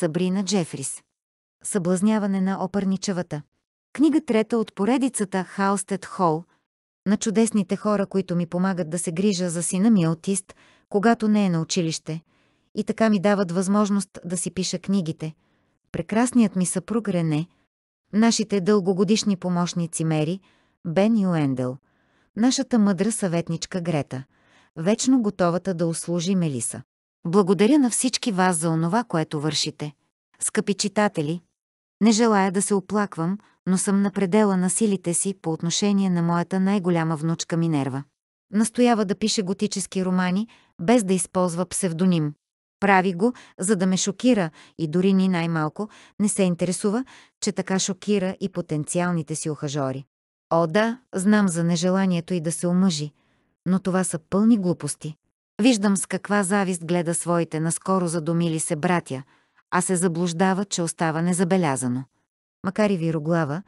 Сабрина Джефрис. Съблазняване на опърничавата. Книга трета от поредицата Халстед Хол на чудесните хора, които ми помагат да се грижа за сина ми аутист, когато не е на училище, и така ми дават възможност да си пиша книгите. Прекрасният ми съпруг Рене, нашите дългогодишни помощници Мери, Бен Юендел, нашата мъдра съветничка Грета, вечно готовата да услужи Мелиса. Благодаря на всички вас за онова, което вършите. Скъпи читатели, не желая да се оплаквам, но съм на предела на силите си по отношение на моята най-голяма внучка Минерва. Настоява да пише готически романи, без да използва псевдоним. Прави го, за да ме шокира и дори ни най-малко не се интересува, че така шокира и потенциалните си ухажори. О да, знам за нежеланието и да се омъжи, но това са пълни глупости. Виждам с каква завист гледа своите наскоро задумили се братя, а се заблуждава, че остава незабелязано. Макар и вироглава,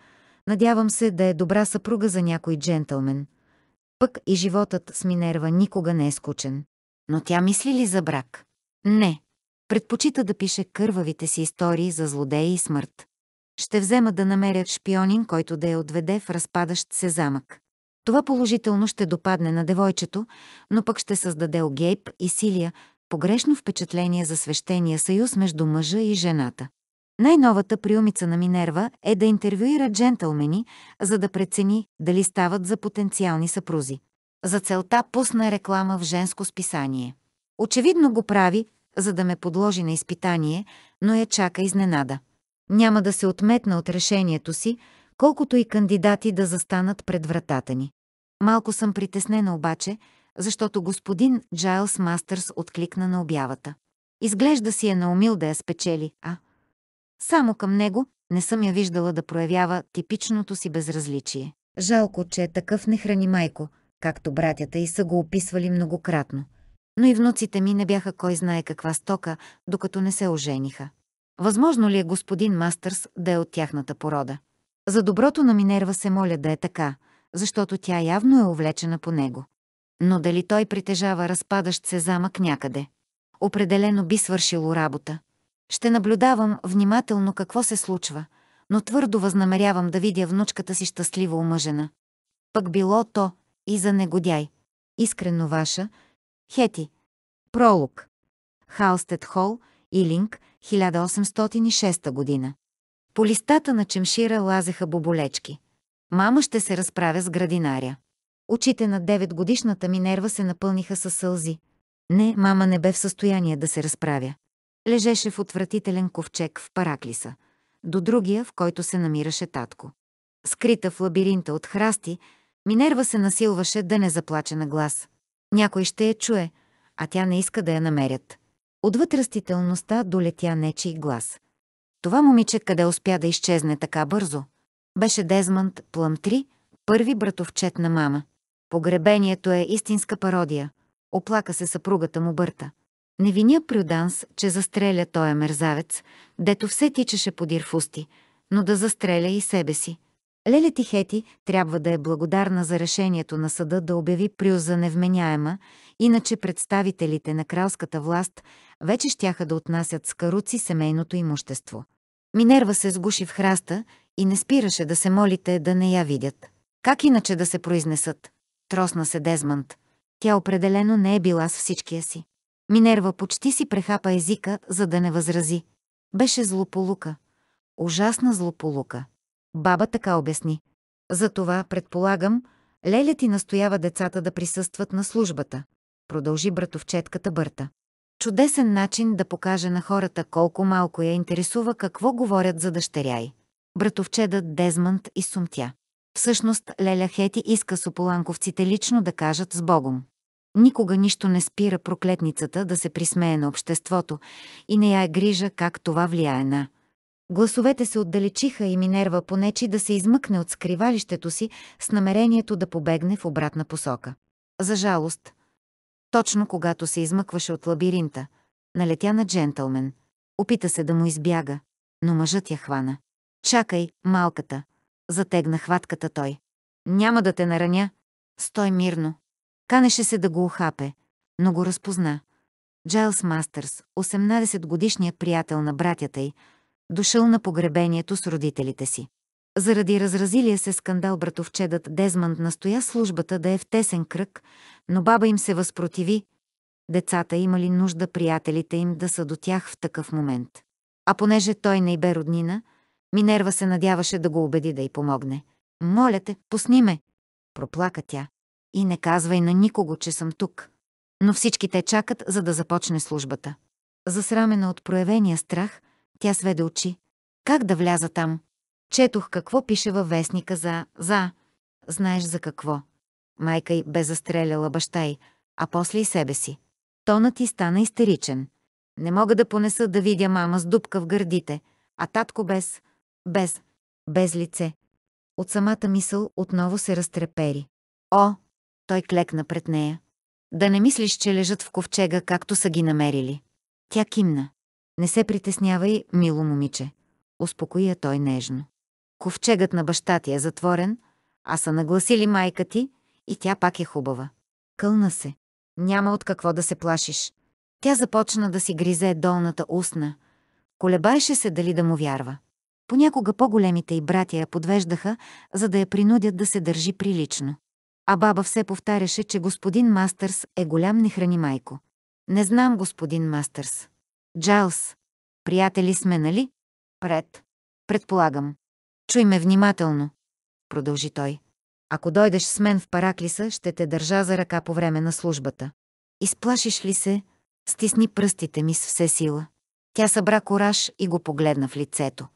надявам се да е добра съпруга за някой джентълмен. Пък и животът с Минерва никога не е скучен. Но тя мисли ли за брак? Не. Предпочита да пише кървавите си истории за злодеи и смърт. Ще взема да намеря шпионин, който да я отведе в разпадащ се замък. Това положително ще допадне на девойчето, но пък ще създаде у Гейб и Силия погрешно впечатление за свещения съюз между мъжа и жената. Най-новата приумица на Минерва е да интервюира джентълмени, за да прецени дали стават за потенциални съпрузи. За целта пусна реклама в женско списание. Очевидно го прави, за да ме подложи на изпитание, но я чака изненада. Няма да се отметна от решението си, колкото и кандидати да застанат пред вратата ни. Малко съм притеснена обаче, защото господин Джайлс Мастърс откликна на обявата. Изглежда си е наумил да я спечели, а? Само към него не съм я виждала да проявява типичното си безразличие. Жалко, че е такъв не храни майко, както братята и са го описвали многократно. Но и внуците ми не бяха кой знае каква стока, докато не се ожениха. Възможно ли е господин Мастърс да е от тяхната порода? За доброто на Минерва се моля да е така, защото тя явно е увлечена по него. Но дали той притежава разпадащ се замък някъде? Определено би свършило работа. Ще наблюдавам внимателно какво се случва, но твърдо възнамерявам да видя внучката си щастливо омъжена. Пък било то и за негодяй. Искрено ваша, Хети. Пролог. Халстед Хол, Илинг, 1806 година. По листата на чемшира лазеха боболечки. Мама ще се разправя с градинаря. Очите на 9-годишната Минерва се напълниха със сълзи. Не, мама не бе в състояние да се разправя. Лежеше в отвратителен ковчег в параклиса, до другия, в който се намираше татко. Скрита в лабиринта от храсти, Минерва се насилваше да не заплаче на глас. Някой ще я чуе, а тя не иска да я намерят. Отвъд растителността долетя нечи глас – това момиче къде успя да изчезне така бързо? Беше Дезмонд Плъмтри, първи братовчет на мама. Погребението е истинска пародия. Оплака се съпругата му Бърта. Невиня Прюданс, че застреля той мерзавец, дето все тичаше подир в но да застреля и себе си. Леле Тихети трябва да е благодарна за решението на съда да обяви Прю за невменяема, иначе представителите на кралската власт вече щяха да отнасят с каруци семейното имущество. Минерва се сгуши в храста и не спираше да се молите да не я видят. Как иначе да се произнесат? Тросна се Дезмант. Тя определено не е била с всичкия си. Минерва почти си прехапа езика, за да не възрази. Беше злополука. Ужасна злополука. Баба така обясни. Затова, предполагам, Леля ти настоява децата да присъстват на службата. Продължи братовчетката Бърта. Чудесен начин да покаже на хората колко малко я интересува какво говорят за дъщеря й. Братовчедът Дезмънд и сумтя. Всъщност Леля Хети иска сополанковците лично да кажат с Богом. Никога нищо не спира проклетницата да се присмее на обществото и не я е грижа как това влияе на Гласовете се отдалечиха и Минерва понечи да се измъкне от скривалището си с намерението да побегне в обратна посока. За жалост, точно когато се измъкваше от лабиринта, налетя на джентълмен. Опита се да му избяга, но мъжът я хвана. «Чакай, малката!» Затегна хватката той. «Няма да те нараня!» Стой мирно. Канеше се да го охапе, но го разпозна. Джайлс Мастърс, 18-годишният приятел на братята й, дошъл на погребението с родителите си. Заради разразилия се скандал братовчедът Дезманд настоя службата да е в тесен кръг, но баба им се възпротиви. Децата имали нужда приятелите им да са до тях в такъв момент. А понеже той не бе роднина, Минерва се надяваше да го убеди да й помогне. «Моля те, пусни ме!» проплака тя. «И не казвай на никого, че съм тук». Но всички те чакат, за да започне службата. Засрамена от проявения страх – тя сведе очи. Как да вляза там? Четох какво пише във вестника за... за... Знаеш за какво. Майка й бе застреляла баща й, а после и себе си. Тонът й стана истеричен. Не мога да понеса да видя мама с дупка в гърдите, а татко без... без... без лице. От самата мисъл отново се разтрепери. О! Той клекна пред нея. Да не мислиш, че лежат в ковчега, както са ги намерили. Тя кимна. Не се притеснявай, мило момиче, успокоя той нежно. Ковчегът на баща ти е затворен, а са нагласили майка ти и тя пак е хубава. Кълна се. Няма от какво да се плашиш. Тя започна да си гризе долната устна. Колебаеше се дали да му вярва. Понякога по-големите и братя я подвеждаха, за да я принудят да се държи прилично. А баба все повтаряше, че господин Мастърс е голям нехрани майко. Не знам, господин Мастърс. Джайлс, приятели сме, нали? Пред. Предполагам. Чуй ме внимателно, продължи той. Ако дойдеш с мен в Параклиса, ще те държа за ръка по време на службата. Изплашиш ли се? Стисни пръстите ми с все сила. Тя събра кораж и го погледна в лицето.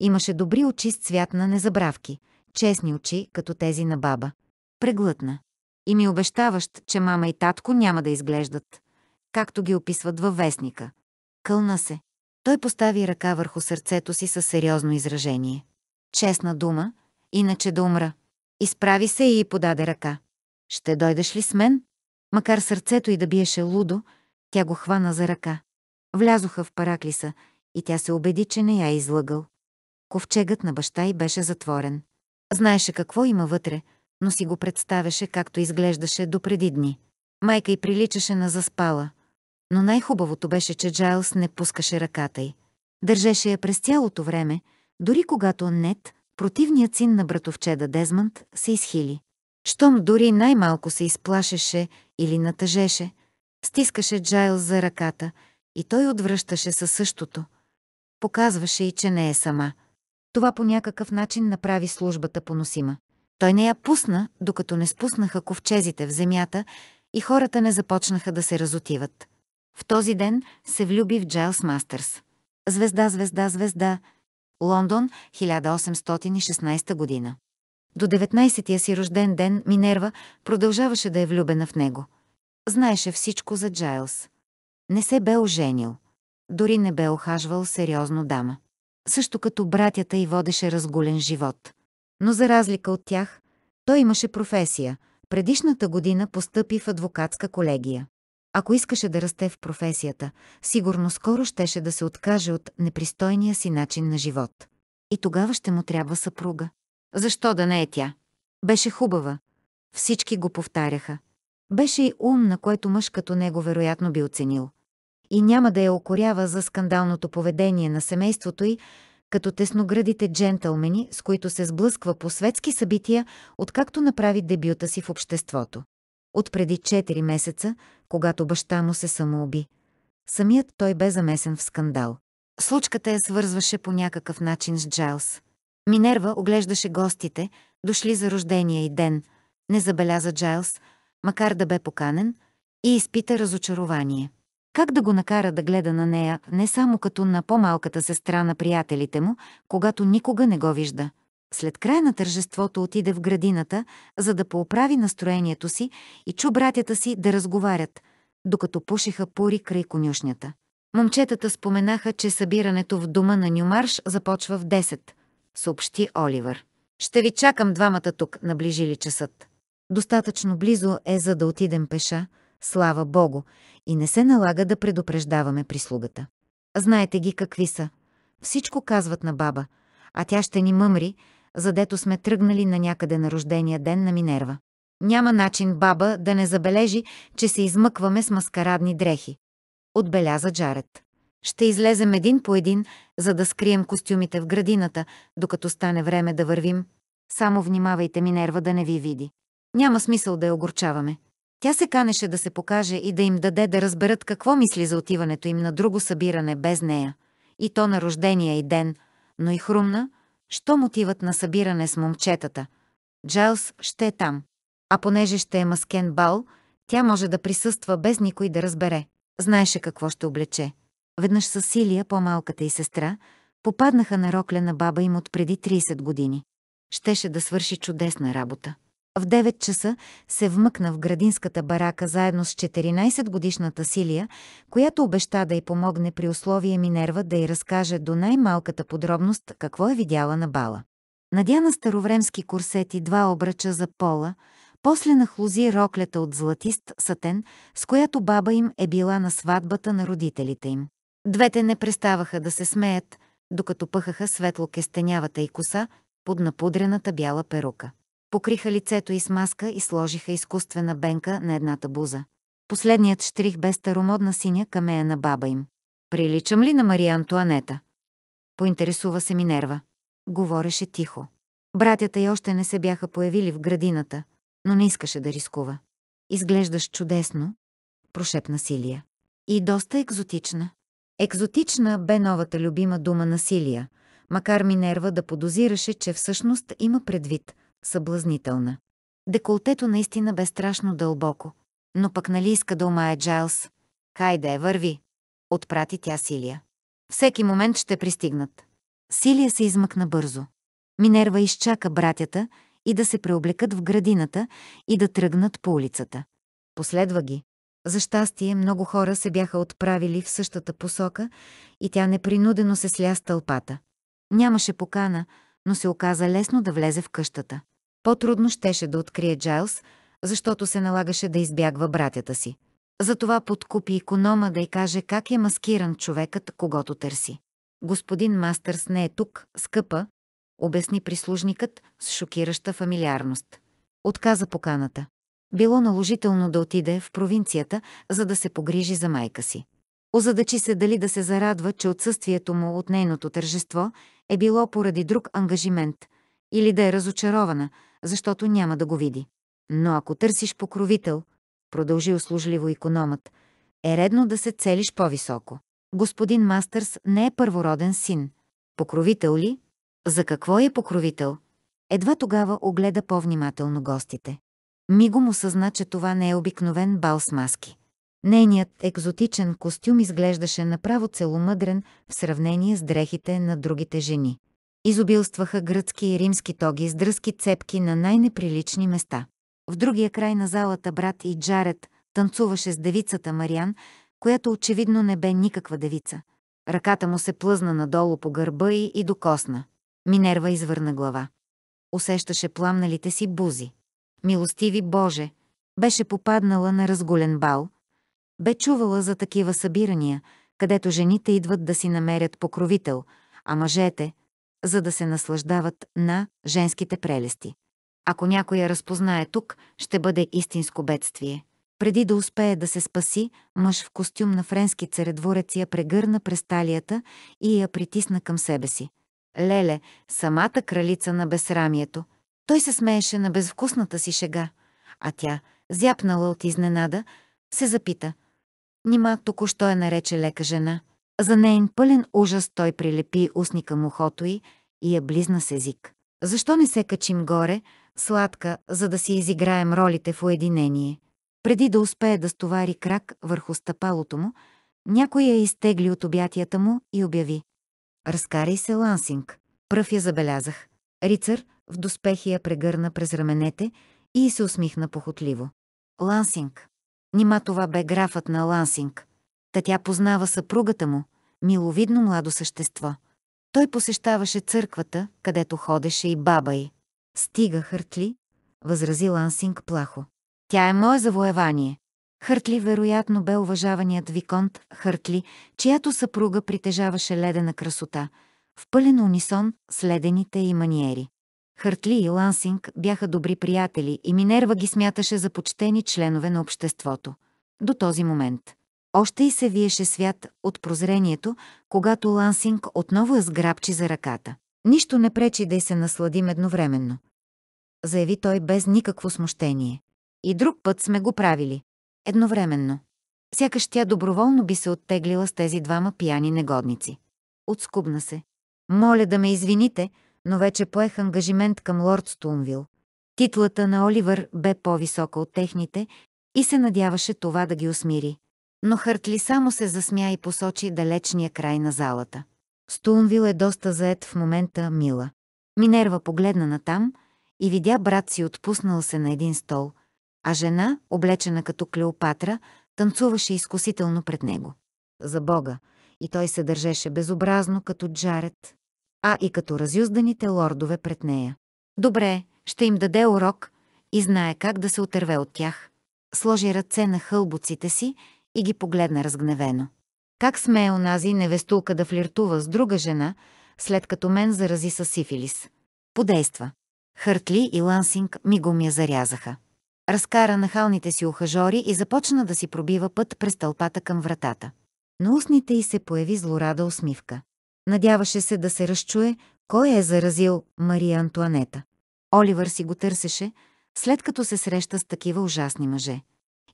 Имаше добри очи с цвят на незабравки, честни очи, като тези на баба. Преглътна. И ми обещаващ, че мама и татко няма да изглеждат, както ги описват във вестника, Кълна се. Той постави ръка върху сърцето си със сериозно изражение. Честна дума, иначе да умра. Изправи се и подаде ръка. Ще дойдеш ли с мен? Макар сърцето й да биеше лудо, тя го хвана за ръка. Влязоха в параклиса и тя се убеди, че не я е излъгал. Ковчегът на баща й беше затворен. Знаеше какво има вътре, но си го представяше както изглеждаше до преди дни. Майка й приличаше на заспала но най-хубавото беше, че Джайлс не пускаше ръката й. Държеше я през цялото време, дори когато Нет, противният син на братовчеда Дезмънд, се изхили. Щом дори най-малко се изплашеше или натъжеше, стискаше Джайлс за ръката и той отвръщаше със същото. Показваше и, че не е сама. Това по някакъв начин направи службата поносима. Той не я пусна, докато не спуснаха ковчезите в земята и хората не започнаха да се разотиват. В този ден се влюби в Джайлс Мастърс. Звезда, звезда, звезда. Лондон, 1816 година. До 19-тия си рожден ден Минерва продължаваше да е влюбена в него. Знаеше всичко за Джайлс. Не се бе оженил. Дори не бе охажвал сериозно дама. Също като братята и водеше разгулен живот. Но за разлика от тях, той имаше професия. Предишната година постъпи в адвокатска колегия. Ако искаше да расте в професията, сигурно скоро щеше да се откаже от непристойния си начин на живот. И тогава ще му трябва съпруга. Защо да не е тя? Беше хубава. Всички го повтаряха. Беше и ум, на който мъж като него вероятно би оценил. И няма да я окорява за скандалното поведение на семейството й, като тесноградите джентълмени, с които се сблъсква по светски събития, откакто направи дебюта си в обществото от преди 4 месеца, когато баща му се самоуби. Самият той бе замесен в скандал. Случката я свързваше по някакъв начин с Джайлс. Минерва оглеждаше гостите, дошли за рождения и ден, не забеляза Джайлс, макар да бе поканен, и изпита разочарование. Как да го накара да гледа на нея не само като на по-малката сестра на приятелите му, когато никога не го вижда? След края на тържеството отиде в градината, за да поуправи настроението си и чу братята си да разговарят, докато пушиха пури край конюшнята. Момчетата споменаха, че събирането в дома на Нюмарш започва в 10, съобщи Оливър. Ще ви чакам двамата тук, наближи ли часът. Достатъчно близо е, за да отидем пеша, слава Богу, и не се налага да предупреждаваме прислугата. Знаете ги какви са. Всичко казват на баба, а тя ще ни мъмри, задето сме тръгнали на някъде на рождения ден на Минерва. Няма начин баба да не забележи, че се измъкваме с маскарадни дрехи. Отбеляза Джаред. Ще излезем един по един, за да скрием костюмите в градината, докато стане време да вървим. Само внимавайте Минерва да не ви види. Няма смисъл да я огорчаваме. Тя се канеше да се покаже и да им даде да разберат какво мисли за отиването им на друго събиране без нея. И то на рождения и ден, но и хрумна, Що мотивът на събиране с момчетата. Джайлс ще е там. А понеже ще е маскен бал, тя може да присъства без никой да разбере. Знаеше какво ще облече. Веднъж с Силия, по-малката и сестра, попаднаха на рокля на баба им от преди 30 години. Щеше да свърши чудесна работа. В 9 часа се вмъкна в градинската барака заедно с 14-годишната Силия, която обеща да й помогне при условие Минерва да й разкаже до най-малката подробност какво е видяла на бала. Надя на старовремски курсет и два обръча за пола, после нахлузи роклята от златист сатен, с която баба им е била на сватбата на родителите им. Двете не преставаха да се смеят, докато пъхаха светло кестенявата и коса под напудрената бяла перука покриха лицето и с маска и сложиха изкуствена бенка на едната буза. Последният штрих бе старомодна синя камея на баба им. «Приличам ли на Мария Антуанета?» Поинтересува се Минерва. Говореше тихо. Братята й още не се бяха появили в градината, но не искаше да рискува. «Изглеждаш чудесно», прошепна Силия. И доста екзотична. Екзотична бе новата любима дума на Силия, макар Минерва да подозираше, че всъщност има предвид – съблазнителна. Деколтето наистина бе страшно дълбоко, но пък нали иска да умае Джайлс. Хайде, върви! Отпрати тя Силия. Всеки момент ще пристигнат. Силия се измъкна бързо. Минерва изчака братята и да се преоблекат в градината и да тръгнат по улицата. Последва ги. За щастие, много хора се бяха отправили в същата посока и тя непринудено се сля с тълпата. Нямаше покана, но се оказа лесно да влезе в къщата. По-трудно щеше да открие Джайлс, защото се налагаше да избягва братята си. Затова подкупи иконома да й каже как е маскиран човекът, когато търси. Господин Мастърс не е тук, скъпа, обясни прислужникът с шокираща фамилиарност. Отказа поканата. Било наложително да отиде в провинцията, за да се погрижи за майка си. Озадачи се дали да се зарадва, че отсъствието му от нейното тържество е било поради друг ангажимент, или да е разочарована, защото няма да го види. Но ако търсиш покровител, продължи услужливо икономът, е редно да се целиш по-високо. Господин Мастърс не е първороден син. Покровител ли? За какво е покровител? Едва тогава огледа по-внимателно гостите. Мигом осъзна, че това не е обикновен бал с маски. Нейният екзотичен костюм изглеждаше направо целомъдрен в сравнение с дрехите на другите жени изобилстваха гръцки и римски тоги с дръзки цепки на най-неприлични места. В другия край на залата брат и Джаред танцуваше с девицата Мариан, която очевидно не бе никаква девица. Ръката му се плъзна надолу по гърба и, и докосна. Минерва извърна глава. Усещаше пламналите си бузи. Милостиви Боже! Беше попаднала на разголен бал. Бе чувала за такива събирания, където жените идват да си намерят покровител, а мъжете за да се наслаждават на женските прелести. Ако някой я разпознае тук, ще бъде истинско бедствие. Преди да успее да се спаси, мъж в костюм на френски царедворец я прегърна през талията и я притисна към себе си. Леле, самата кралица на безрамието. Той се смееше на безвкусната си шега, а тя, зяпнала от изненада, се запита. Нима току-що я нарече лека жена. За нейн пълен ужас той прилепи устника към ухото й, и я близна с език. Защо не се качим горе, сладка, за да си изиграем ролите в уединение? Преди да успее да стовари крак върху стъпалото му, някой я изтегли от обятията му и обяви. Разкарай се, Лансинг. Пръв я забелязах. Рицар в доспехи я прегърна през раменете и се усмихна похотливо. Лансинг. Нима това бе графът на Лансинг. Та тя познава съпругата му, миловидно младо същество. Той посещаваше църквата, където ходеше и баба й. Стига, Хъртли, възрази Лансинг плахо. Тя е мое завоевание. Хъртли вероятно бе уважаваният виконт Хъртли, чиято съпруга притежаваше ледена красота, в пълен унисон с ледените и маниери. Хъртли и Лансинг бяха добри приятели и Минерва ги смяташе за почтени членове на обществото. До този момент. Още и се виеше свят от прозрението, когато Лансинг отново я сграбчи за ръката. Нищо не пречи да й се насладим едновременно. Заяви той без никакво смущение. И друг път сме го правили. Едновременно. Сякаш тя доброволно би се оттеглила с тези двама пияни негодници. Отскубна се. Моля да ме извините, но вече поех ангажимент към лорд Стунвил. Титлата на Оливър бе по-висока от техните и се надяваше това да ги усмири. Но Хъртли само се засмя и посочи далечния край на залата. Стунвил е доста заед в момента, мила. Минерва погледна натам и видя брат си отпуснал се на един стол, а жена, облечена като Клеопатра, танцуваше изкусително пред него. За Бога! И той се държеше безобразно като Джаред, а и като разюзданите лордове пред нея. Добре, ще им даде урок и знае как да се отърве от тях. Сложи ръце на хълбоците си и ги погледна разгневено. Как смее онази невестулка да флиртува с друга жена, след като мен зарази с сифилис? Подейства. Хъртли и Лансинг мигом я зарязаха. Разкара нахалните си ухажори и започна да си пробива път през тълпата към вратата. На устните й се появи злорада усмивка. Надяваше се да се разчуе, кой е заразил Мария Антуанета. Оливър си го търсеше, след като се среща с такива ужасни мъже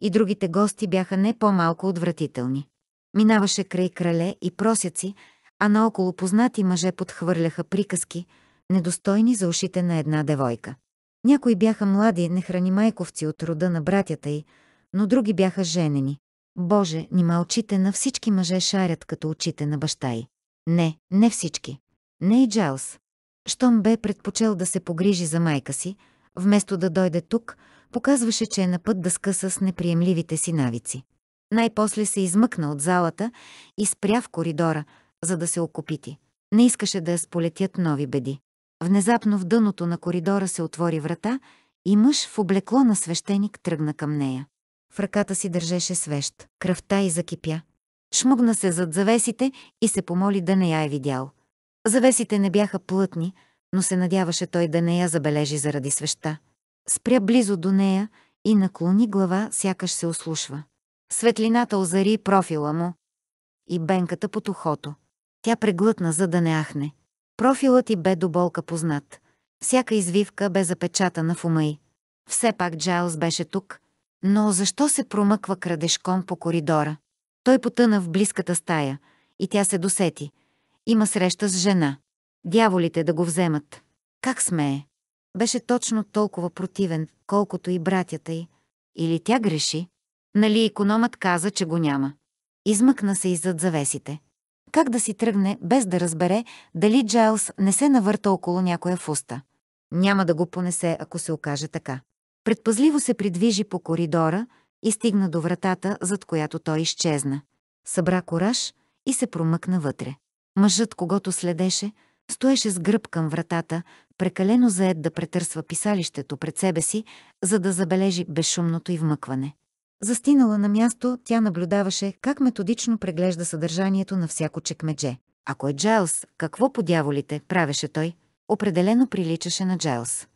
и другите гости бяха не по-малко отвратителни. Минаваше край крале и просяци, а наоколо познати мъже подхвърляха приказки, недостойни за ушите на една девойка. Някои бяха млади нехрани майковци от рода на братята й, но други бяха женени. Боже, нима очите на всички мъже шарят като очите на баща й. Не, не всички. Не и Джайлс. Щом бе предпочел да се погрижи за майка си, вместо да дойде тук – показваше, че е на път да скъса с неприемливите си навици. Най-после се измъкна от залата и спря в коридора, за да се окопити. Не искаше да я сполетят нови беди. Внезапно в дъното на коридора се отвори врата и мъж в облекло на свещеник тръгна към нея. В ръката си държеше свещ, кръвта и закипя. Шмугна се зад завесите и се помоли да не я е видял. Завесите не бяха плътни, но се надяваше той да не я забележи заради свеща. Спря близо до нея и наклони глава, сякаш се ослушва. Светлината озари профила му и бенката под ухото. Тя преглътна, за да не ахне. Профилът ти бе до болка познат. Всяка извивка бе запечатана в ума й. Все пак Джайлз беше тук, но защо се промъква крадешком по коридора? Той потъна в близката стая и тя се досети. Има среща с жена. Дяволите да го вземат. Как смее? беше точно толкова противен, колкото и братята й. Или тя греши? Нали економът каза, че го няма. Измъкна се иззад завесите. Как да си тръгне, без да разбере дали Джайлс не се навърта около някоя фуста? Няма да го понесе, ако се окаже така. Предпазливо се придвижи по коридора и стигна до вратата, зад която той изчезна. Събра кораж и се промъкна вътре. Мъжът, когато следеше, Стоеше с гръб към вратата, прекалено заед да претърсва писалището пред себе си, за да забележи безшумното й вмъкване. Застинала на място, тя наблюдаваше как методично преглежда съдържанието на всяко чекмедже. Ако е Джайлс, какво по дяволите правеше той, определено приличаше на Джайлс.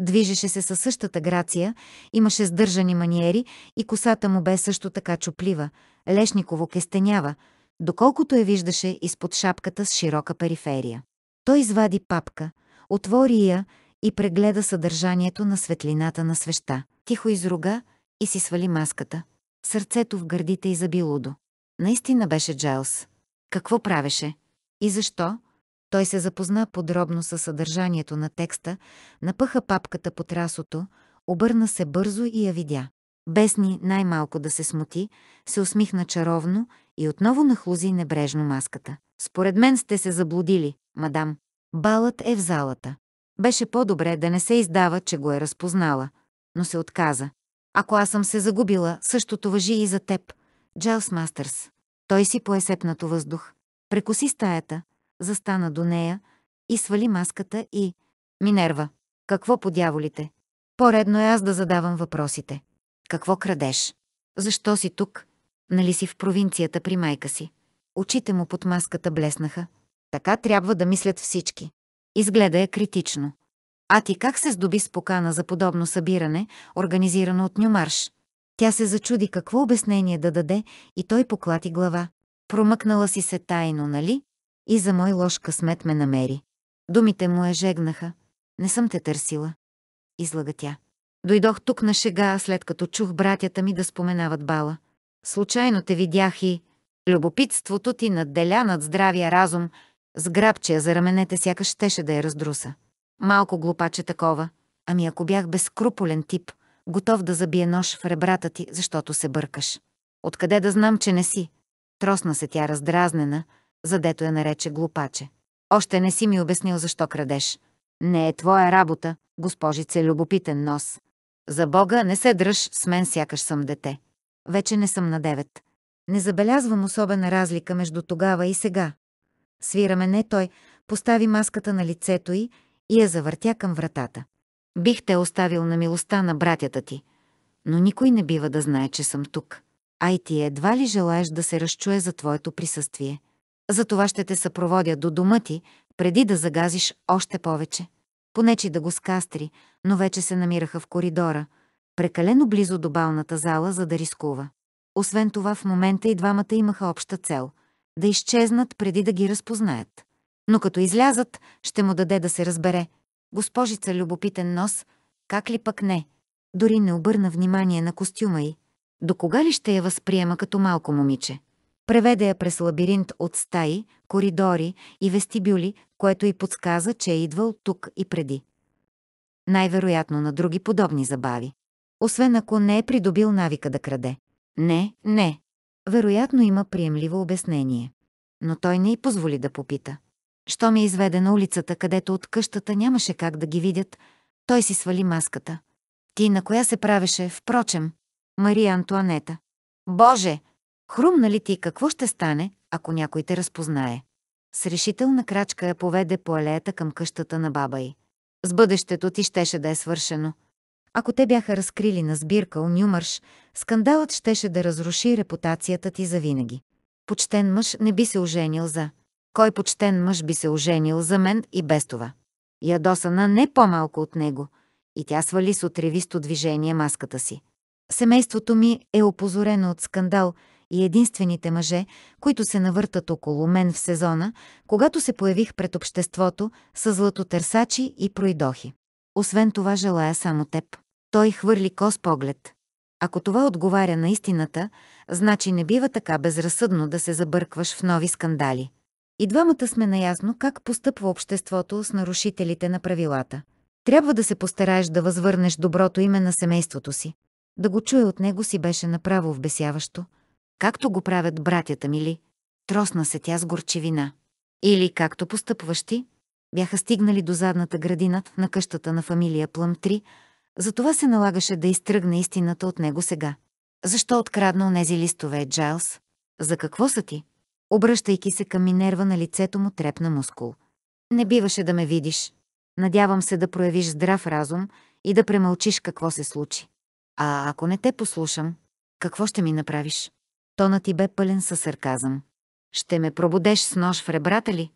Движеше се със същата грация, имаше сдържани маниери и косата му бе също така чуплива, лешниково кестенява, доколкото я виждаше изпод шапката с широка периферия. Той извади папка, отвори я и прегледа съдържанието на светлината на свеща. Тихо изруга и си свали маската. Сърцето в гърдите и заби лудо. Наистина беше Джайлс. Какво правеше? И защо? Той се запозна подробно със съдържанието на текста, напъха папката по трасото, обърна се бързо и я видя. Бесни най-малко да се смути, се усмихна чаровно и отново нахлузи небрежно маската. Според мен сте се заблудили мадам. Балът е в залата. Беше по-добре да не се издава, че го е разпознала, но се отказа. Ако аз съм се загубила, същото въжи и за теб. Джалс Мастърс. Той си поесепнато въздух. Прекоси стаята, застана до нея и свали маската и... Минерва, какво подяволите? Поредно е аз да задавам въпросите. Какво крадеш? Защо си тук? Нали си в провинцията при майка си? Очите му под маската блеснаха. Така трябва да мислят всички. Изгледа е критично. А ти как се здоби с покана за подобно събиране, организирано от Нюмарш? Тя се зачуди какво обяснение да даде и той поклати глава. Промъкнала си се тайно, нали? И за мой лош късмет ме намери. Думите му е жегнаха. Не съм те търсила. Излага тя. Дойдох тук на шега, след като чух братята ми да споменават бала. Случайно те видях и... Любопитството ти надделя над здравия разум, Сграбче за раменете сякаш щеше да я раздруса. Малко глупаче такова, ами ако бях безкруполен тип, готов да забие нож в ребрата ти, защото се бъркаш. Откъде да знам, че не си? Тросна се тя раздразнена, задето я нарече глупаче. Още не си ми обяснил защо крадеш. Не е твоя работа, госпожице любопитен нос. За Бога не се дръж с мен сякаш съм дете. Вече не съм на девет. Не забелязвам особена разлика между тогава и сега, свира мене той, постави маската на лицето й и я завъртя към вратата. Бих те оставил на милостта на братята ти, но никой не бива да знае, че съм тук. Ай ти едва ли желаеш да се разчуе за твоето присъствие. Затова ще те съпроводя до дома ти, преди да загазиш още повече. Понечи да го скастри, но вече се намираха в коридора, прекалено близо до балната зала, за да рискува. Освен това, в момента и двамата имаха обща цел – да изчезнат преди да ги разпознаят. Но като излязат, ще му даде да се разбере. Госпожица любопитен нос, как ли пък не? Дори не обърна внимание на костюма й. До кога ли ще я възприема като малко момиче? Преведе я през лабиринт от стаи, коридори и вестибюли, което й подсказа, че е идвал тук и преди. Най-вероятно на други подобни забави. Освен ако не е придобил навика да краде. Не, не, вероятно има приемливо обяснение. Но той не й позволи да попита. Що ме изведе на улицата, където от къщата нямаше как да ги видят, той си свали маската. Ти на коя се правеше, впрочем? Мария Антуанета. Боже! Хрумна ли ти какво ще стане, ако някой те разпознае? С решителна крачка я поведе по алеята към къщата на баба й. С бъдещето ти щеше да е свършено – ако те бяха разкрили на сбирка у Нюмърш, скандалът щеше да разруши репутацията ти завинаги. Почтен мъж не би се оженил за... Кой почтен мъж би се оженил за мен и без това? Ядосана не по-малко от него. И тя свали с отревисто движение маската си. Семейството ми е опозорено от скандал и единствените мъже, които се навъртат около мен в сезона, когато се появих пред обществото, са златотърсачи и пройдохи. Освен това желая само теб. Той хвърли кос поглед. Ако това отговаря на истината, значи не бива така безразсъдно да се забъркваш в нови скандали. И двамата сме наясно как постъпва обществото с нарушителите на правилата. Трябва да се постараеш да възвърнеш доброто име на семейството си. Да го чуя от него си беше направо вбесяващо, както го правят братята ми ли. Тросна се тя с горчевина. Или както постъпваш ти, бяха стигнали до задната градина на къщата на фамилия Плъм затова се налагаше да изтръгне истината от него сега. Защо откраднал нези листове, Джайлс? За какво са ти? Обръщайки се към Минерва на лицето му трепна мускул. Не биваше да ме видиш. Надявам се да проявиш здрав разум и да премълчиш какво се случи. А ако не те послушам, какво ще ми направиш? Тонът ти бе пълен със сарказъм. Ще ме пробудеш с нож в ребрата ли?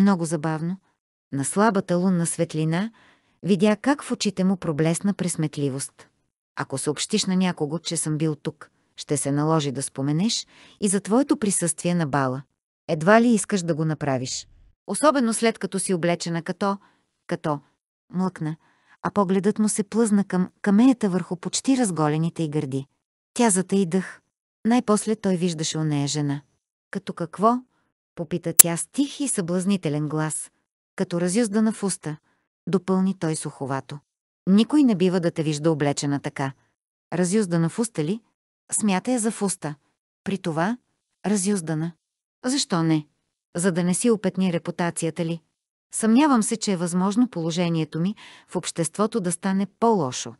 Много забавно. На слабата лунна светлина – Видя как в очите му проблесна пресметливост. Ако съобщиш на някого, че съм бил тук, ще се наложи да споменеш и за твоето присъствие на бала. Едва ли искаш да го направиш. Особено след като си облечена като... като... Млъкна, а погледът му се плъзна към камеята върху почти разголените й гърди. Тя и дъх. Най-после той виждаше у нея жена. Като какво? Попита тя с тих и съблазнителен глас. Като разюздана в уста – допълни той суховато. Никой не бива да те вижда облечена така. Разюздана в уста ли? Смята я за в уста. При това разюздана. Защо не? За да не си опетни репутацията ли? Съмнявам се, че е възможно положението ми в обществото да стане по-лошо.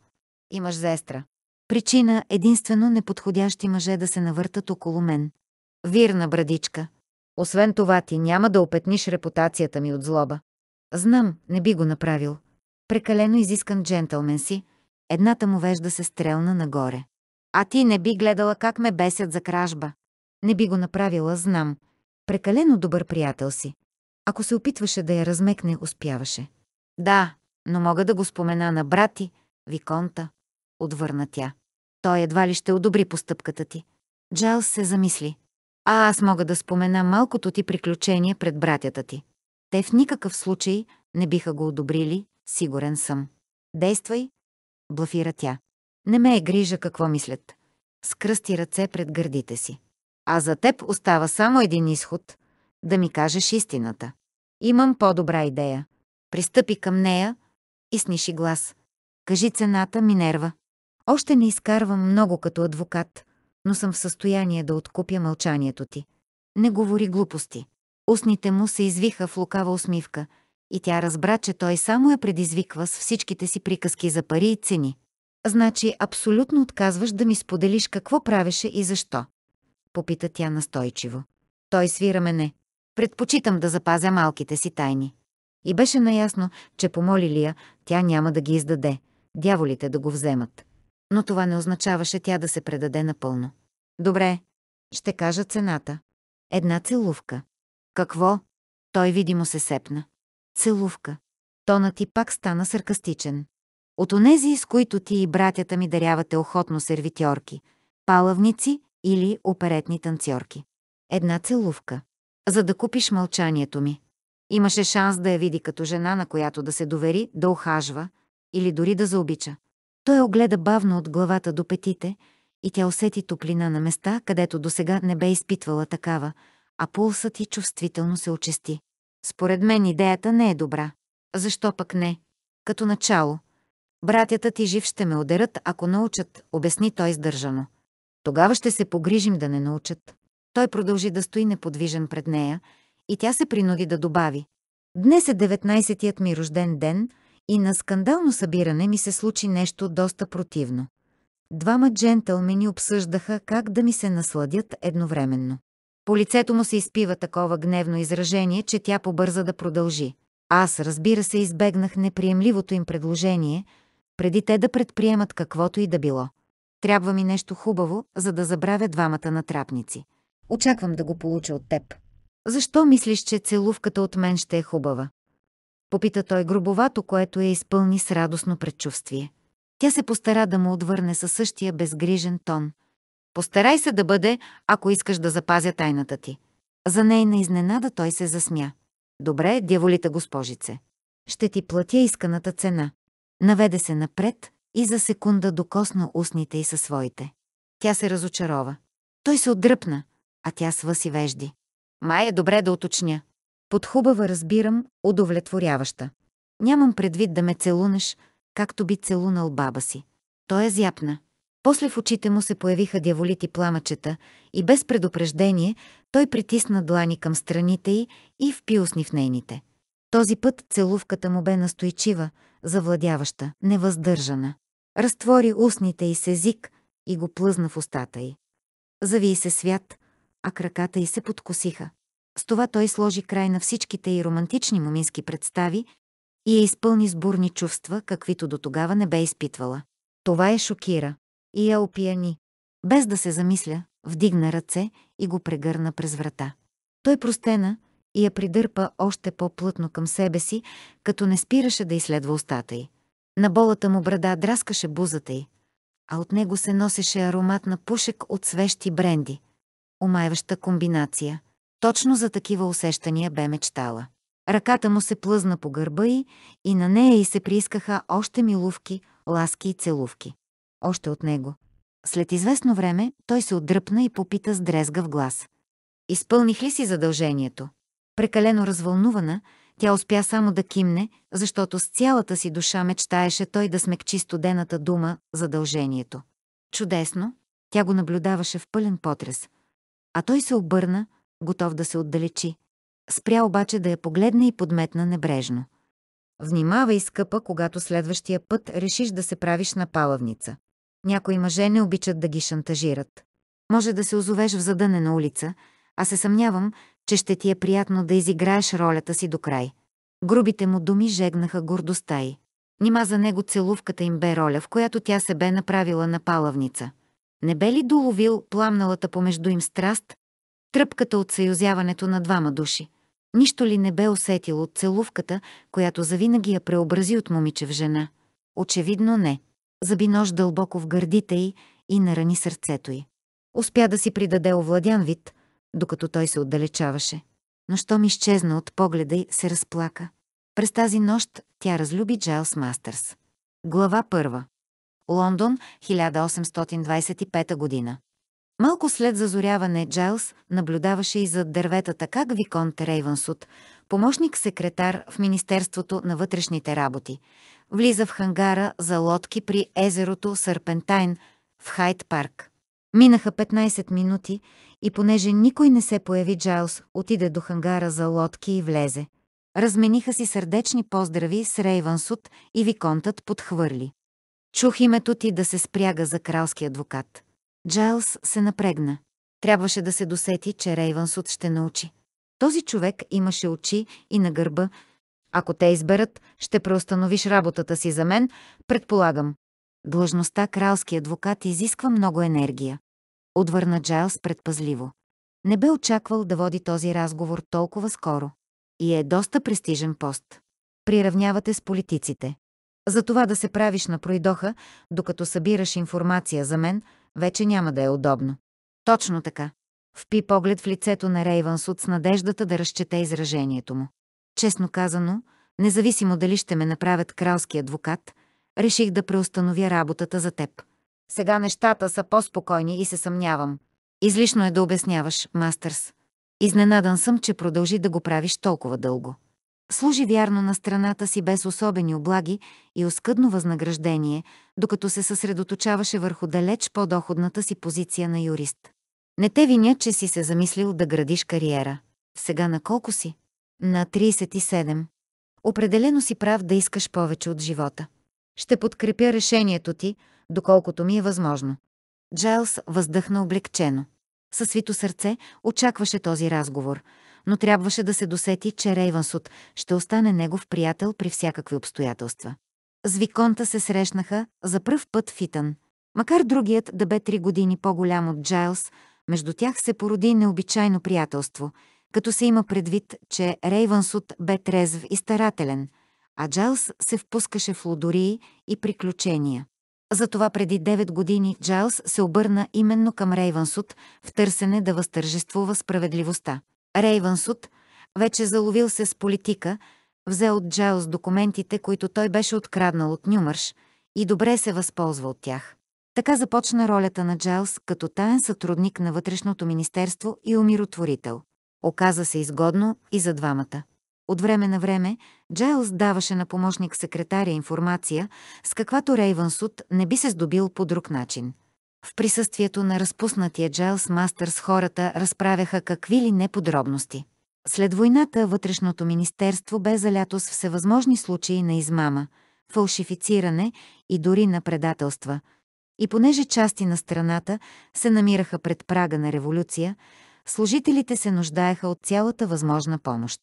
Имаш зестра. Причина единствено неподходящи мъже да се навъртат около мен. Вирна брадичка. Освен това ти няма да опетниш репутацията ми от злоба. Знам, не би го направил. Прекалено изискан джентълмен си, едната му вежда се стрелна нагоре. А ти не би гледала как ме бесят за кражба. Не би го направила, знам. Прекалено добър приятел си. Ако се опитваше да я размекне, успяваше. Да, но мога да го спомена на брати, Виконта, отвърна тя. Той едва ли ще одобри постъпката ти. Джайлс се замисли. А аз мога да спомена малкото ти приключение пред братята ти. Те в никакъв случай не биха го одобрили, сигурен съм. Действай, блафира тя. Не ме е грижа какво мислят. Скръсти ръце пред гърдите си. А за теб остава само един изход – да ми кажеш истината. Имам по-добра идея. Пристъпи към нея и сниши глас. Кажи цената, Минерва. Още не изкарвам много като адвокат, но съм в състояние да откупя мълчанието ти. Не говори глупости. Устните му се извиха в лукава усмивка и тя разбра, че той само я предизвиква с всичките си приказки за пари и цени. Значи абсолютно отказваш да ми споделиш какво правеше и защо. Попита тя настойчиво. Той свира мене. Предпочитам да запазя малките си тайни. И беше наясно, че помоли ли я, тя няма да ги издаде. Дяволите да го вземат. Но това не означаваше тя да се предаде напълно. Добре, ще кажа цената. Една целувка. Какво? Той видимо се сепна. Целувка. Тонът ти пак стана саркастичен. От онези, с които ти и братята ми дарявате охотно сервитьорки, палавници или оперетни танцорки. Една целувка. За да купиш мълчанието ми. Имаше шанс да я види като жена, на която да се довери, да ухажва или дори да заобича. Той огледа бавно от главата до петите и тя усети топлина на места, където досега не бе изпитвала такава, а пулсът и чувствително се очисти. Според мен идеята не е добра. Защо пък не? Като начало. Братята ти жив ще ме ударят, ако научат, обясни той издържано. Тогава ще се погрижим да не научат. Той продължи да стои неподвижен пред нея и тя се принуди да добави. Днес е 19-тият ми рожден ден и на скандално събиране ми се случи нещо доста противно. Двама джентълмени обсъждаха как да ми се насладят едновременно. По лицето му се изпива такова гневно изражение, че тя побърза да продължи. Аз, разбира се, избегнах неприемливото им предложение, преди те да предприемат каквото и да било. Трябва ми нещо хубаво, за да забравя двамата натрапници. Очаквам да го получа от теб. Защо мислиш, че целувката от мен ще е хубава? Попита той грубовато, което я изпълни с радостно предчувствие. Тя се постара да му отвърне със същия безгрижен тон – Постарай се да бъде, ако искаш да запазя тайната ти. За нейна изненада той се засмя. Добре, дяволита госпожице. Ще ти платя исканата цена. Наведе се напред и за секунда докосна устните и със своите. Тя се разочарова. Той се отдръпна, а тя сваси вежди. Май е добре да уточня. Под хубава разбирам, удовлетворяваща. Нямам предвид да ме целунеш, както би целунал баба си. Той е зяпна. После в очите му се появиха дяволити пламъчета и без предупреждение той притисна длани към страните й и впи усни в нейните. Този път целувката му бе настойчива, завладяваща, невъздържана. Разтвори устните й с език и го плъзна в устата й. Зави се свят, а краката й се подкосиха. С това той сложи край на всичките й романтични момински представи и я изпълни с бурни чувства, каквито до тогава не бе изпитвала. Това е шокира и я опияни. Без да се замисля, вдигна ръце и го прегърна през врата. Той простена и я придърпа още по-плътно към себе си, като не спираше да изследва устата й. На болата му брада драскаше бузата й, а от него се носеше аромат на пушек от свещи бренди. Омайваща комбинация. Точно за такива усещания бе мечтала. Ръката му се плъзна по гърба й и на нея й се приискаха още милувки, ласки и целувки още от него. След известно време той се отдръпна и попита с дрезга в глас. Изпълних ли си задължението? Прекалено развълнувана, тя успя само да кимне, защото с цялата си душа мечтаеше той да смекчи студената дума задължението. Чудесно, тя го наблюдаваше в пълен потрес. А той се обърна, готов да се отдалечи. Спря обаче да я погледне и подметна небрежно. Внимавай, скъпа, когато следващия път решиш да се правиш на палавница. Някои мъже не обичат да ги шантажират. Може да се озовеш в задънена улица, а се съмнявам, че ще ти е приятно да изиграеш ролята си до край. Грубите му думи жегнаха гордостта й. Нима за него целувката им бе роля, в която тя се бе направила на палавница. Не бе ли доловил пламналата помежду им страст, тръпката от съюзяването на двама души? Нищо ли не бе усетил от целувката, която завинаги я преобрази от момиче в жена? Очевидно не заби нож дълбоко в гърдите й и нарани сърцето й. Успя да си придаде овладян вид, докато той се отдалечаваше. Но щом изчезна от погледа й, се разплака. През тази нощ тя разлюби Джайлс Мастърс. Глава първа. Лондон, 1825 година. Малко след зазоряване Джайлс наблюдаваше и зад дърветата как Виконт Рейвансут, помощник-секретар в Министерството на вътрешните работи, влиза в хангара за лодки при езерото Сърпентайн в Хайт парк. Минаха 15 минути и понеже никой не се появи, Джайлс отиде до хангара за лодки и влезе. Размениха си сърдечни поздрави с Рейвансут и виконтът подхвърли. Чух името ти да се спряга за кралски адвокат. Джайлс се напрегна. Трябваше да се досети, че Рейвансут ще научи. Този човек имаше очи и на гърба ако те изберат, ще преустановиш работата си за мен, предполагам. Длъжността кралски адвокат изисква много енергия. Отвърна Джайлс предпазливо. Не бе очаквал да води този разговор толкова скоро. И е доста престижен пост. Приравнявате с политиците. За това да се правиш на пройдоха, докато събираш информация за мен, вече няма да е удобно. Точно така. Впи поглед в лицето на Рейвансуд с надеждата да разчете изражението му. Честно казано, независимо дали ще ме направят кралски адвокат, реших да преустановя работата за теб. Сега нещата са по-спокойни и се съмнявам. Излишно е да обясняваш, Мастърс. Изненадан съм, че продължи да го правиш толкова дълго. Служи вярно на страната си без особени облаги и оскъдно възнаграждение, докато се съсредоточаваше върху далеч по-доходната си позиция на юрист. Не те виня, че си се замислил да градиш кариера. Сега на колко си? На 37. Определено си прав да искаш повече от живота. Ще подкрепя решението ти, доколкото ми е възможно. Джайлс въздъхна облегчено. Със свито сърце очакваше този разговор, но трябваше да се досети, че Рейвансут ще остане негов приятел при всякакви обстоятелства. С Виконта се срещнаха за пръв път Фитън. Макар другият да бе три години по-голям от Джайлс, между тях се породи необичайно приятелство – като се има предвид, че Рейвансут бе трезв и старателен, а Джайлс се впускаше в лодории и приключения. Затова преди 9 години Джайлс се обърна именно към Рейвансут в търсене да възтържествува справедливостта. Рейвансут вече заловил се с политика, взе от Джайлс документите, които той беше откраднал от Нюмърш и добре се възползва от тях. Така започна ролята на Джайлс като таен сътрудник на Вътрешното министерство и умиротворител. Оказа се изгодно и за двамата. От време на време Джайлс даваше на помощник секретаря информация, с каквато Рейвансуд не би се здобил по друг начин. В присъствието на разпуснатия Джайлс Мастърс хората разправяха какви ли не подробности. След войната Вътрешното министерство бе залято с всевъзможни случаи на измама, фалшифициране и дори на предателства. И понеже части на страната се намираха пред прага на революция, служителите се нуждаеха от цялата възможна помощ.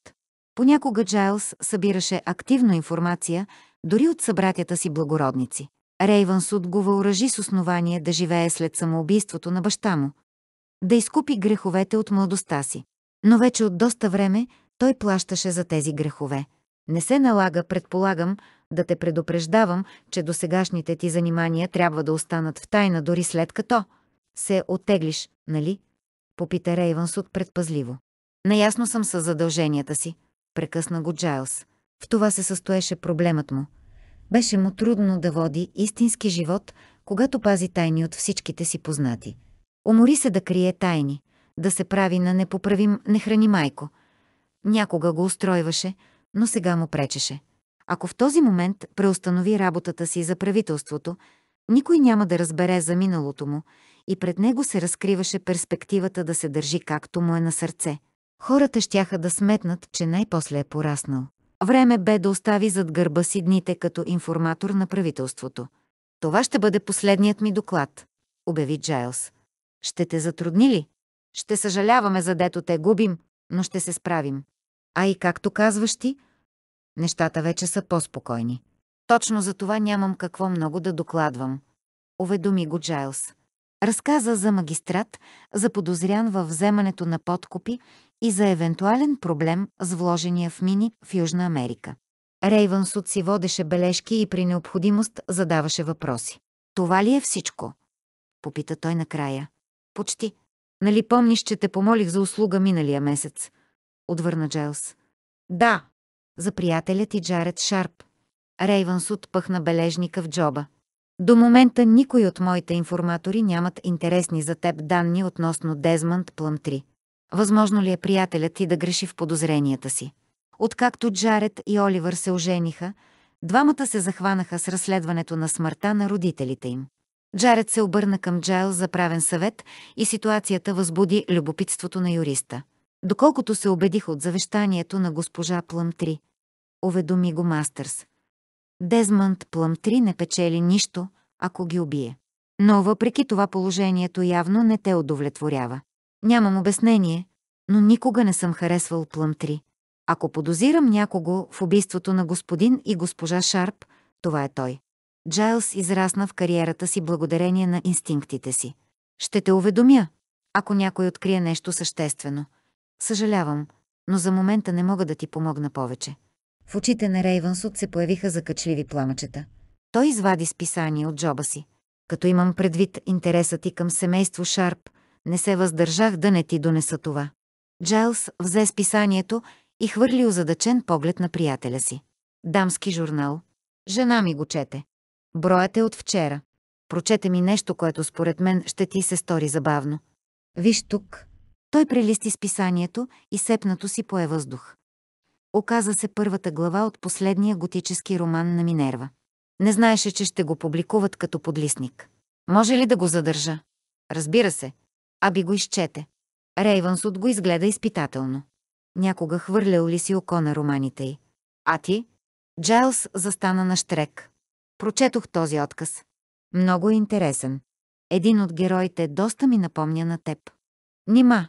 Понякога Джайлс събираше активно информация, дори от събратята си благородници. Рейвансуд го въоръжи с основание да живее след самоубийството на баща му, да изкупи греховете от младостта си. Но вече от доста време той плащаше за тези грехове. Не се налага, предполагам, да те предупреждавам, че досегашните ти занимания трябва да останат в тайна дори след като се оттеглиш, нали? Попита Рейвансуд предпазливо. Наясно съм с задълженията си, прекъсна го Джайлс. В това се състоеше проблемът му. Беше му трудно да води истински живот, когато пази тайни от всичките си познати. Умори се да крие тайни, да се прави на непоправим не храни майко. Някога го устройваше, но сега му пречеше. Ако в този момент преустанови работата си за правителството, никой няма да разбере за миналото му и пред него се разкриваше перспективата да се държи както му е на сърце. Хората щяха да сметнат, че най-после е пораснал. Време бе да остави зад гърба си дните като информатор на правителството. Това ще бъде последният ми доклад, обяви Джайлс. Ще те затрудни ли? Ще съжаляваме, задето те губим, но ще се справим. А и както казваш ти, нещата вече са по-спокойни. Точно за това нямам какво много да докладвам. Уведоми го Джайлс. Разказа за магистрат, за подозрян във вземането на подкупи и за евентуален проблем с вложения в мини в Южна Америка. Рейвансът си водеше бележки и при необходимост задаваше въпроси. Това ли е всичко? Попита той накрая. Почти. Нали помниш, че те помолих за услуга миналия месец? Отвърна Джайлс. Да. За приятелят и Джаред Шарп. Рейвансут пъхна бележника в джоба. До момента никой от моите информатори нямат интересни за теб данни относно Дезмънд Плъмтри. Възможно ли е приятелят ти да греши в подозренията си? Откакто Джаред и Оливър се ожениха, двамата се захванаха с разследването на смъртта на родителите им. Джаред се обърна към Джайл за правен съвет и ситуацията възбуди любопитството на юриста. Доколкото се убедих от завещанието на госпожа Плъмтри, уведоми го Мастърс. Дезмънд Плъмтри не печели нищо, ако ги убие. Но въпреки това положението явно не те удовлетворява. Нямам обяснение, но никога не съм харесвал Плъмтри. Ако подозирам някого в убийството на господин и госпожа Шарп, това е той. Джайлс израсна в кариерата си благодарение на инстинктите си. Ще те уведомя, ако някой открие нещо съществено. Съжалявам, но за момента не мога да ти помогна повече. В очите на Рейвансот се появиха закачливи пламъчета. Той извади списание от джоба си. Като имам предвид интереса ти към семейство Шарп, не се въздържах да не ти донеса това. Джайлс взе списанието и хвърли озадачен поглед на приятеля си. Дамски журнал. Жена ми го чете. Броят е от вчера. Прочете ми нещо, което според мен ще ти се стори забавно. Виж тук. Той прелисти списанието и сепнато си пое въздух оказа се първата глава от последния готически роман на Минерва. Не знаеше, че ще го публикуват като подлисник. Може ли да го задържа? Разбира се. Аби го изчете. Рейвансуд го изгледа изпитателно. Някога хвърлял ли си око на романите й? А ти? Джайлс застана на штрек. Прочетох този отказ. Много е интересен. Един от героите доста ми напомня на теб. Нима.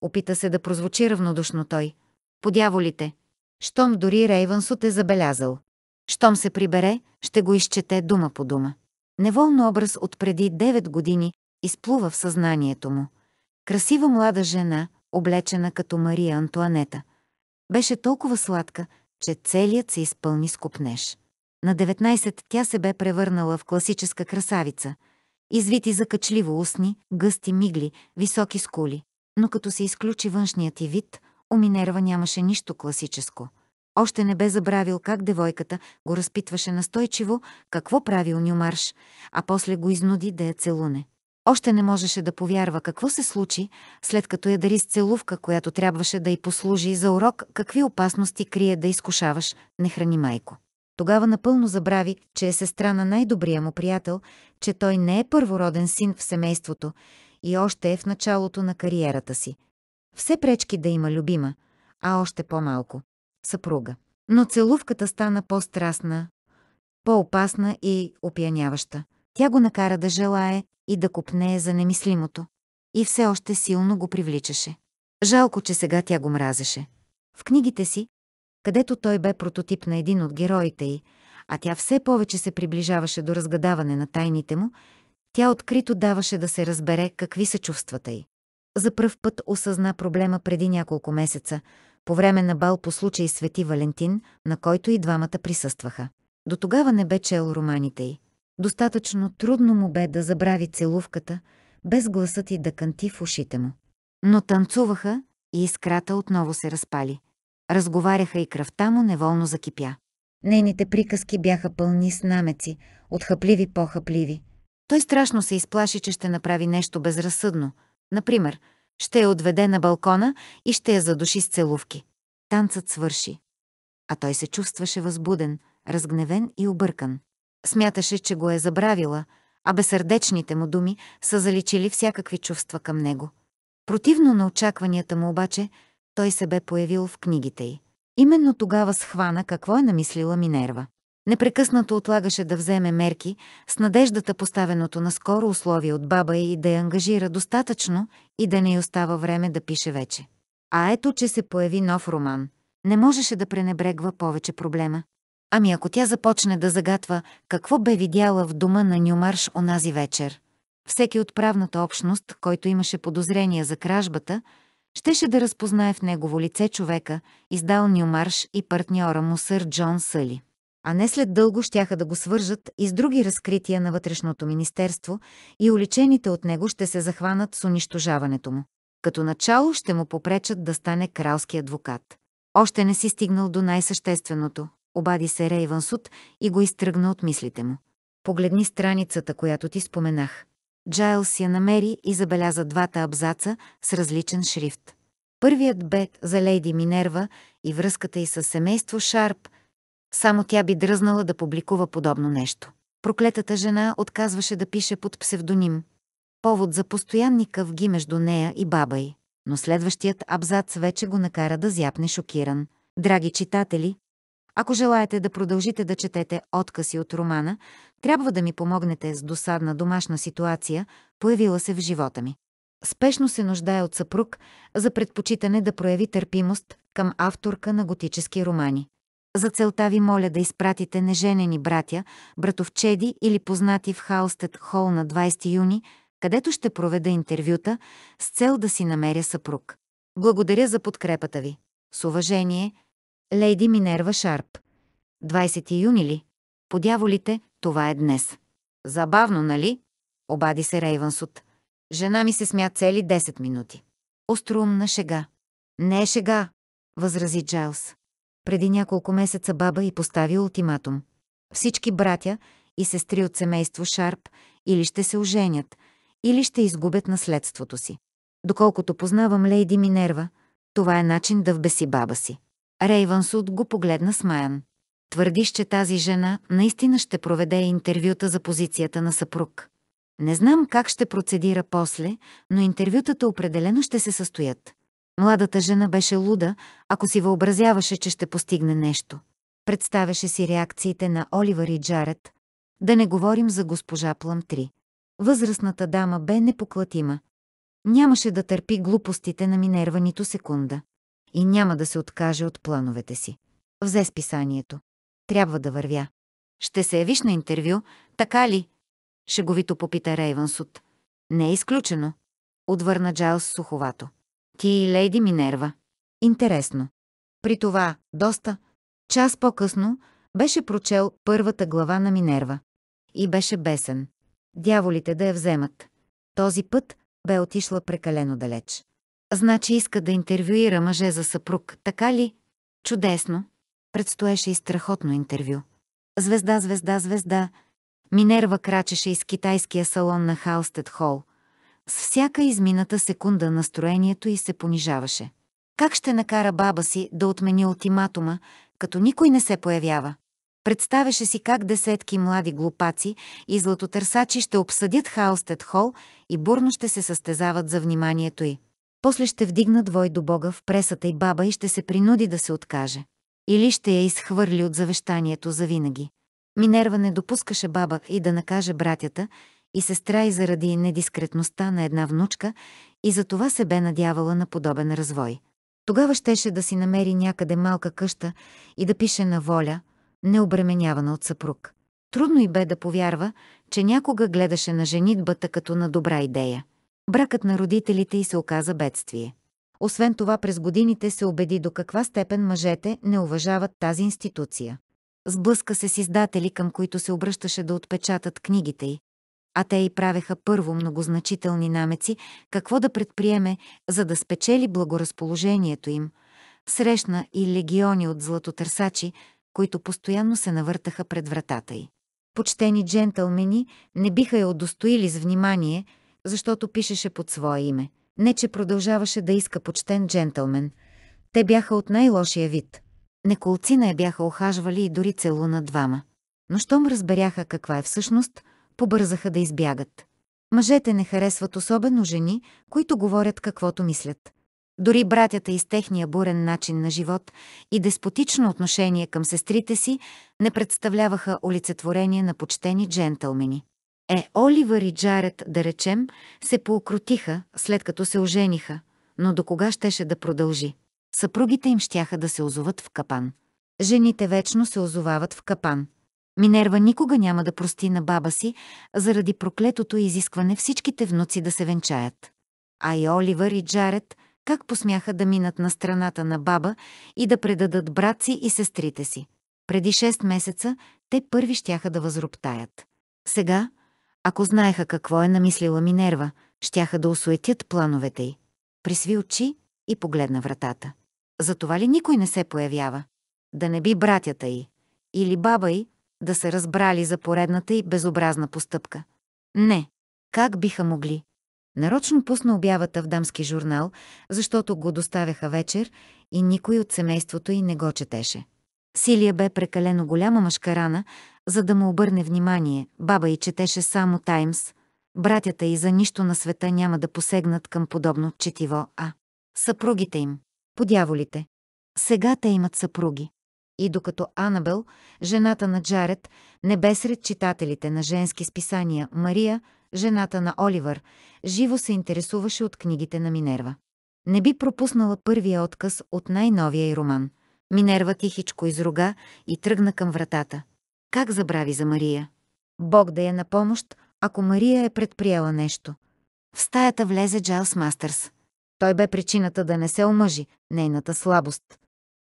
Опита се да прозвучи равнодушно той. Подяволите, щом дори Рейвансот е забелязал. Щом се прибере, ще го изчете дума по дума. Неволно образ от преди 9 години изплува в съзнанието му. Красива млада жена, облечена като Мария Антуанета. Беше толкова сладка, че целият се изпълни с купнеж. На 19 тя се бе превърнала в класическа красавица. Извити закачливо устни, гъсти мигли, високи скули. Но като се изключи външният и вид, у Минерва нямаше нищо класическо. Още не бе забравил как девойката го разпитваше настойчиво какво правил Нюмарш, а после го изнуди да я целуне. Още не можеше да повярва какво се случи, след като я дари с целувка, която трябваше да й послужи за урок какви опасности крие да изкушаваш, не храни майко. Тогава напълно забрави, че е сестра на най-добрия му приятел, че той не е първороден син в семейството и още е в началото на кариерата си. Все пречки да има любима, а още по-малко – съпруга. Но целувката стана по-страстна, по-опасна и опияняваща. Тя го накара да желае и да купнее за немислимото. И все още силно го привличаше. Жалко, че сега тя го мразеше. В книгите си, където той бе прототип на един от героите й, а тя все повече се приближаваше до разгадаване на тайните му, тя открито даваше да се разбере какви са чувствата й за пръв път осъзна проблема преди няколко месеца, по време на бал по случай Свети Валентин, на който и двамата присъстваха. До тогава не бе чел романите й. Достатъчно трудно му бе да забрави целувката, без гласът и да канти в ушите му. Но танцуваха и искрата отново се разпали. Разговаряха и кръвта му неволно закипя. Нейните приказки бяха пълни с намеци, отхъпливи по-хъпливи. Той страшно се изплаши, че ще направи нещо безразсъдно – Например, ще я отведе на балкона и ще я задуши с целувки. Танцът свърши. А той се чувстваше възбуден, разгневен и объркан. Смяташе, че го е забравила, а безсърдечните му думи са заличили всякакви чувства към него. Противно на очакванията му обаче, той се бе появил в книгите й. Именно тогава схвана какво е намислила Минерва. Непрекъснато отлагаше да вземе мерки, с надеждата поставеното на скоро условие от баба и да я ангажира достатъчно и да не й остава време да пише вече. А ето, че се появи нов роман. Не можеше да пренебрегва повече проблема. Ами ако тя започне да загатва какво бе видяла в дома на Нюмарш онази вечер. Всеки от правната общност, който имаше подозрения за кражбата, щеше да разпознае в негово лице човека, издал Нюмарш и партньора му сър Джон Съли а не след дълго щяха да го свържат и с други разкрития на Вътрешното министерство и уличените от него ще се захванат с унищожаването му. Като начало ще му попречат да стане кралски адвокат. Още не си стигнал до най-същественото, обади се Рейвън Суд и го изтръгна от мислите му. Погледни страницата, която ти споменах. Джайлс я намери и забеляза двата абзаца с различен шрифт. Първият бе за Лейди Минерва и връзката й с семейство Шарп – само тя би дръзнала да публикува подобно нещо. Проклетата жена отказваше да пише под псевдоним. Повод за постоянни къвги между нея и баба й. Но следващият абзац вече го накара да зяпне шокиран. Драги читатели, ако желаете да продължите да четете откази от романа, трябва да ми помогнете с досадна домашна ситуация, появила се в живота ми. Спешно се нуждае от съпруг за предпочитане да прояви търпимост към авторка на готически романи. За целта ви моля да изпратите неженени братя, братовчеди или познати в Хаустед Хол на 20 юни, където ще проведа интервюта с цел да си намеря съпруг. Благодаря за подкрепата ви. С уважение, Лейди Минерва Шарп. 20 юни ли? Подяволите, това е днес. Забавно, нали? Обади се Рейвансут. Жена ми се смя цели 10 минути. Остроумна шега. Не е шега, възрази Джайлс преди няколко месеца баба и постави ултиматум. Всички братя и сестри от семейство Шарп или ще се оженят, или ще изгубят наследството си. Доколкото познавам Лейди Минерва, това е начин да вбеси баба си. Рейвансуд го погледна смаян. Твърдиш, че тази жена наистина ще проведе интервюта за позицията на съпруг. Не знам как ще процедира после, но интервютата определено ще се състоят. Младата жена беше луда, ако си въобразяваше, че ще постигне нещо. Представяше си реакциите на Оливър и Джаред, да не говорим за госпожа Пламтри. Възрастната дама бе непоклатима. Нямаше да търпи глупостите на Минерва нито секунда. И няма да се откаже от плановете си. Взе списанието. Трябва да вървя. Ще се явиш на интервю, така ли? Шеговито попита Рейвансут. Не е изключено. Отвърна Джайлс суховато. Ти и лейди Минерва. Интересно. При това, доста, час по-късно, беше прочел първата глава на Минерва. И беше бесен. Дяволите да я вземат. Този път бе отишла прекалено далеч. Значи иска да интервюира мъже за съпруг, така ли? Чудесно. Предстоеше и страхотно интервю. Звезда, звезда, звезда. Минерва крачеше из китайския салон на Халстед Холл. С всяка измината секунда настроението й се понижаваше. Как ще накара баба си да отмени ултиматума, като никой не се появява? Представяше си как десетки млади глупаци и златотърсачи ще обсъдят Хаустед Хол и бурно ще се състезават за вниманието й. После ще вдигна двой до Бога в пресата и баба и ще се принуди да се откаже. Или ще я изхвърли от завещанието завинаги. Минерва не допускаше баба и да накаже братята, и сестра и заради недискретността на една внучка и за това се бе надявала на подобен развой. Тогава щеше да си намери някъде малка къща и да пише на воля, необременявана от съпруг. Трудно и бе да повярва, че някога гледаше на женитбата като на добра идея. Бракът на родителите й се оказа бедствие. Освен това, през годините се убеди до каква степен мъжете не уважават тази институция. Сблъска се с издатели, към които се обръщаше да отпечатат книгите й, а те и правеха първо многозначителни намеци какво да предприеме, за да спечели благоразположението им. Срещна и легиони от златотърсачи, които постоянно се навъртаха пред вратата й. Почтени джентълмени не биха я удостоили с внимание, защото пишеше под свое име. Не, че продължаваше да иска почтен джентълмен. Те бяха от най-лошия вид. Неколцина я бяха охажвали и дори целуна двама. Но щом разберяха каква е всъщност – побързаха да избягат. Мъжете не харесват особено жени, които говорят каквото мислят. Дори братята из техния бурен начин на живот и деспотично отношение към сестрите си не представляваха олицетворение на почтени джентълмени. Е, Оливър и Джаред, да речем, се поукротиха, след като се ожениха, но до кога щеше да продължи? Съпругите им щяха да се озоват в капан. Жените вечно се озовават в капан. Минерва никога няма да прости на баба си, заради проклетото изискване всичките внуци да се венчаят. А и Оливър и Джаред как посмяха да минат на страната на баба и да предадат брат си и сестрите си. Преди 6 месеца те първи щяха да възруптаят. Сега, ако знаеха какво е намислила Минерва, щяха да осуетят плановете й. Присви очи и погледна вратата. Затова ли никой не се появява? Да не би братята й или баба й да се разбрали за поредната и безобразна постъпка. Не. Как биха могли? Нарочно пусна обявата в дамски журнал, защото го доставяха вечер и никой от семейството й не го четеше. Силия бе прекалено голяма мъжкарана, за да му обърне внимание. Баба й четеше само Таймс. Братята й за нищо на света няма да посегнат към подобно четиво, а съпругите им. Подяволите. Сега те имат съпруги. И докато Анабел, жената на Джаред, не бе сред читателите на женски списания, Мария, жената на Оливър, живо се интересуваше от книгите на Минерва. Не би пропуснала първия отказ от най-новия й роман. Минерва тихичко изруга и тръгна към вратата. Как забрави за Мария? Бог да е на помощ, ако Мария е предприела нещо. В стаята влезе Джайлс Мастърс. Той бе причината да не се омъжи, нейната слабост –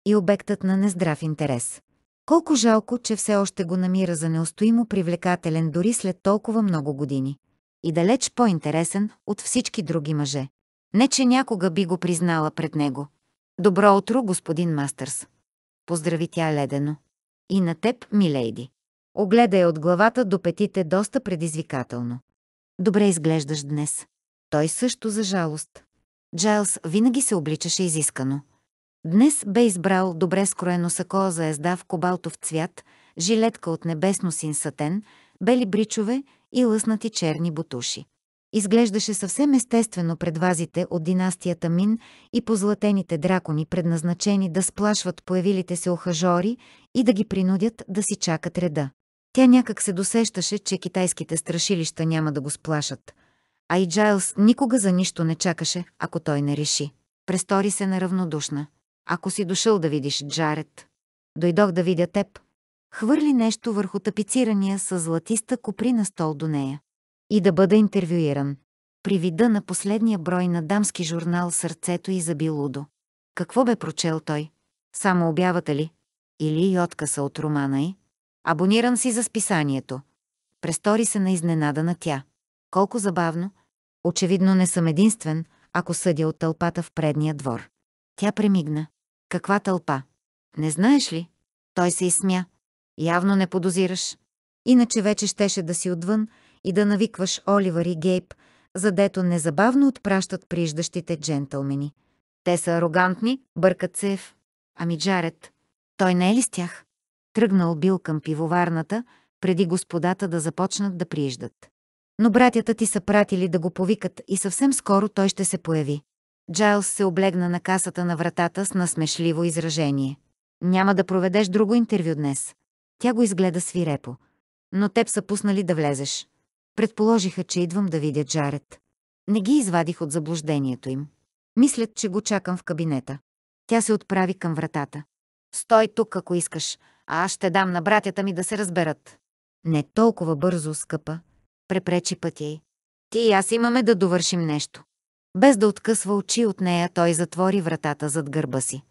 и обектът на нездрав интерес. Колко жалко, че все още го намира за неустоимо привлекателен дори след толкова много години. И далеч по-интересен от всички други мъже. Не, че някога би го признала пред него. Добро утро, господин Мастърс. Поздрави тя ледено. И на теб, милейди. Огледа я от главата до петите доста предизвикателно. Добре изглеждаш днес. Той също за жалост. Джайлс винаги се обличаше изискано. Днес бе избрал добре скроено сако за езда в кобалтов цвят, жилетка от небесно син сатен, бели бричове и лъснати черни бутуши. Изглеждаше съвсем естествено пред вазите от династията Мин и позлатените дракони, предназначени да сплашват появилите се охажори и да ги принудят да си чакат реда. Тя някак се досещаше, че китайските страшилища няма да го сплашат. А и Джайлс никога за нищо не чакаше, ако той не реши. Престори се неравнодушна. Ако си дошъл да видиш Джаред. Дойдох да видя теб. Хвърли нещо върху тапицирания с златиста купри на стол до нея. И да бъда интервюиран. При вида на последния брой на дамски журнал сърцето й заби лудо. Какво бе прочел той? Само обявата ли? Или и откъса от романа й? Абониран си за списанието. Престори се на изненада на тя. Колко забавно. Очевидно не съм единствен, ако съдя от тълпата в предния двор. Тя премигна. Каква тълпа? Не знаеш ли? Той се изсмя. Явно не подозираш. Иначе вече щеше да си отвън и да навикваш Оливър и Гейб, задето незабавно отпращат приждащите джентълмени. Те са арогантни, бъркат се ев. Ами Джаред, той не е ли с тях? Тръгнал бил към пивоварната, преди господата да започнат да прииждат. Но братята ти са пратили да го повикат и съвсем скоро той ще се появи. Джайлс се облегна на касата на вратата с насмешливо изражение. Няма да проведеш друго интервю днес. Тя го изгледа свирепо. Но теб са пуснали да влезеш. Предположиха, че идвам да видя Джаред. Не ги извадих от заблуждението им. Мислят, че го чакам в кабинета. Тя се отправи към вратата. Стой тук, ако искаш, а аз ще дам на братята ми да се разберат. Не толкова бързо, скъпа. Препречи пътя й. Ти и аз имаме да довършим нещо. Без да откъсва очи от нея, той затвори вратата зад гърба си.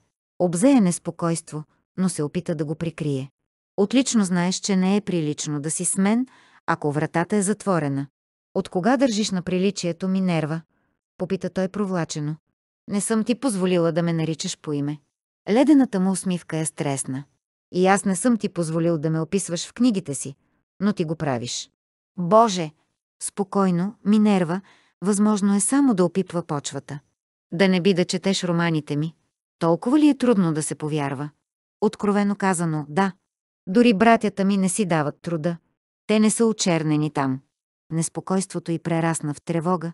е неспокойство, но се опита да го прикрие. Отлично знаеш, че не е прилично да си с мен, ако вратата е затворена. От кога държиш на приличието ми нерва? Попита той провлачено. Не съм ти позволила да ме наричаш по име. Ледената му усмивка е стресна. И аз не съм ти позволил да ме описваш в книгите си, но ти го правиш. Боже! Спокойно, Минерва, възможно е само да опипва почвата. Да не би да четеш романите ми. Толкова ли е трудно да се повярва? Откровено казано, да. Дори братята ми не си дават труда. Те не са очернени там. Неспокойството й прерасна в тревога,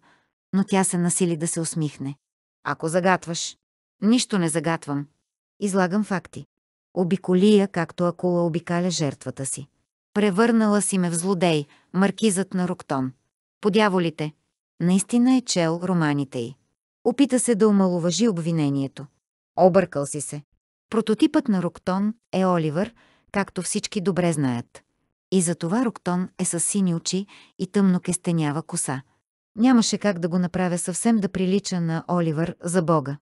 но тя се насили да се усмихне. Ако загатваш. Нищо не загатвам. Излагам факти. Обиколия, както акула обикаля жертвата си. Превърнала си ме в злодей, маркизът на Роктон. Подяволите, наистина е чел романите й. Опита се да омалуважи обвинението. Объркал си се. Прототипът на Роктон е Оливър, както всички добре знаят. И затова Роктон е с сини очи и тъмно кестенява коса. Нямаше как да го направя съвсем да прилича на Оливър за Бога.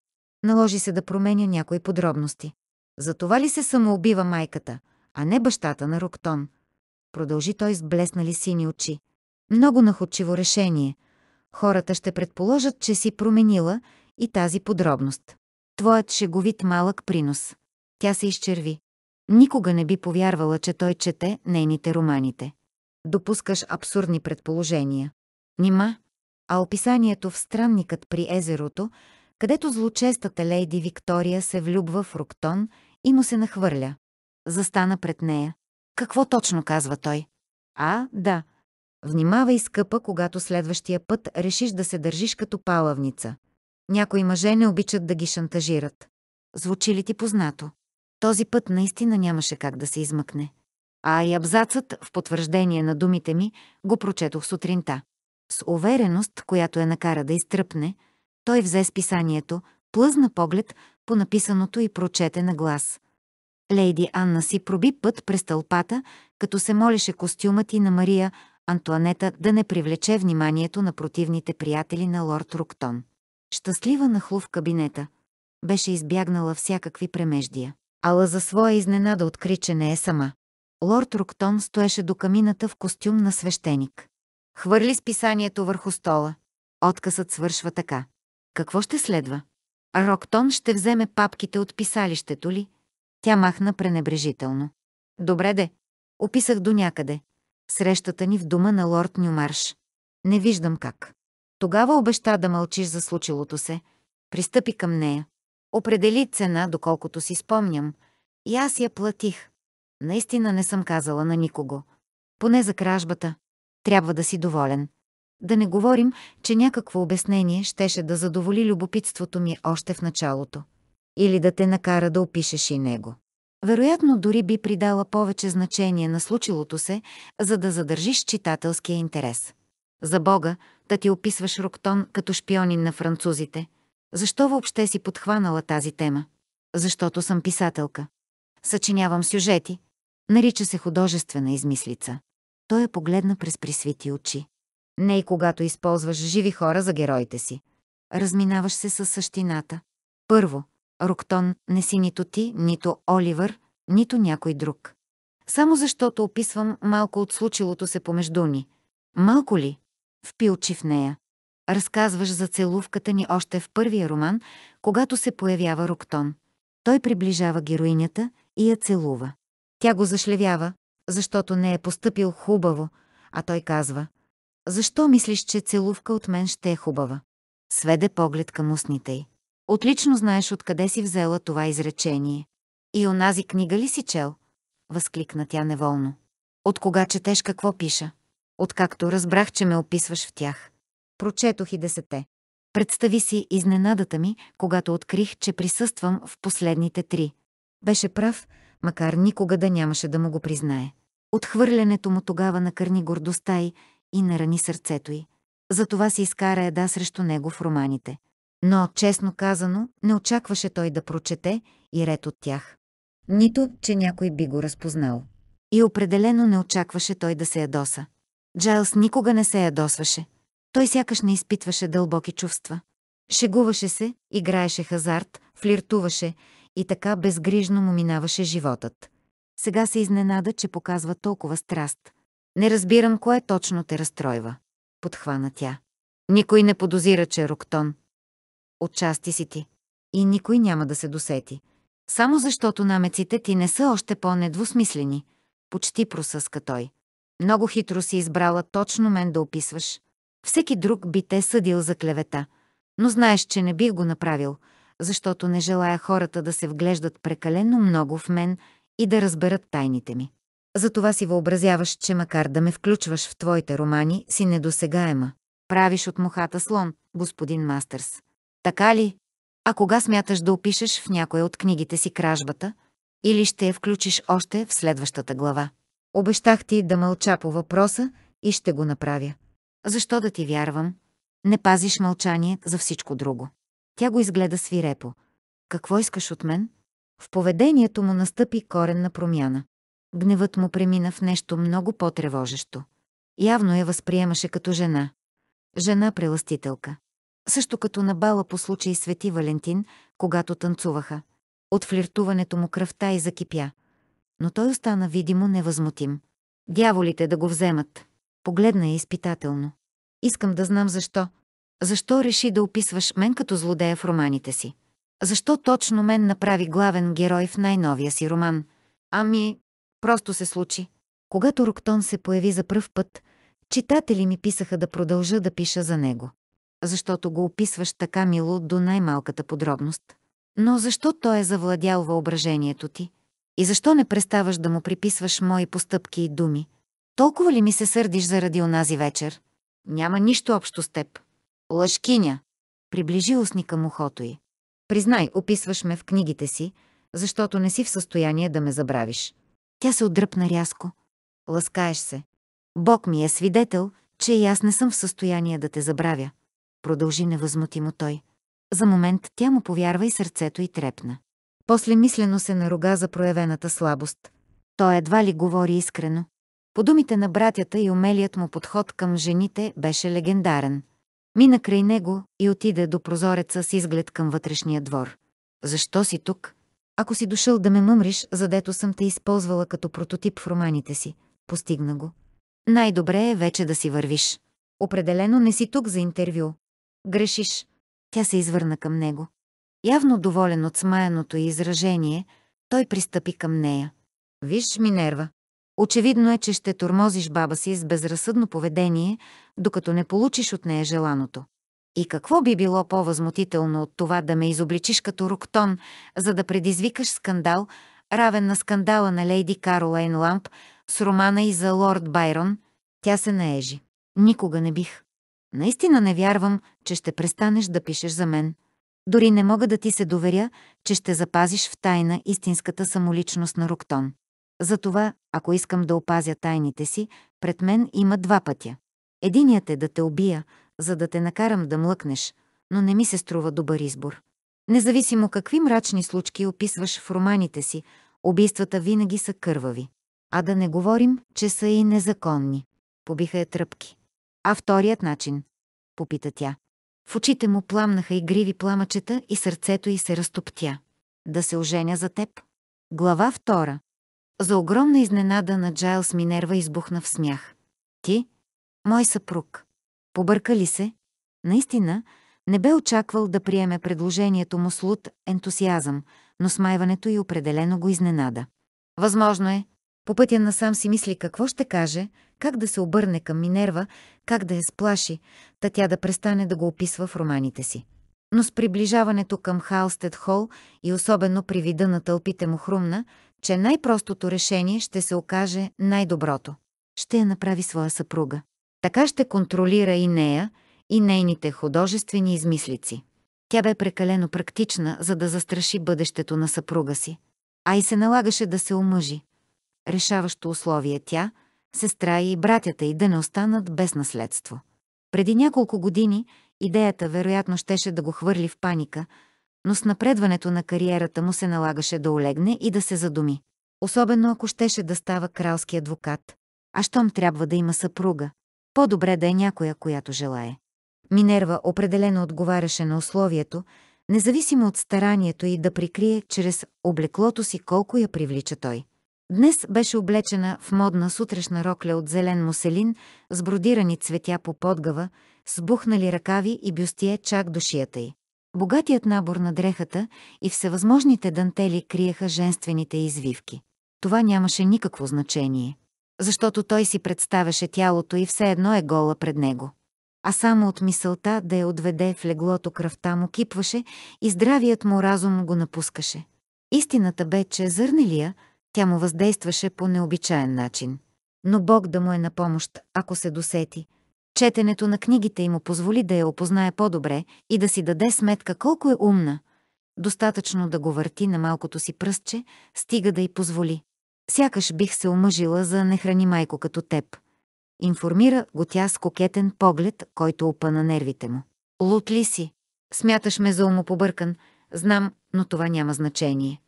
Наложи се да променя някои подробности. За това ли се самоубива майката, а не бащата на Роктон? Продължи той с блеснали сини очи. Много находчиво решение – хората ще предположат, че си променила и тази подробност. Твоят шеговит малък принос. Тя се изчерви. Никога не би повярвала, че той чете нейните романите. Допускаш абсурдни предположения. Нима, а описанието в странникът при езерото, където злочестата лейди Виктория се влюбва в Руктон и му се нахвърля. Застана пред нея. Какво точно казва той? А, да, Внимавай, скъпа, когато следващия път решиш да се държиш като палавница. Някои мъже не обичат да ги шантажират. Звучи ли ти познато? Този път наистина нямаше как да се измъкне. А и абзацът, в потвърждение на думите ми, го прочетох сутринта. С увереност, която я накара да изтръпне, той взе списанието, плъзна поглед по написаното и прочете на глас. Лейди Анна си проби път през тълпата, като се молеше костюмът и на Мария Антуанета да не привлече вниманието на противните приятели на лорд Руктон. Щастлива нахлу в кабинета. Беше избягнала всякакви премеждия. Ала за своя изненада откри, че не е сама. Лорд Руктон стоеше до камината в костюм на свещеник. Хвърли списанието върху стола. Откъсът свършва така. Какво ще следва? Роктон ще вземе папките от писалището ли? Тя махна пренебрежително. Добре де. Описах до някъде срещата ни в дома на лорд Нюмарш. Не виждам как. Тогава обеща да мълчиш за случилото се. Пристъпи към нея. Определи цена, доколкото си спомням. И аз я платих. Наистина не съм казала на никого. Поне за кражбата. Трябва да си доволен. Да не говорим, че някакво обяснение щеше да задоволи любопитството ми още в началото. Или да те накара да опишеш и него. Вероятно дори би придала повече значение на случилото се, за да задържиш читателския интерес. За Бога, да ти описваш Роктон като шпионин на французите. Защо въобще си подхванала тази тема? Защото съм писателка. Съчинявам сюжети. Нарича се художествена измислица. Той я е погледна през присвити очи. Не и когато използваш живи хора за героите си. Разминаваш се със същината. Първо, Роктон не си нито ти, нито Оливър, нито някой друг. Само защото описвам малко от случилото се помежду ни. Малко ли? Впилчи в нея. Разказваш за целувката ни още в първия роман, когато се появява Роктон. Той приближава героинята и я целува. Тя го зашлевява, защото не е поступил хубаво, а той казва «Защо мислиш, че целувка от мен ще е хубава?» Сведе поглед към устните й. Отлично знаеш откъде си взела това изречение. И онази книга ли си чел? Възкликна тя неволно. От кога четеш какво пиша? Откакто разбрах, че ме описваш в тях. Прочетох и десете. Представи си изненадата ми, когато открих, че присъствам в последните три. Беше прав, макар никога да нямаше да му го признае. Отхвърлянето му тогава накърни гордостта й и нарани сърцето й. Затова си изкара еда срещу него в романите. Но, честно казано, не очакваше той да прочете и ред от тях. Нито, че някой би го разпознал. И определено не очакваше той да се ядоса. Джайлс никога не се ядосваше. Той сякаш не изпитваше дълбоки чувства. Шегуваше се, играеше хазарт, флиртуваше и така безгрижно му минаваше животът. Сега се изненада, че показва толкова страст. Не разбирам кое точно те разстройва. Подхвана тя. Никой не подозира, че е Роктон от части ти. И никой няма да се досети. Само защото намеците ти не са още по-недвусмислени, почти просъска той. Много хитро си избрала точно мен да описваш. Всеки друг би те съдил за клевета, но знаеш, че не бих го направил, защото не желая хората да се вглеждат прекалено много в мен и да разберат тайните ми. Затова си въобразяваш, че макар да ме включваш в твоите романи, си недосегаема. Правиш от мухата слон, господин Мастърс. Така ли? А кога смяташ да опишеш в някоя от книгите си кражбата? Или ще я включиш още в следващата глава? Обещах ти да мълча по въпроса и ще го направя. Защо да ти вярвам? Не пазиш мълчание за всичко друго. Тя го изгледа свирепо. Какво искаш от мен? В поведението му настъпи коренна промяна. Гневът му премина в нещо много по-тревожещо. Явно я възприемаше като жена. Жена-преластителка. Също като на бала по случай Свети Валентин, когато танцуваха. От флиртуването му кръвта и закипя. Но той остана видимо невъзмутим. Дяволите да го вземат. Погледна я изпитателно. Искам да знам защо. Защо реши да описваш мен като злодея в романите си? Защо точно мен направи главен герой в най-новия си роман? Ами, просто се случи. Когато Роктон се появи за пръв път, читатели ми писаха да продължа да пиша за него защото го описваш така мило до най-малката подробност. Но защо той е завладял въображението ти? И защо не преставаш да му приписваш мои постъпки и думи? Толкова ли ми се сърдиш заради онази вечер? Няма нищо общо с теб. Лъшкиня! Приближи устни към ухото й. Признай, описваш ме в книгите си, защото не си в състояние да ме забравиш. Тя се отдръпна рязко. Ласкаеш се. Бог ми е свидетел, че и аз не съм в състояние да те забравя продължи невъзмутимо той. За момент тя му повярва и сърцето й трепна. После мислено се наруга за проявената слабост. Той едва ли говори искрено. По думите на братята и умелият му подход към жените беше легендарен. Мина край него и отиде до прозореца с изглед към вътрешния двор. Защо си тук? Ако си дошъл да ме мъмриш, задето съм те използвала като прототип в романите си, постигна го. Най-добре е вече да си вървиш. Определено не си тук за интервю. Грешиш. Тя се извърна към него. Явно доволен от смаяното й изражение, той пристъпи към нея. Виж, Минерва, очевидно е, че ще тормозиш баба си с безразсъдно поведение, докато не получиш от нея желаното. И какво би било по-възмутително от това да ме изобличиш като руктон, за да предизвикаш скандал, равен на скандала на лейди Каролайн Ламп с романа и за лорд Байрон, тя се наежи. Никога не бих. Наистина не вярвам, че ще престанеш да пишеш за мен. Дори не мога да ти се доверя, че ще запазиш в тайна истинската самоличност на Руктон. Затова, ако искам да опазя тайните си, пред мен има два пътя. Единият е да те убия, за да те накарам да млъкнеш, но не ми се струва добър избор. Независимо какви мрачни случки описваш в романите си, убийствата винаги са кървави. А да не говорим, че са и незаконни. Побиха я тръпки. А вторият начин? Попита тя. В очите му пламнаха и гриви пламъчета и сърцето й се разтоптя. Да се оженя за теб. Глава втора. За огромна изненада на Джайлс Минерва избухна в смях. Ти? Мой съпруг. Побърка ли се? Наистина, не бе очаквал да приеме предложението му с луд ентусиазъм, но смайването й определено го изненада. Възможно е, по пътя насам си мисли какво ще каже, как да се обърне към Минерва, как да я сплаши, та тя да престане да го описва в романите си. Но с приближаването към Халстед Хол и особено при вида на тълпите му хрумна, че най-простото решение ще се окаже най-доброто. Ще я направи своя съпруга. Така ще контролира и нея, и нейните художествени измислици. Тя бе прекалено практична, за да застраши бъдещето на съпруга си. А и се налагаше да се омъжи решаващо условие тя, сестра и братята й да не останат без наследство. Преди няколко години идеята вероятно щеше да го хвърли в паника, но с напредването на кариерата му се налагаше да олегне и да се задуми. Особено ако щеше да става кралски адвокат. А щом трябва да има съпруга, по-добре да е някоя, която желае. Минерва определено отговаряше на условието, независимо от старанието й да прикрие чрез облеклото си колко я привлича той. Днес беше облечена в модна сутрешна рокля от зелен муселин с бродирани цветя по подгава, с бухнали ръкави и бюстие чак до шията й. Богатият набор на дрехата и всевъзможните дантели криеха женствените извивки. Това нямаше никакво значение, защото той си представяше тялото и все едно е гола пред него. А само от мисълта да я отведе в леглото кръвта му кипваше и здравият му разум го напускаше. Истината бе, че зърнелия – тя му въздействаше по необичаен начин. Но Бог да му е на помощ, ако се досети. Четенето на книгите й му позволи да я опознае по-добре и да си даде сметка колко е умна. Достатъчно да го върти на малкото си пръстче, стига да й позволи. Сякаш бих се омъжила за не храни майко като теб. Информира го тя с кокетен поглед, който опъна нервите му. Лут ли си? Смяташ ме за умопобъркан, знам, но това няма значение.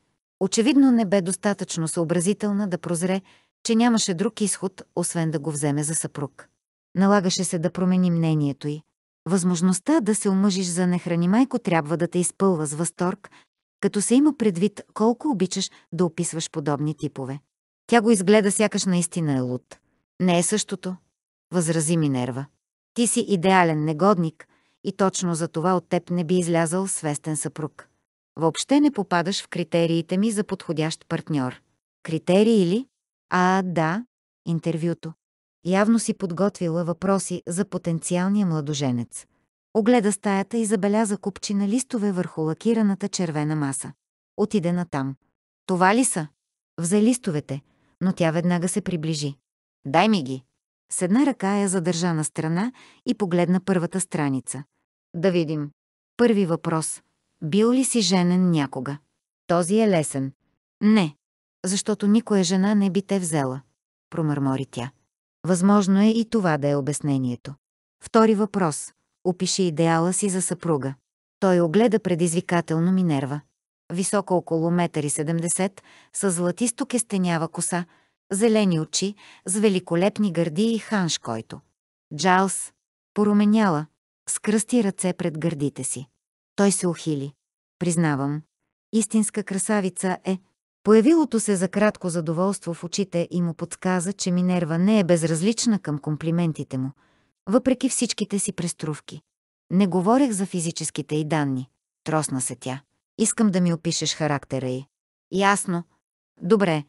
Очевидно не бе достатъчно съобразителна да прозре, че нямаше друг изход, освен да го вземе за съпруг. Налагаше се да промени мнението й. Възможността да се омъжиш за нехранимайко трябва да те изпълва с възторг, като се има предвид колко обичаш да описваш подобни типове. Тя го изгледа сякаш наистина е луд. Не е същото, възрази Минерва. Ти си идеален негодник и точно за това от теб не би излязал свестен съпруг. Въобще не попадаш в критериите ми за подходящ партньор. Критерии ли? А, да, интервюто. Явно си подготвила въпроси за потенциалния младоженец. Огледа стаята и забеляза купчина листове върху лакираната червена маса. Отиде натам. Това ли са? Взе листовете, но тя веднага се приближи. Дай ми ги. С една ръка я задържа на страна и погледна първата страница. Да видим. Първи въпрос. Бил ли си женен някога? Този е лесен. Не, защото никоя жена не би те взела, промърмори тя. Възможно е и това да е обяснението. Втори въпрос. Опиши идеала си за съпруга. Той огледа предизвикателно Минерва. Висока около 1,70 м, с златисто кестенява коса, зелени очи, с великолепни гърди и ханш, който. Джалс, поруменяла, скръсти ръце пред гърдите си. Той се ухили. Признавам, истинска красавица е. Появилото се за кратко задоволство в очите и му подсказа, че Минерва не е безразлична към комплиментите му, въпреки всичките си преструвки. Не говорех за физическите й данни. Тросна се тя. Искам да ми опишеш характера й. Ясно. Добре.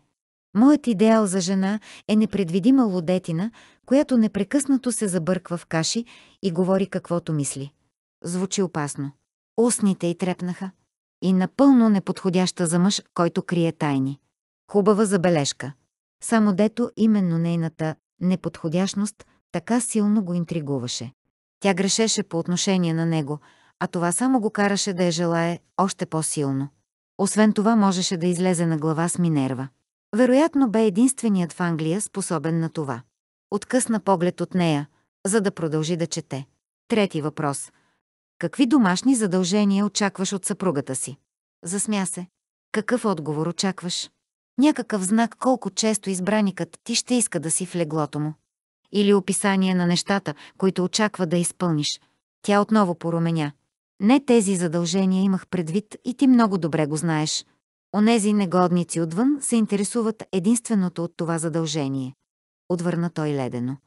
Моят идеал за жена е непредвидима лудетина, която непрекъснато се забърква в каши и говори каквото мисли. Звучи опасно. Устните й трепнаха. И напълно неподходяща за мъж, който крие тайни. Хубава забележка. Само дето именно нейната неподходящност така силно го интригуваше. Тя грешеше по отношение на него, а това само го караше да я желае още по-силно. Освен това можеше да излезе на глава с Минерва. Вероятно бе единственият в Англия способен на това. Откъсна поглед от нея, за да продължи да чете. Трети въпрос – Какви домашни задължения очакваш от съпругата си? Засмя се. Какъв отговор очакваш? Някакъв знак колко често избраникът ти ще иска да си в леглото му. Или описание на нещата, които очаква да изпълниш. Тя отново поруменя. Не тези задължения имах предвид и ти много добре го знаеш. Онези негодници отвън се интересуват единственото от това задължение. Отвърна той ледено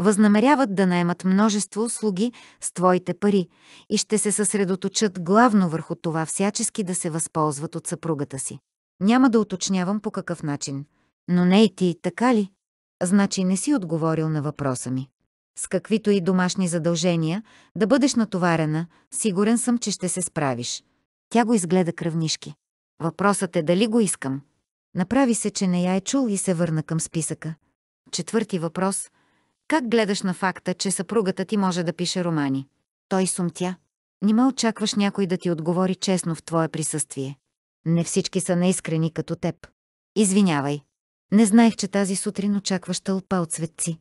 възнамеряват да наемат множество слуги с твоите пари и ще се съсредоточат главно върху това всячески да се възползват от съпругата си. Няма да уточнявам по какъв начин. Но не и ти, така ли? Значи не си отговорил на въпроса ми. С каквито и домашни задължения, да бъдеш натоварена, сигурен съм, че ще се справиш. Тя го изгледа кръвнишки. Въпросът е дали го искам. Направи се, че не я е чул и се върна към списъка. Четвърти въпрос – как гледаш на факта, че съпругата ти може да пише романи? Той сумтя. Нима очакваш някой да ти отговори честно в твое присъствие. Не всички са неискрени като теб. Извинявай. Не знаех, че тази сутрин очакваш тълпа от светци.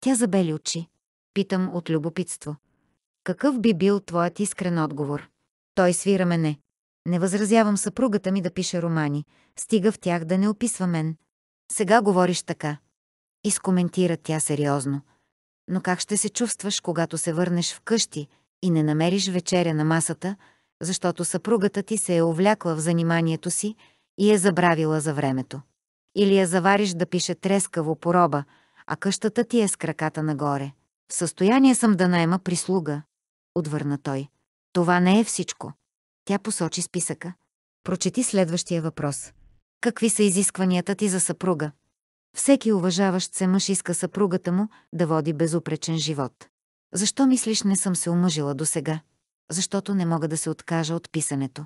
Тя забели очи. Питам от любопитство. Какъв би бил твоят искрен отговор? Той свира мене. Не възразявам съпругата ми да пише романи, стига в тях да не описва мен. Сега говориш така изкоментира тя сериозно. Но как ще се чувстваш, когато се върнеш в къщи и не намериш вечеря на масата, защото съпругата ти се е увлякла в заниманието си и е забравила за времето? Или я завариш да пише трескаво пороба, а къщата ти е с краката нагоре. В състояние съм да найма прислуга, отвърна той. Това не е всичко. Тя посочи списъка. Прочети следващия въпрос. Какви са изискванията ти за съпруга? Всеки уважаващ се мъж иска съпругата му да води безупречен живот. Защо мислиш не съм се омъжила до сега? Защото не мога да се откажа от писането.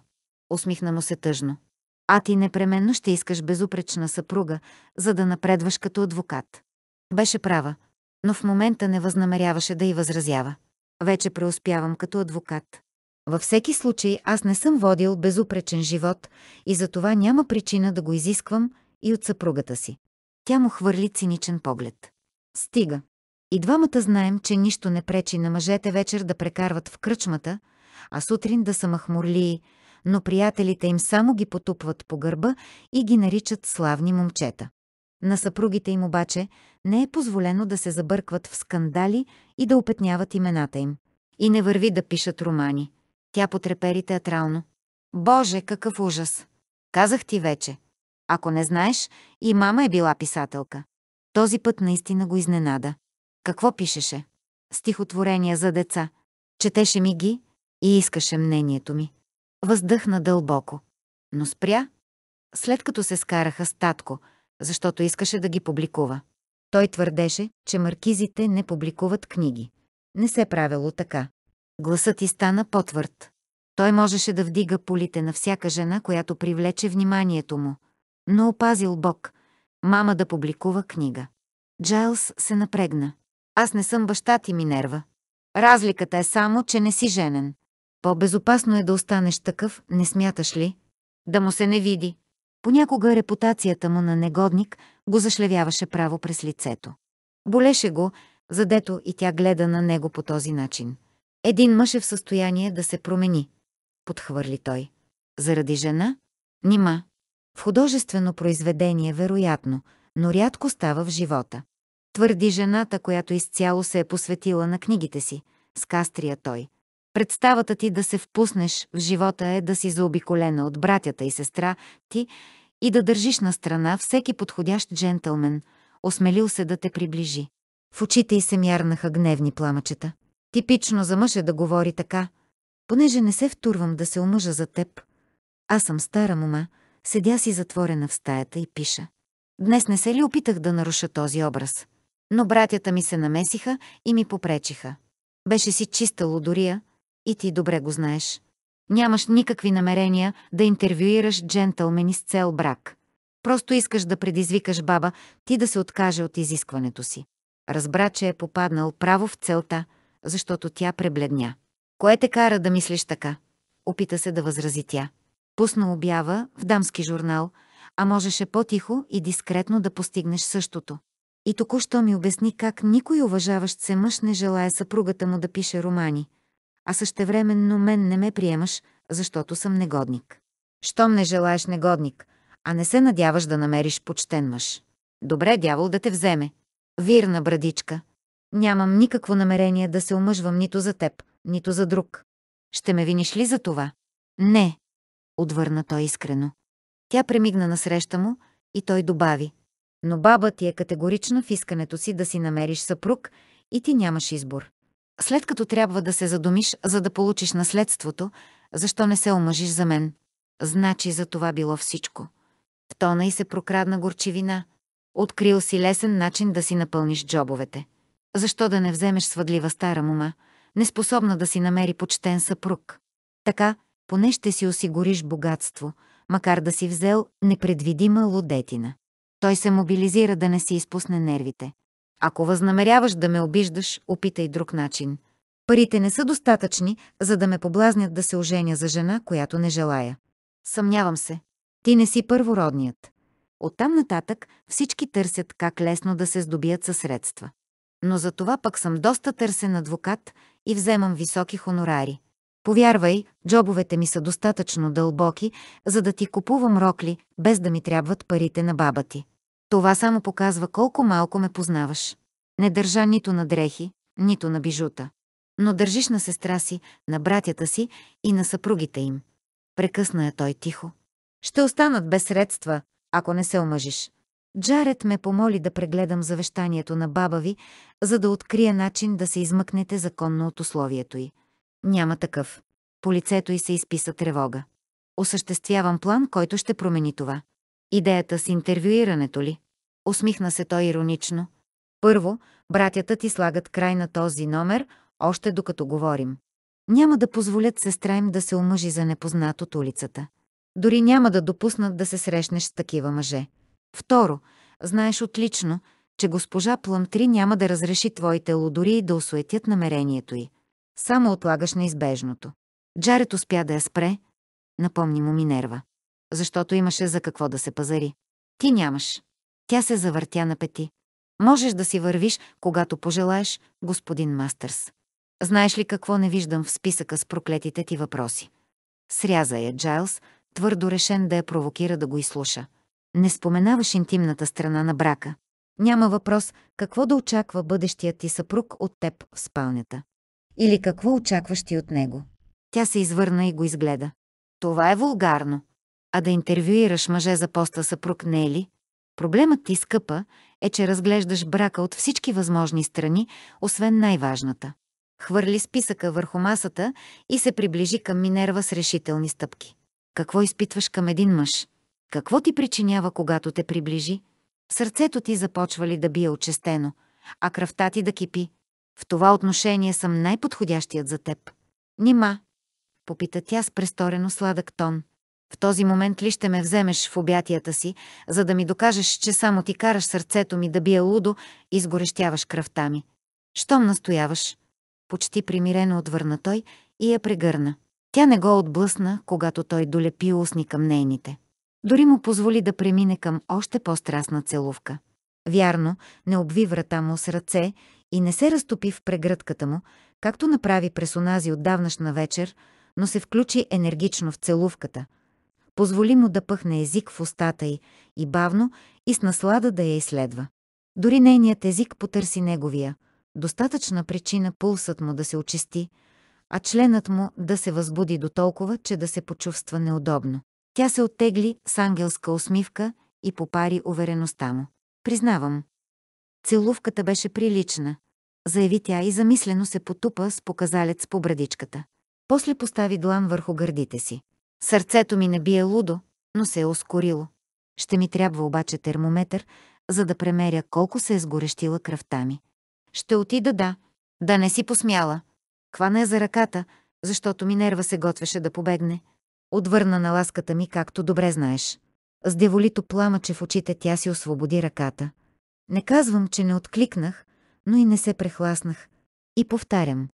Усмихна му се тъжно. А ти непременно ще искаш безупречна съпруга, за да напредваш като адвокат. Беше права, но в момента не възнамеряваше да й възразява. Вече преуспявам като адвокат. Във всеки случай аз не съм водил безупречен живот и за това няма причина да го изисквам и от съпругата си. Тя му хвърли циничен поглед. Стига. И двамата знаем, че нищо не пречи на мъжете вечер да прекарват в кръчмата, а сутрин да са махмурлии, но приятелите им само ги потупват по гърба и ги наричат славни момчета. На съпругите им обаче не е позволено да се забъркват в скандали и да опетняват имената им. И не върви да пишат романи. Тя потрепери театрално. Боже, какъв ужас! Казах ти вече. Ако не знаеш, и мама е била писателка. Този път наистина го изненада. Какво пишеше? Стихотворения за деца. Четеше ми ги и искаше мнението ми. Въздъхна дълбоко. Но спря, след като се скараха с татко, защото искаше да ги публикува. Той твърдеше, че маркизите не публикуват книги. Не се е правило така. Гласът ти стана потвърд. Той можеше да вдига полите на всяка жена, която привлече вниманието му но опазил Бог. Мама да публикува книга. Джайлс се напрегна. Аз не съм баща ти, Минерва. Разликата е само, че не си женен. По-безопасно е да останеш такъв, не смяташ ли? Да му се не види. Понякога репутацията му на негодник го зашлевяваше право през лицето. Болеше го, задето и тя гледа на него по този начин. Един мъж е в състояние да се промени, подхвърли той. Заради жена? Нима. В художествено произведение, вероятно, но рядко става в живота. Твърди жената, която изцяло се е посветила на книгите си, с кастрия той. Представата ти да се впуснеш в живота е да си заобиколена от братята и сестра ти и да държиш на страна всеки подходящ джентълмен, осмелил се да те приближи. В очите й се мярнаха гневни пламъчета. Типично за мъж е да говори така. Понеже не се втурвам да се омъжа за теб. Аз съм стара мума. Седя си затворена в стаята и пиша. Днес не се ли опитах да наруша този образ? Но братята ми се намесиха и ми попречиха. Беше си чиста лудория и ти добре го знаеш. Нямаш никакви намерения да интервюираш джентълмени с цел брак. Просто искаш да предизвикаш баба ти да се откаже от изискването си. Разбра, че е попаднал право в целта, защото тя пребледня. Кое те кара да мислиш така? Опита се да възрази тя. Пусна обява в дамски журнал, а можеше по-тихо и дискретно да постигнеш същото. И току-що ми обясни как никой уважаващ се мъж не желая съпругата му да пише романи, а същевременно мен не ме приемаш, защото съм негодник. Щом не желаеш негодник, а не се надяваш да намериш почтен мъж. Добре, дявол да те вземе. Вирна брадичка. Нямам никакво намерение да се омъжвам нито за теб, нито за друг. Ще ме виниш ли за това? Не отвърна той искрено. Тя премигна насреща му и той добави. Но баба ти е категорична в искането си да си намериш съпруг и ти нямаш избор. След като трябва да се задумиш, за да получиш наследството, защо не се омъжиш за мен? Значи за това било всичко. В тона и се прокрадна горчивина. Открил си лесен начин да си напълниш джобовете. Защо да не вземеш свъдлива стара мума, неспособна да си намери почтен съпруг? Така, поне ще си осигуриш богатство, макар да си взел непредвидима лудетина. Той се мобилизира да не си изпусне нервите. Ако възнамеряваш да ме обиждаш, опитай друг начин. Парите не са достатъчни, за да ме поблазнят да се оженя за жена, която не желая. Съмнявам се. Ти не си първородният. Оттам нататък всички търсят как лесно да се здобият със средства. Но за това пък съм доста търсен адвокат и вземам високи хонорари. Повярвай, джобовете ми са достатъчно дълбоки, за да ти купувам рокли, без да ми трябват парите на баба ти. Това само показва колко малко ме познаваш. Не държа нито на дрехи, нито на бижута. Но държиш на сестра си, на братята си и на съпругите им. Прекъсна я той тихо. Ще останат без средства, ако не се омъжиш. Джаред ме помоли да прегледам завещанието на баба ви, за да открия начин да се измъкнете законно от условието й. Няма такъв. По лицето й се изписа тревога. Осъществявам план, който ще промени това. Идеята с интервюирането ли? Усмихна се той иронично. Първо, братята ти слагат край на този номер, още докато говорим. Няма да позволят сестра им да се омъжи за непознат от улицата. Дори няма да допуснат да се срещнеш с такива мъже. Второ, знаеш отлично, че госпожа Плъмтри няма да разреши твоите лодори и да осуетят намерението й. Само отлагаш неизбежното. Джаред успя да я спре, напомни му Минерва. Защото имаше за какво да се пазари. Ти нямаш. Тя се завъртя на пети. Можеш да си вървиш, когато пожелаеш, господин Мастърс. Знаеш ли какво не виждам в списъка с проклетите ти въпроси? Сряза я Джайлс, твърдо решен да я провокира да го изслуша. Не споменаваш интимната страна на брака. Няма въпрос какво да очаква бъдещият ти съпруг от теб в спалнята или какво очакваш ти от него. Тя се извърна и го изгледа. Това е вулгарно. А да интервюираш мъже за поста съпруг не е ли? Проблемът ти, скъпа, е, че разглеждаш брака от всички възможни страни, освен най-важната. Хвърли списъка върху масата и се приближи към Минерва с решителни стъпки. Какво изпитваш към един мъж? Какво ти причинява, когато те приближи? Сърцето ти започва ли да бие очестено, а кръвта ти да кипи? В това отношение съм най-подходящият за теб. Нима, попита тя с престорено сладък тон. В този момент ли ще ме вземеш в обятията си, за да ми докажеш, че само ти караш сърцето ми да бие лудо и сгорещяваш кръвта ми? Щом настояваш? Почти примирено отвърна той и я прегърна. Тя не го отблъсна, когато той долепи устни към нейните. Дори му позволи да премине към още по-страстна целувка. Вярно, не обви врата му с ръце, и не се разтопи в прегръдката му, както направи през онази отдавнашна вечер, но се включи енергично в целувката. Позволи му да пъхне език в устата й и бавно и с наслада да я изследва. Дори нейният език потърси неговия. Достатъчна причина пулсът му да се очисти, а членът му да се възбуди до толкова, че да се почувства неудобно. Тя се оттегли с ангелска усмивка и попари увереността му. Признавам. Целувката беше прилична, заяви тя и замислено се потупа с показалец по брадичката. После постави длан върху гърдите си. Сърцето ми не бие лудо, но се е ускорило. Ще ми трябва обаче термометър, за да премеря колко се е сгорещила кръвта ми. Ще отида, да. Да не си посмяла. Хвана я за ръката, защото Минерва се готвеше да побегне. Отвърна на ласката ми, както добре знаеш. С деволито пламъче в очите тя си освободи ръката. Не казвам, че не откликнах, но и не се прехласнах. И повтарям.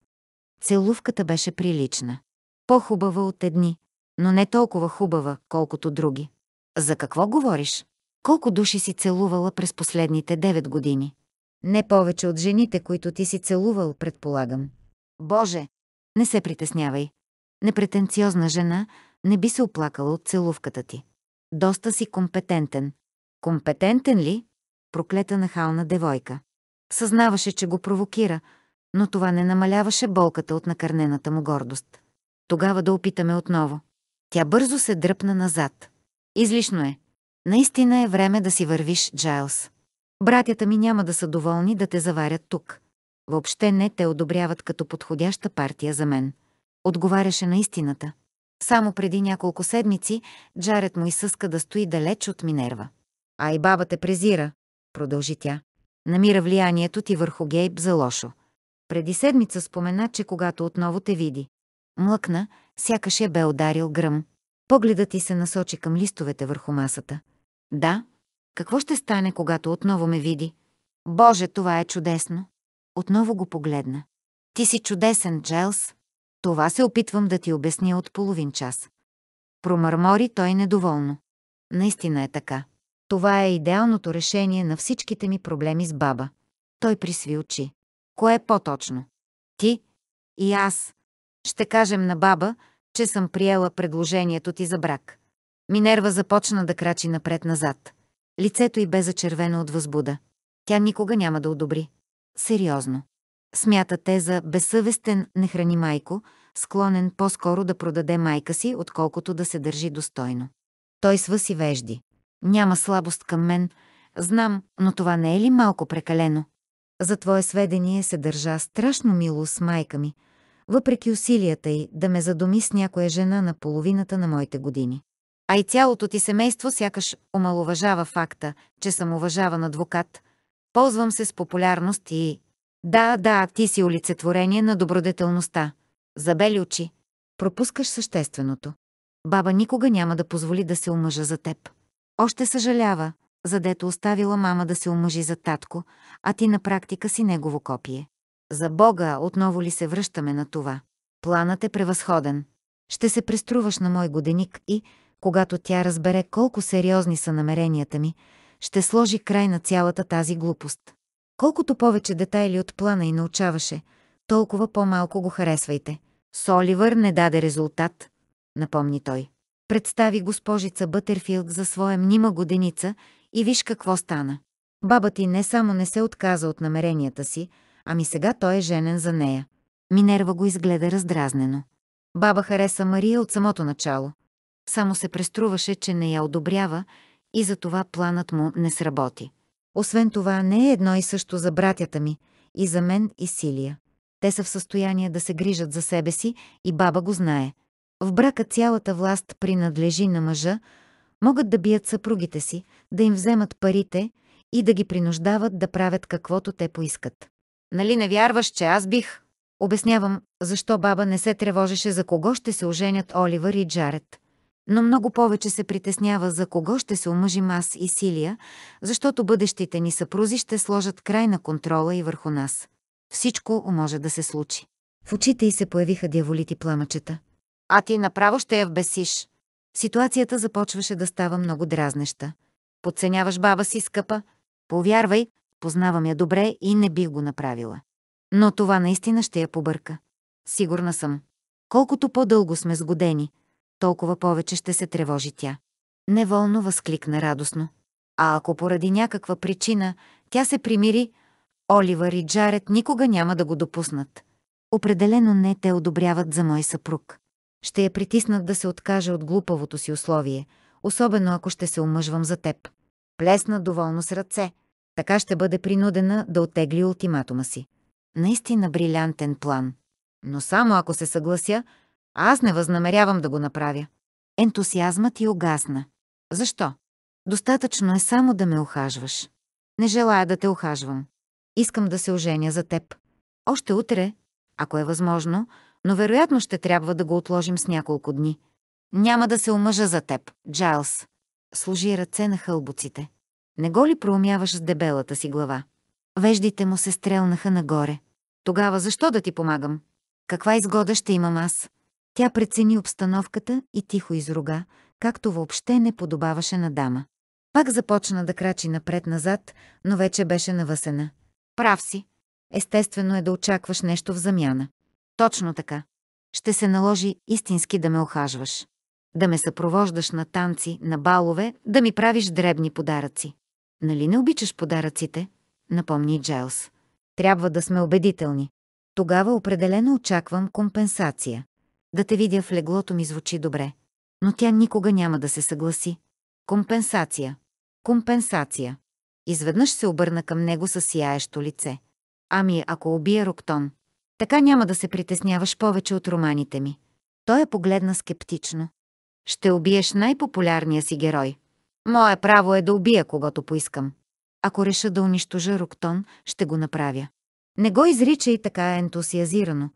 Целувката беше прилична. По-хубава от едни, но не толкова хубава, колкото други. За какво говориш? Колко души си целувала през последните 9 години? Не повече от жените, които ти си целувал, предполагам. Боже! Не се притеснявай. Непретенциозна жена не би се оплакала от целувката ти. Доста си компетентен. Компетентен ли? Проклета нахална девойка. Съзнаваше, че го провокира, но това не намаляваше болката от накърнената му гордост. Тогава да опитаме отново. Тя бързо се дръпна назад. Излишно е. Наистина е време да си вървиш, Джайлс. Братята ми няма да са доволни да те заварят тук. Въобще не те одобряват като подходяща партия за мен. Отговаряше на истината. Само преди няколко седмици Джаред му изсъска да стои далеч от Минерва. А и баба те презира, продължи тя намира влиянието ти върху Гейб за лошо. Преди седмица спомена, че когато отново те види. Млъкна, сякаш я бе ударил гръм. Погледът ти се насочи към листовете върху масата. Да, какво ще стане, когато отново ме види? Боже, това е чудесно! Отново го погледна. Ти си чудесен, Джелс. Това се опитвам да ти обясня от половин час. Промърмори той недоволно. Наистина е така. Това е идеалното решение на всичките ми проблеми с баба. Той присви очи. Кое е по-точно? Ти и аз. Ще кажем на баба, че съм приела предложението ти за брак. Минерва започна да крачи напред-назад. Лицето й бе зачервено от възбуда. Тя никога няма да одобри. Сериозно. Смята те за безсъвестен не храни майко, склонен по-скоро да продаде майка си, отколкото да се държи достойно. Той свъси вежди. Няма слабост към мен, знам, но това не е ли малко прекалено? За твое сведение се държа страшно мило с майка ми, въпреки усилията й да ме задуми с някоя жена на половината на моите години. А и цялото ти семейство сякаш омалуважава факта, че съм уважаван адвокат. Ползвам се с популярност и... Да, да, ти си олицетворение на добродетелността. Забели очи. Пропускаш същественото. Баба никога няма да позволи да се омъжа за теб. Още съжалява, задето оставила мама да се омъжи за татко, а ти на практика си негово копие. За Бога отново ли се връщаме на това? Планът е превъзходен. Ще се преструваш на мой годеник и, когато тя разбере колко сериозни са намеренията ми, ще сложи край на цялата тази глупост. Колкото повече детайли от плана и научаваше, толкова по-малко го харесвайте. Соливър не даде резултат, напомни той представи госпожица Бътерфилд за своя мнима годеница и виж какво стана. Баба ти не само не се отказа от намеренията си, ами сега той е женен за нея. Минерва го изгледа раздразнено. Баба хареса Мария от самото начало. Само се преструваше, че не я одобрява и затова планът му не сработи. Освен това, не е едно и също за братята ми, и за мен и Силия. Те са в състояние да се грижат за себе си и баба го знае. В брака цялата власт принадлежи на мъжа, могат да бият съпругите си, да им вземат парите и да ги принуждават да правят каквото те поискат. Нали не вярваш, че аз бих? Обяснявам, защо баба не се тревожеше за кого ще се оженят Оливър и Джаред. Но много повече се притеснява за кого ще се омъжим аз и Силия, защото бъдещите ни съпрузи ще сложат край на контрола и върху нас. Всичко може да се случи. В очите й се появиха дяволити пламъчета а ти направо ще я вбесиш. Ситуацията започваше да става много дразнеща. Подценяваш баба си, скъпа. Повярвай, познавам я добре и не бих го направила. Но това наистина ще я побърка. Сигурна съм. Колкото по-дълго сме сгодени, толкова повече ще се тревожи тя. Неволно възкликна радостно. А ако поради някаква причина тя се примири, Оливър и Джаред никога няма да го допуснат. Определено не те одобряват за мой съпруг. Ще я притиснат да се откаже от глупавото си условие, особено ако ще се омъжвам за теб. Плесна доволно с ръце. Така ще бъде принудена да отегли ултиматума си. Наистина брилянтен план. Но само ако се съглася, аз не възнамерявам да го направя. Ентусиазмът ти огасна. Защо? Достатъчно е само да ме охажваш. Не желая да те охажвам. Искам да се оженя за теб. Още утре, ако е възможно, но вероятно ще трябва да го отложим с няколко дни. Няма да се омъжа за теб, Джайлс. Служи ръце на хълбоците. Не го ли проумяваш с дебелата си глава? Веждите му се стрелнаха нагоре. Тогава защо да ти помагам? Каква изгода ще имам аз? Тя прецени обстановката и тихо изруга, както въобще не подобаваше на дама. Пак започна да крачи напред-назад, но вече беше навъсена. Прав си. Естествено е да очакваш нещо в замяна. Точно така. Ще се наложи истински да ме охажваш. Да ме съпровождаш на танци, на балове, да ми правиш дребни подаръци. Нали не обичаш подаръците? Напомни Джайлс. Трябва да сме убедителни. Тогава определено очаквам компенсация. Да те видя в леглото ми звучи добре. Но тя никога няма да се съгласи. Компенсация. Компенсация. Изведнъж се обърна към него с сияещо лице. Ами, ако убия Роктон, така няма да се притесняваш повече от романите ми. Той я е погледна скептично. Ще убиеш най-популярния си герой. Мое право е да убия когато поискам. Ако реша да унищожа Роктон, ще го направя. Не го изрича и така ентусиазирано.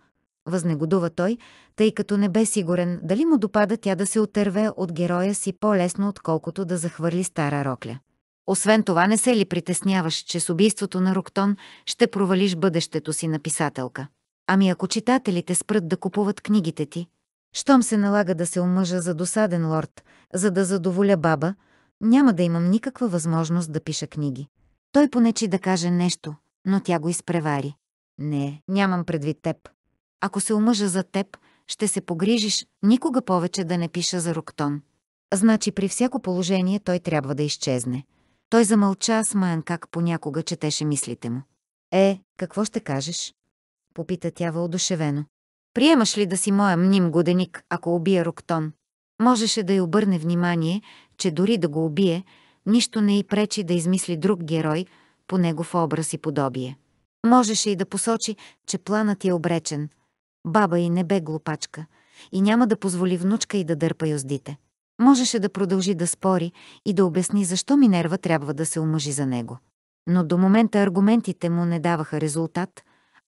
Възнегодува той, тъй като не бе сигурен дали му допада тя да се отърве от героя си по-лесно, отколкото да захвърли стара рокля. Освен това, не се ли притесняваш, че с убийството на Роктон ще провалиш бъдещето си на писателка? Ами ако читателите спрат да купуват книгите ти, щом се налага да се омъжа за досаден лорд, за да задоволя баба, няма да имам никаква възможност да пиша книги. Той понечи да каже нещо, но тя го изпревари. Не, нямам предвид теб. Ако се омъжа за теб, ще се погрижиш никога повече да не пиша за Роктон. Значи при всяко положение той трябва да изчезне. Той замълча смаян как понякога четеше мислите му. Е, какво ще кажеш? Попита тя въодушевено. Приемаш ли да си моя мним годеник, ако убия Роктон? Можеше да й обърне внимание, че дори да го убие, нищо не й пречи да измисли друг герой по негов образ и подобие. Можеше и да посочи, че планът е обречен. Баба й не бе глупачка и няма да позволи внучка й да дърпа юздите. Можеше да продължи да спори и да обясни защо Минерва трябва да се омъжи за него. Но до момента аргументите му не даваха резултат,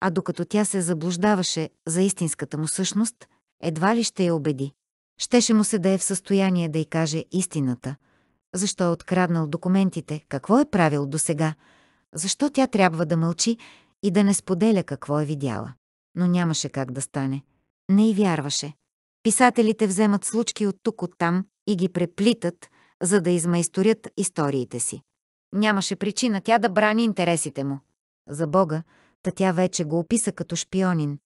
а докато тя се заблуждаваше за истинската му същност, едва ли ще я убеди. Щеше му се да е в състояние да й каже истината, защо е откраднал документите, какво е правил досега, защо тя трябва да мълчи и да не споделя какво е видяла. Но нямаше как да стане. Не й вярваше. Писателите вземат случки от тук оттам и ги преплитат, за да измайсторят историите си. Нямаше причина тя да брани интересите му. За Бога, Та тя вече го описа като шпионин.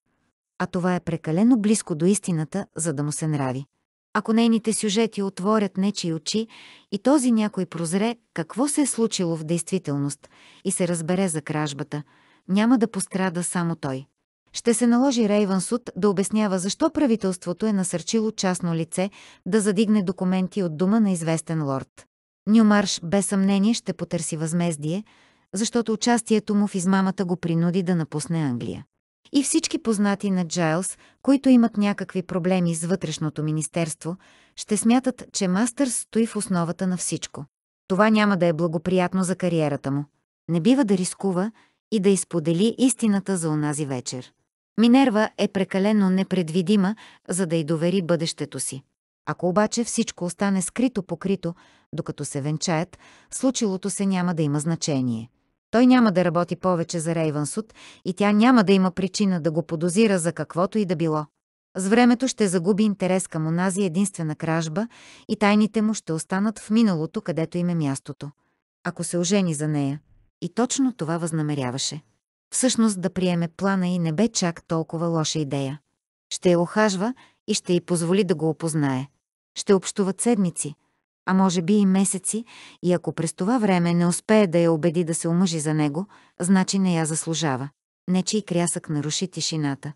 А това е прекалено близко до истината, за да му се нрави. Ако нейните сюжети отворят нечи очи и този някой прозре какво се е случило в действителност и се разбере за кражбата, няма да пострада само той. Ще се наложи Рейван Суд да обяснява защо правителството е насърчило частно лице да задигне документи от дома на известен лорд. Нюмарш без съмнение ще потърси възмездие, защото участието му в измамата го принуди да напусне Англия. И всички познати на Джайлс, които имат някакви проблеми с вътрешното министерство, ще смятат, че Мастърс стои в основата на всичко. Това няма да е благоприятно за кариерата му. Не бива да рискува и да изподели истината за онази вечер. Минерва е прекалено непредвидима, за да й довери бъдещето си. Ако обаче всичко остане скрито покрито, докато се венчаят, случилото се няма да има значение. Той няма да работи повече за Рейвансуд и тя няма да има причина да го подозира за каквото и да било. С времето ще загуби интерес към онази единствена кражба и тайните му ще останат в миналото, където им е мястото. Ако се ожени за нея. И точно това възнамеряваше. Всъщност да приеме плана и не бе чак толкова лоша идея. Ще я охажва и ще й позволи да го опознае. Ще общуват седмици – а може би и месеци, и ако през това време не успее да я убеди да се омъжи за него, значи не я заслужава. Не, че и крясък наруши тишината.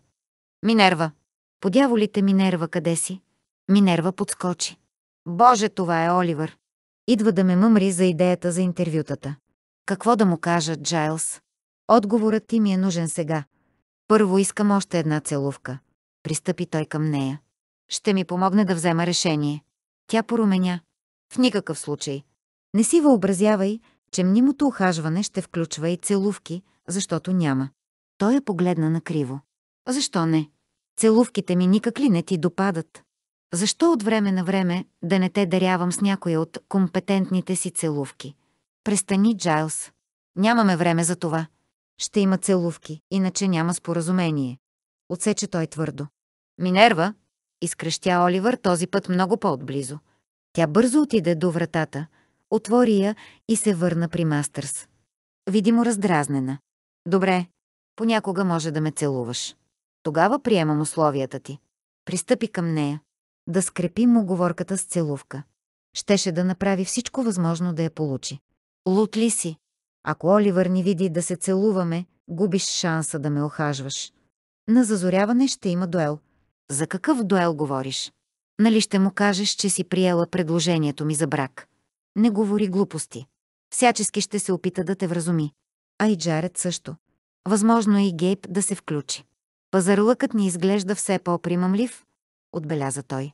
Минерва! Подяволите Минерва къде си? Минерва подскочи. Боже, това е Оливър! Идва да ме мъмри за идеята за интервютата. Какво да му кажа, Джайлс? Отговорът ти ми е нужен сега. Първо искам още една целувка. Пристъпи той към нея. Ще ми помогне да взема решение. Тя поруменя. В никакъв случай. Не си въобразявай, че мнимото ухажване ще включва и целувки, защото няма. Той я е погледна накриво. Защо не? Целувките ми никак ли не ти допадат? Защо от време на време да не те дарявам с някоя от компетентните си целувки? Престани, Джайлс. Нямаме време за това. Ще има целувки, иначе няма споразумение. Отсече той твърдо. Минерва, изкръщя Оливър този път много по-отблизо. Тя бързо отиде до вратата, отвори я и се върна при Мастърс. Видимо раздразнена. Добре, понякога може да ме целуваш. Тогава приемам условията ти. Пристъпи към нея. Да скрепи му оговорката с целувка. Щеше да направи всичко възможно да я получи. Лут ли си? Ако Оливър ни види да се целуваме, губиш шанса да ме охажваш. На зазоряване ще има дуел. За какъв дуел говориш? Нали ще му кажеш, че си приела предложението ми за брак? Не говори глупости. Всячески ще се опита да те вразуми. А и Джаред също. Възможно е и Гейб да се включи. Пазарлъкът ни изглежда все по-примамлив, отбеляза той.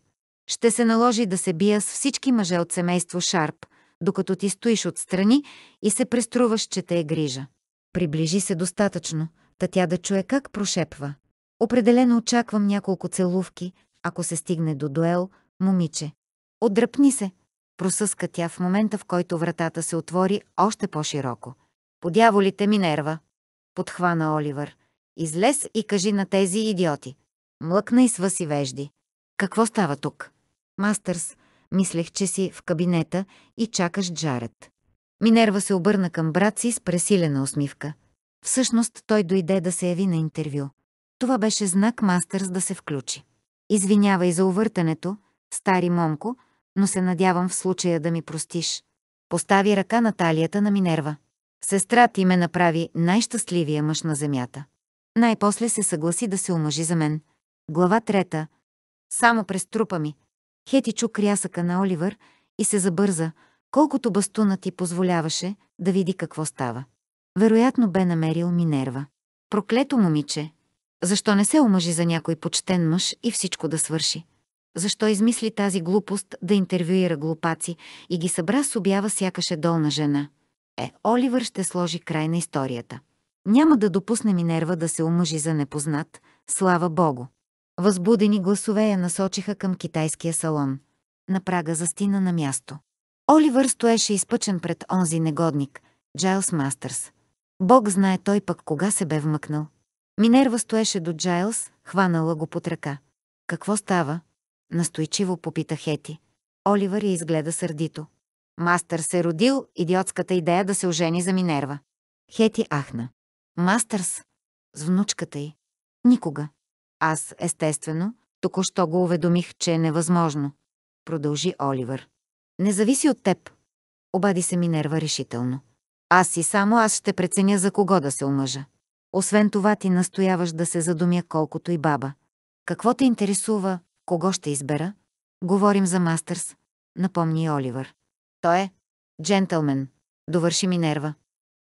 Ще се наложи да се бия с всички мъже от семейство Шарп, докато ти стоиш отстрани и се преструваш, че те е грижа. Приближи се достатъчно, та тя да чуе как прошепва. Определено очаквам няколко целувки, ако се стигне до дуел, момиче. Отдръпни се! Просъска тя в момента, в който вратата се отвори още по-широко. Подяволите ми нерва! Подхвана Оливър. Излез и кажи на тези идиоти. Млъкна и сва си вежди. Какво става тук? Мастърс, мислех, че си в кабинета и чакаш джарет. Минерва се обърна към брат си с пресилена усмивка. Всъщност той дойде да се яви на интервю. Това беше знак Мастърс да се включи. Извинявай за увъртането, стари момко, но се надявам в случая да ми простиш. Постави ръка на талията на Минерва. Сестра ти ме направи най-щастливия мъж на земята. Най-после се съгласи да се омъжи за мен. Глава трета. Само през трупа ми. Хети чу крясъка на Оливър и се забърза, колкото бастуна ти позволяваше да види какво става. Вероятно бе намерил Минерва. Проклето момиче, защо не се омъжи за някой почтен мъж и всичко да свърши? Защо измисли тази глупост да интервюира глупаци и ги събра с обява сякаше долна жена? Е, Оливър ще сложи край на историята. Няма да допусне Минерва да се омъжи за непознат, слава богу. Възбудени гласове я насочиха към китайския салон. На прага застина на място. Оливър стоеше изпъчен пред онзи негодник, Джайлс Мастърс. Бог знае той пък кога се бе вмъкнал. Минерва стоеше до Джайлс, хванала го под ръка. Какво става? Настойчиво попита Хети. Оливър я изгледа сърдито. Мастър се е родил идиотската идея да се ожени за Минерва. Хети ахна. Мастърс? С внучката й. Никога. Аз, естествено, току-що го уведомих, че е невъзможно. Продължи Оливър. Не зависи от теб. Обади се Минерва решително. Аз и само аз ще преценя за кого да се омъжа. Освен това ти настояваш да се задумя колкото и баба. Какво те интересува, кого ще избера? Говорим за Мастърс, напомни Оливър. Той е джентълмен. Довърши ми нерва.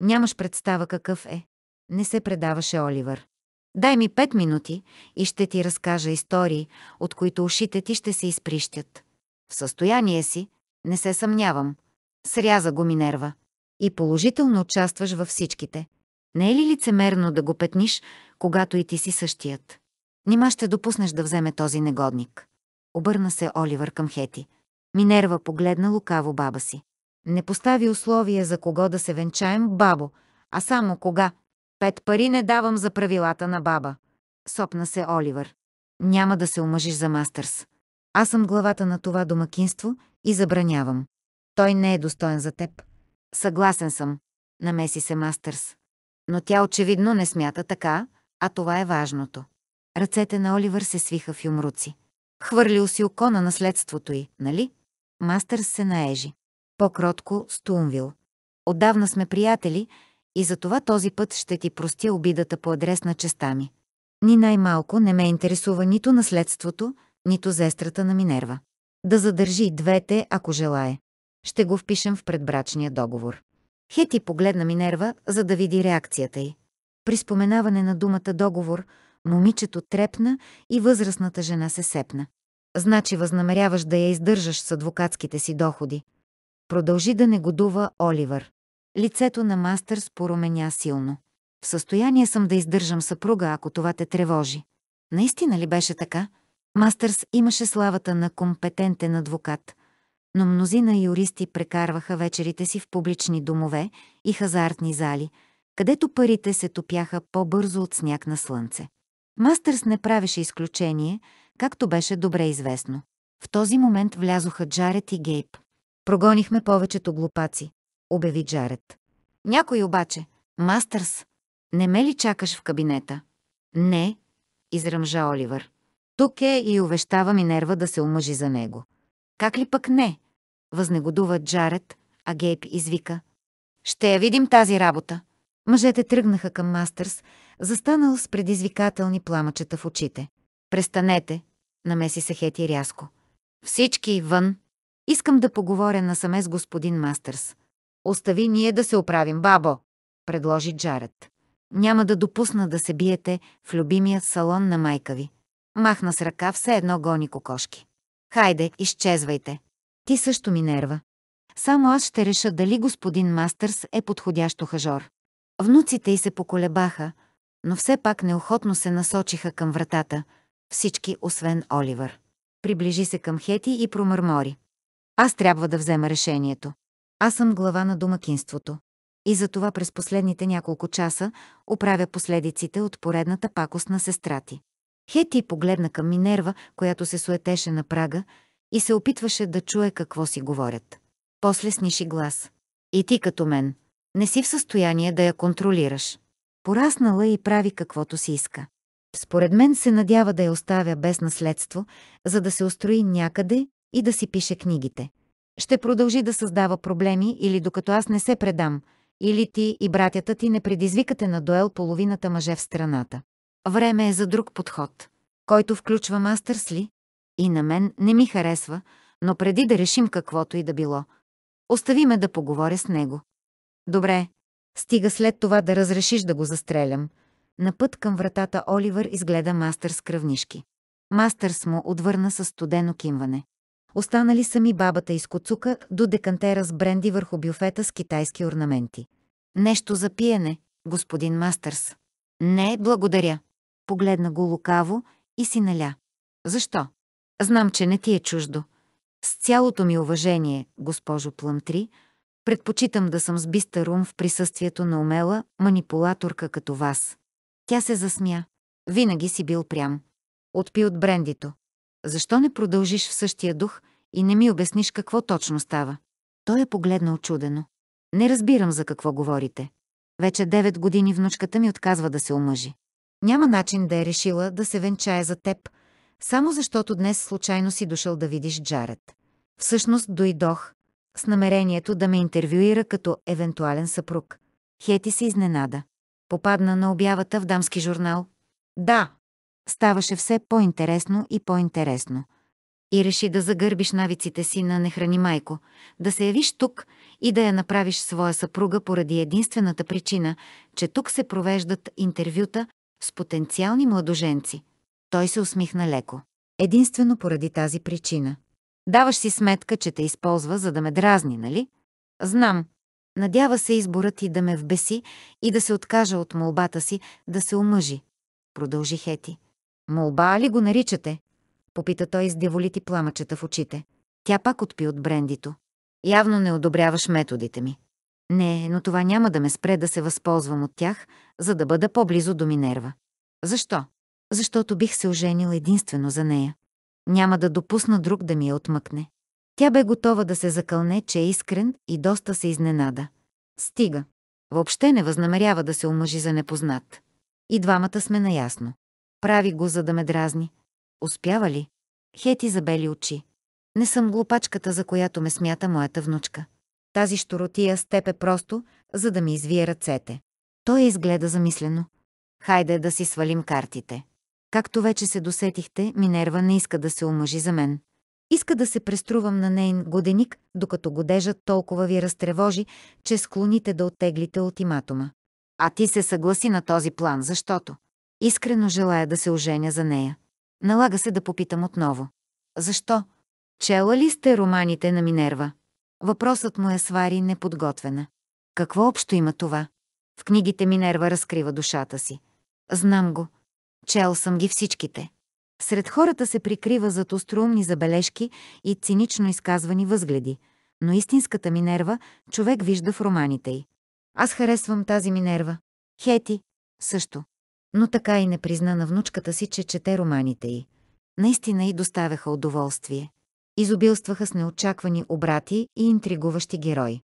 Нямаш представа какъв е. Не се предаваше Оливър. Дай ми пет минути и ще ти разкажа истории, от които ушите ти ще се изприщят. В състояние си, не се съмнявам. Сряза го ми нерва. И положително участваш във всичките. Не е ли лицемерно да го петниш, когато и ти си същият? Нима ще допуснеш да вземе този негодник. Обърна се Оливър към Хети. Минерва погледна лукаво баба си. Не постави условие за кого да се венчаем, бабо, а само кога. Пет пари не давам за правилата на баба. Сопна се Оливър. Няма да се омъжиш за мастърс. Аз съм главата на това домакинство и забранявам. Той не е достоен за теб. Съгласен съм, намеси се мастърс. Но тя очевидно не смята така, а това е важното. Ръцете на Оливър се свиха в юмруци. Хвърлил си око на наследството й, нали? Мастърс се наежи. По-кротко Стумвил. Отдавна сме приятели и за това този път ще ти простя обидата по адрес на честа ми. Ни най-малко не ме интересува нито наследството, нито зестрата на Минерва. Да задържи двете, ако желае. Ще го впишем в предбрачния договор. Хети погледна Минерва, за да види реакцията й. При споменаване на думата договор, момичето трепна и възрастната жена се сепна. Значи възнамеряваш да я издържаш с адвокатските си доходи. Продължи да негодува Оливър. Лицето на Мастърс споруменя силно. В състояние съм да издържам съпруга, ако това те тревожи. Наистина ли беше така? Мастърс имаше славата на компетентен адвокат – но мнозина юристи прекарваха вечерите си в публични домове и хазартни зали, където парите се топяха по-бързо от сняг на слънце. Мастърс не правеше изключение, както беше добре известно. В този момент влязоха Джаред и Гейб. Прогонихме повечето глупаци, обяви Джаред. Някой обаче, Мастърс, не ме ли чакаш в кабинета? Не, изръмжа Оливър. Тук е и увещава Минерва да се омъжи за него. Как ли пък не? възнегодува Джаред, а Гейб извика. Ще я видим тази работа. Мъжете тръгнаха към Мастърс, застанал с предизвикателни пламъчета в очите. Престанете, намеси се Хети рязко. Всички вън. Искам да поговоря насаме с господин Мастърс. Остави ние да се оправим, бабо, предложи Джаред. Няма да допусна да се биете в любимия салон на майка ви. Махна с ръка все едно гони кокошки. Хайде, изчезвайте. Ти също ми нерва. Само аз ще реша дали господин Мастърс е подходящо хажор. Внуците й се поколебаха, но все пак неохотно се насочиха към вратата, всички освен Оливър. Приближи се към Хети и промърмори. Аз трябва да взема решението. Аз съм глава на домакинството. И затова през последните няколко часа оправя последиците от поредната пакост на сестра ти. Хети погледна към Минерва, която се суетеше на прага, и се опитваше да чуе какво си говорят. После сниши глас. И ти като мен. Не си в състояние да я контролираш. Пораснала и прави каквото си иска. Според мен се надява да я оставя без наследство, за да се устрои някъде и да си пише книгите. Ще продължи да създава проблеми или докато аз не се предам, или ти и братята ти не предизвикате на дуел половината мъже в страната. Време е за друг подход, който включва мастърс ли, и на мен не ми харесва, но преди да решим каквото и да било, остави ме да поговоря с него. Добре, стига след това да разрешиш да го застрелям. На път към вратата Оливър изгледа мастър с кръвнишки. Мастърс му отвърна със студено кимване. Останали сами бабата из коцука до декантера с бренди върху бюфета с китайски орнаменти. Нещо за пиене, господин Мастърс. Не, благодаря. Погледна го лукаво и си наля. Защо? Знам, че не ти е чуждо. С цялото ми уважение, госпожо Плъмтри, предпочитам да съм с бистър ум в присъствието на умела манипулаторка като вас. Тя се засмя. Винаги си бил прям. Отпи от брендито. Защо не продължиш в същия дух и не ми обясниш какво точно става? Той е погледнал чудено. Не разбирам за какво говорите. Вече 9 години внучката ми отказва да се омъжи. Няма начин да е решила да се венчае за теб – само защото днес случайно си дошъл да видиш Джаред. Всъщност дойдох с намерението да ме интервюира като евентуален съпруг. Хети се изненада. Попадна на обявата в дамски журнал. Да, ставаше все по-интересно и по-интересно. И реши да загърбиш навиците си на нехрани майко, да се явиш тук и да я направиш своя съпруга поради единствената причина, че тук се провеждат интервюта с потенциални младоженци – той се усмихна леко. Единствено поради тази причина. Даваш си сметка, че те използва, за да ме дразни, нали? Знам. Надява се изборът и да ме вбеси и да се откажа от молбата си да се омъжи. Продължи Хети. Молба ли го наричате? Попита той с дяволити пламъчета в очите. Тя пак отпи от брендито. Явно не одобряваш методите ми. Не, но това няма да ме спре да се възползвам от тях, за да бъда по-близо до Минерва. Защо? защото бих се оженил единствено за нея. Няма да допусна друг да ми я отмъкне. Тя бе готова да се закълне, че е искрен и доста се изненада. Стига. Въобще не възнамерява да се омъжи за непознат. И двамата сме наясно. Прави го, за да ме дразни. Успява ли? Хети забели очи. Не съм глупачката, за която ме смята моята внучка. Тази щуротия с теб е просто, за да ми извие ръцете. Той изгледа замислено. Хайде да си свалим картите. Както вече се досетихте, Минерва не иска да се омъжи за мен. Иска да се преструвам на нейн годеник, докато годежът толкова ви разтревожи, че склоните да оттеглите ултиматума. А ти се съгласи на този план, защото искрено желая да се оженя за нея. Налага се да попитам отново. Защо? Чела ли сте романите на Минерва? Въпросът му е свари неподготвена. Какво общо има това? В книгите Минерва разкрива душата си. Знам го, Чел съм ги всичките. Сред хората се прикрива зад остроумни забележки и цинично изказвани възгледи, но истинската Минерва човек вижда в романите й. Аз харесвам тази Минерва. Хети също. Но така и не призна на внучката си, че чете романите й. Наистина й доставяха удоволствие. Изобилстваха с неочаквани обрати и интригуващи герои.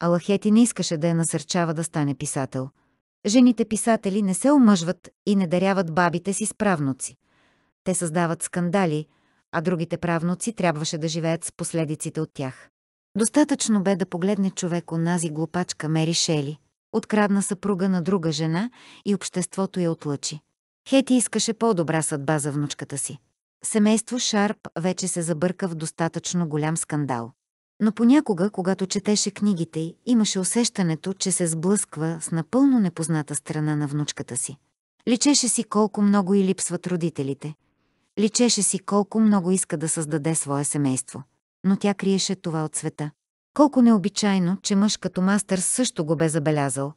Алахети не искаше да я насърчава да стане писател – Жените писатели не се омъжват и не даряват бабите си с правноци. Те създават скандали, а другите правноци трябваше да живеят с последиците от тях. Достатъчно бе да погледне човек онази глупачка Мери Шели, открадна съпруга на друга жена и обществото я отлъчи. Хети искаше по-добра съдба за внучката си. Семейство Шарп вече се забърка в достатъчно голям скандал но понякога, когато четеше книгите й, имаше усещането, че се сблъсква с напълно непозната страна на внучката си. Личеше си колко много и липсват родителите. Личеше си колко много иска да създаде свое семейство. Но тя криеше това от света. Колко необичайно, че мъж като мастър също го бе забелязал.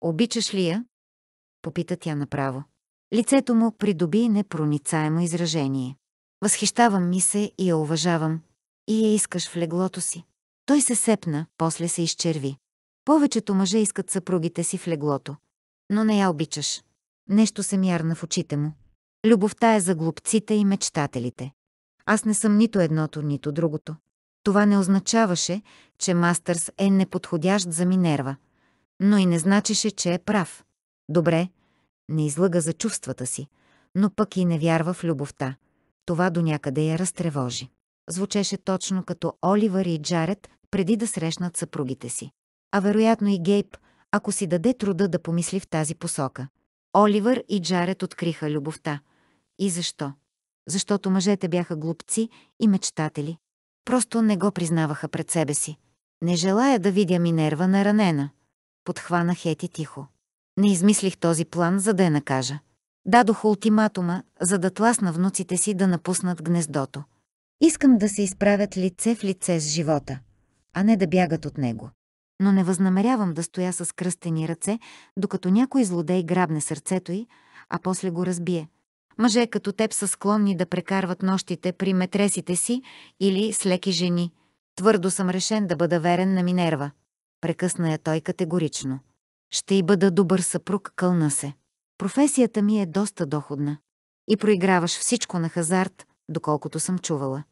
Обичаш ли я? Попита тя направо. Лицето му придоби непроницаемо изражение. Възхищавам ми се и я уважавам, и я искаш в леглото си. Той се сепна, после се изчерви. Повечето мъже искат съпругите си в леглото. Но не я обичаш. Нещо се мярна в очите му. Любовта е за глупците и мечтателите. Аз не съм нито едното, нито другото. Това не означаваше, че Мастърс е неподходящ за Минерва, но и не значеше, че е прав. Добре, не излъга за чувствата си, но пък и не вярва в любовта. Това до някъде я разтревожи звучеше точно като Оливър и Джаред преди да срещнат съпругите си. А вероятно и Гейб, ако си даде труда да помисли в тази посока. Оливър и Джаред откриха любовта. И защо? Защото мъжете бяха глупци и мечтатели. Просто не го признаваха пред себе си. Не желая да видя Минерва наранена. Подхвана Хети тихо. Не измислих този план, за да я накажа. Дадох ултиматума, за да тласна внуците си да напуснат гнездото. Искам да се изправят лице в лице с живота, а не да бягат от него. Но не възнамерявам да стоя с кръстени ръце, докато някой злодей грабне сърцето й, а после го разбие. Мъже като теб са склонни да прекарват нощите при метресите си или с леки жени. Твърдо съм решен да бъда верен на Минерва. Прекъсна я той категорично. Ще й бъда добър съпруг, кълна се. Професията ми е доста доходна. И проиграваш всичко на хазарт, доколкото съм чувала.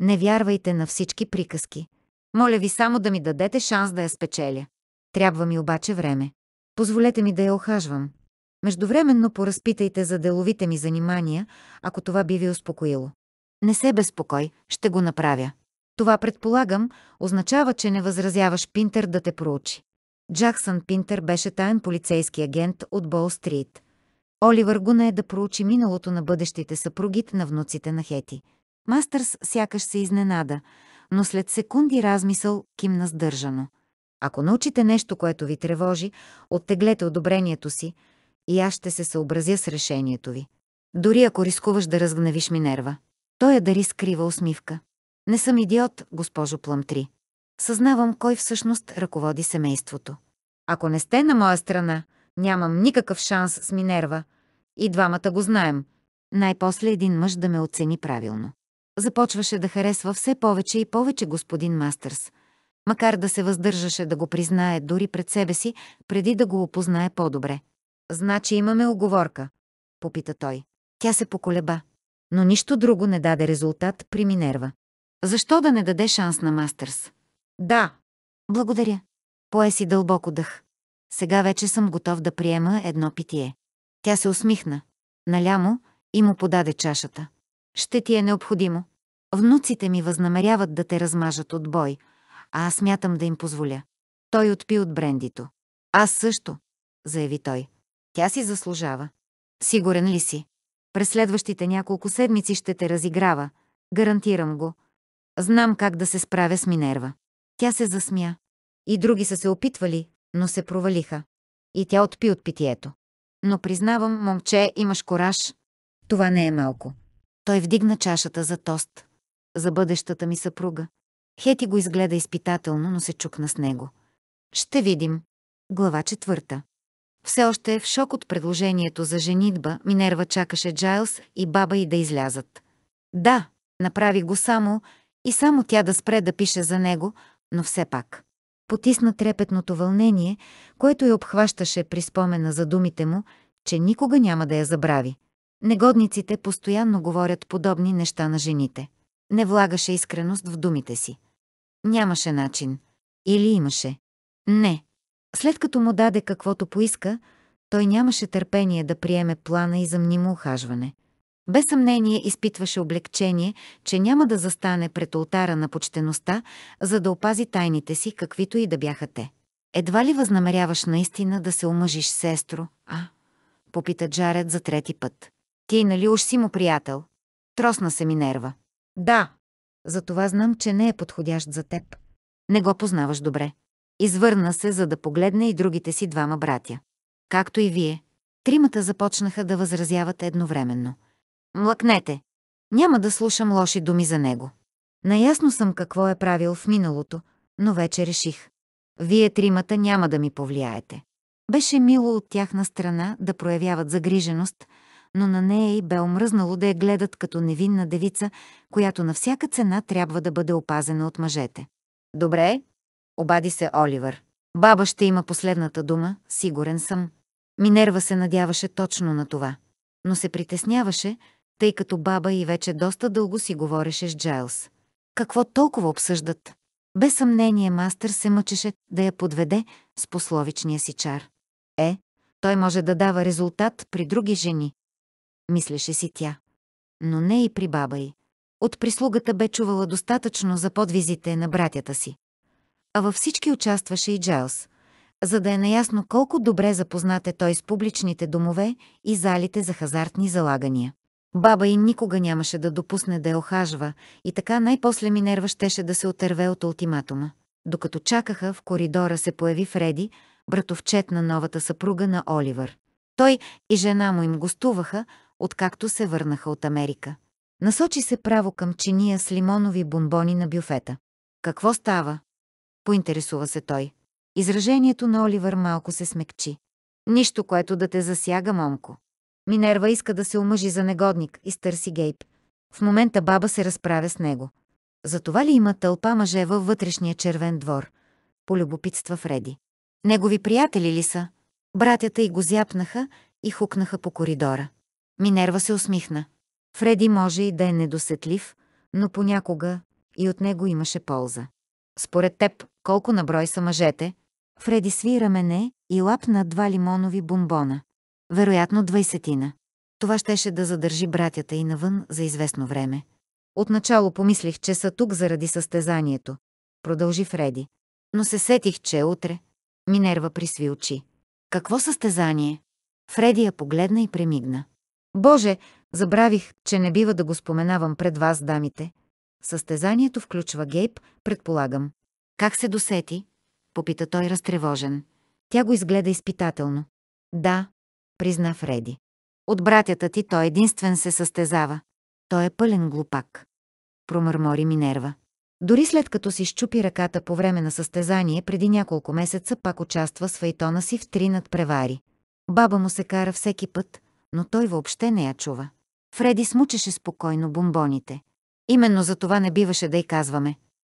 Не вярвайте на всички приказки. Моля ви само да ми дадете шанс да я спечеля. Трябва ми обаче време. Позволете ми да я охажвам. Междувременно поразпитайте за деловите ми занимания, ако това би ви успокоило. Не се безпокой, ще го направя. Това, предполагам, означава, че не възразяваш Пинтер да те проучи. Джаксън Пинтер беше таен полицейски агент от Бол-стрит. Оливър го не е да проучи миналото на бъдещите съпругит на внуците на Хети. Мастърс сякаш се изненада, но след секунди размисъл кимна сдържано. Ако научите нещо, което ви тревожи, оттеглете одобрението си и аз ще се съобразя с решението ви. Дори ако рискуваш да разгневиш Минерва. Той я е дари скрива усмивка. Не съм идиот, госпожо Плъмтри. Съзнавам кой всъщност ръководи семейството. Ако не сте на моя страна, нямам никакъв шанс с Минерва. И двамата го знаем. Най-после един мъж да ме оцени правилно започваше да харесва все повече и повече господин Мастърс, макар да се въздържаше да го признае дори пред себе си, преди да го опознае по-добре. «Значи имаме оговорка», попита той. Тя се поколеба, но нищо друго не даде резултат при Минерва. Защо да не даде шанс на Мастърс? Да. Благодаря. Пое си дълбоко дъх. Сега вече съм готов да приема едно питие. Тя се усмихна. Налямо и му подаде чашата ще ти е необходимо. Внуците ми възнамеряват да те размажат от бой, а аз мятам да им позволя. Той отпи от брендито. Аз също, заяви той. Тя си заслужава. Сигурен ли си? През следващите няколко седмици ще те разиграва. Гарантирам го. Знам как да се справя с Минерва. Тя се засмя. И други са се опитвали, но се провалиха. И тя отпи от питието. Но признавам, момче, имаш кораж. Това не е малко. Той вдигна чашата за тост. За бъдещата ми съпруга. Хети го изгледа изпитателно, но се чукна с него. Ще видим. Глава четвърта. Все още е в шок от предложението за женитба, Минерва чакаше Джайлс и баба и да излязат. Да, направи го само и само тя да спре да пише за него, но все пак. Потисна трепетното вълнение, което я обхващаше при спомена за думите му, че никога няма да я забрави. Негодниците постоянно говорят подобни неща на жените. Не влагаше искреност в думите си. Нямаше начин. Или имаше. Не. След като му даде каквото поиска, той нямаше търпение да приеме плана и за мнимо ухажване. Без съмнение изпитваше облегчение, че няма да застане пред ултара на почтеността, за да опази тайните си, каквито и да бяха те. Едва ли възнамеряваш наистина да се омъжиш, сестро, а? Попита Джаред за трети път. Ти нали уж си му приятел? Тросна се ми нерва. Да. Затова знам, че не е подходящ за теб. Не го познаваш добре. Извърна се, за да погледне и другите си двама братя. Както и вие. Тримата започнаха да възразяват едновременно. Млъкнете! Няма да слушам лоши думи за него. Наясно съм какво е правил в миналото, но вече реших. Вие тримата няма да ми повлияете. Беше мило от тяхна страна да проявяват загриженост, но на нея и бе омръзнало да я гледат като невинна девица, която на всяка цена трябва да бъде опазена от мъжете. Добре, обади се Оливър. Баба ще има последната дума, сигурен съм. Минерва се надяваше точно на това, но се притесняваше, тъй като баба и вече доста дълго си говореше с Джайлс. Какво толкова обсъждат? Без съмнение мастър се мъчеше да я подведе с пословичния си чар. Е, той може да дава резултат при други жени, мислеше си тя. Но не и при баба й. От прислугата бе чувала достатъчно за подвизите на братята си. А във всички участваше и Джайлс, за да е наясно колко добре запознат е той с публичните домове и залите за хазартни залагания. Баба й никога нямаше да допусне да я охажва и така най-после Минерва щеше да се отърве от ултиматума. Докато чакаха, в коридора се появи Фреди, братовчет на новата съпруга на Оливър. Той и жена му им гостуваха, откакто се върнаха от Америка. Насочи се право към чиния с лимонови бомбони на бюфета. Какво става? Поинтересува се той. Изражението на Оливър малко се смекчи. Нищо, което да те засяга, момко. Минерва иска да се омъжи за негодник, изтърси Гейб. В момента баба се разправя с него. Затова ли има тълпа мъже във вътрешния червен двор? Полюбопитства Фреди. Негови приятели ли са? Братята и го зяпнаха и хукнаха по коридора. Минерва се усмихна. Фреди може и да е недосетлив, но понякога и от него имаше полза. Според теб, колко наброй са мъжете? Фреди сви рамене и лапна два лимонови бомбона. Вероятно двайсетина. Това щеше да задържи братята и навън за известно време. Отначало помислих, че са тук заради състезанието. Продължи Фреди. Но се сетих, че е утре. Минерва присви очи. Какво състезание? Фреди я погледна и премигна. Боже, забравих, че не бива да го споменавам пред вас, дамите. Състезанието включва Гейб, предполагам. Как се досети? Попита той разтревожен. Тя го изгледа изпитателно. Да, призна Фреди. От братята ти той единствен се състезава. Той е пълен глупак. Промърмори Минерва. Дори след като си щупи ръката по време на състезание, преди няколко месеца пак участва с файтона си в три надпревари. Баба му се кара всеки път, но той въобще не я чува. Фреди смучеше спокойно бомбоните. Именно за това не биваше да й казваме.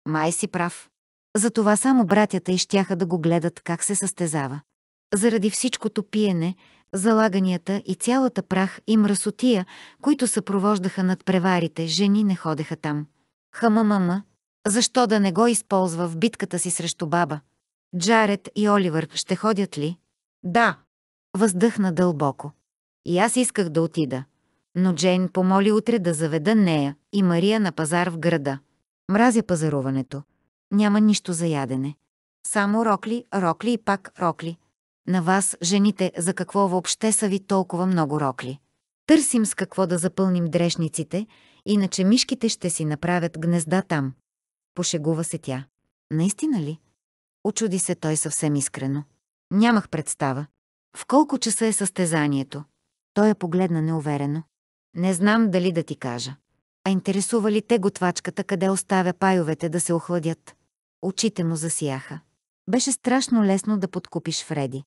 Май си прав. Затова само братята и щяха да го гледат как се състезава. Заради всичкото пиене, залаганията и цялата прах и мръсотия, които съпровождаха над преварите, жени не ходеха там. Хамамама, защо да не го използва в битката си срещу баба? Джаред и Оливър ще ходят ли? Да. Въздъхна дълбоко и аз исках да отида. Но Джейн помоли утре да заведа нея и Мария на пазар в града. Мразя пазаруването. Няма нищо за ядене. Само рокли, рокли и пак рокли. На вас, жените, за какво въобще са ви толкова много рокли? Търсим с какво да запълним дрешниците, иначе мишките ще си направят гнезда там. Пошегува се тя. Наистина ли? Очуди се той съвсем искрено. Нямах представа. В колко часа е състезанието? Той я погледна неуверено. Не знам дали да ти кажа. А интересува ли те готвачката, къде оставя пайовете да се охладят? Очите му засияха. Беше страшно лесно да подкупиш Фреди.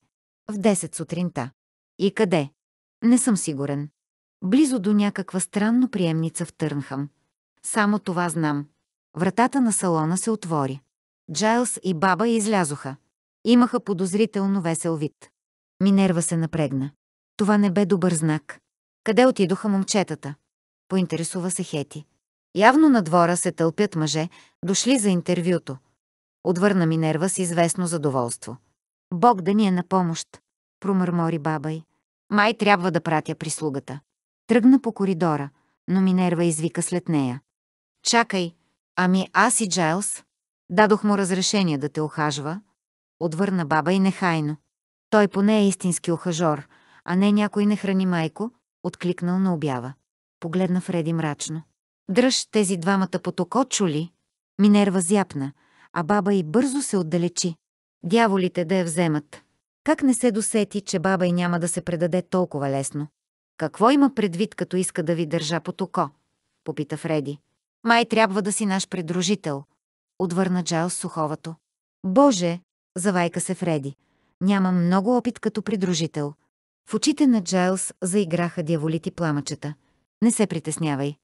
В 10 сутринта. И къде? Не съм сигурен. Близо до някаква странно приемница в Търнхам. Само това знам. Вратата на салона се отвори. Джайлс и баба излязоха. Имаха подозрително весел вид. Минерва се напрегна. Това не бе добър знак. Къде отидоха момчетата? Поинтересува се Хети. Явно на двора се тълпят мъже, дошли за интервюто. Отвърна ми Нерва с известно задоволство. Бог да ни е на помощ, промърмори баба й. Май трябва да пратя прислугата. Тръгна по коридора, но Минерва извика след нея. Чакай, ами аз и Джайлс? Дадох му разрешение да те охажва. Отвърна баба и нехайно. Той поне е истински охажор – а не някой не храни майко, откликнал на обява. Погледна Фреди мрачно. Дръж тези двамата под око, чули? Минерва зяпна, а баба и бързо се отдалечи. Дяволите да я вземат. Как не се досети, че баба и няма да се предаде толкова лесно? Какво има предвид, като иска да ви държа потоко? Попита Фреди. Май трябва да си наш придружител. Отвърна Джал суховато. Боже, завайка се Фреди. Нямам много опит като придружител. В очите на Джайлс заиграха дяволити пламъчета. Не се притеснявай.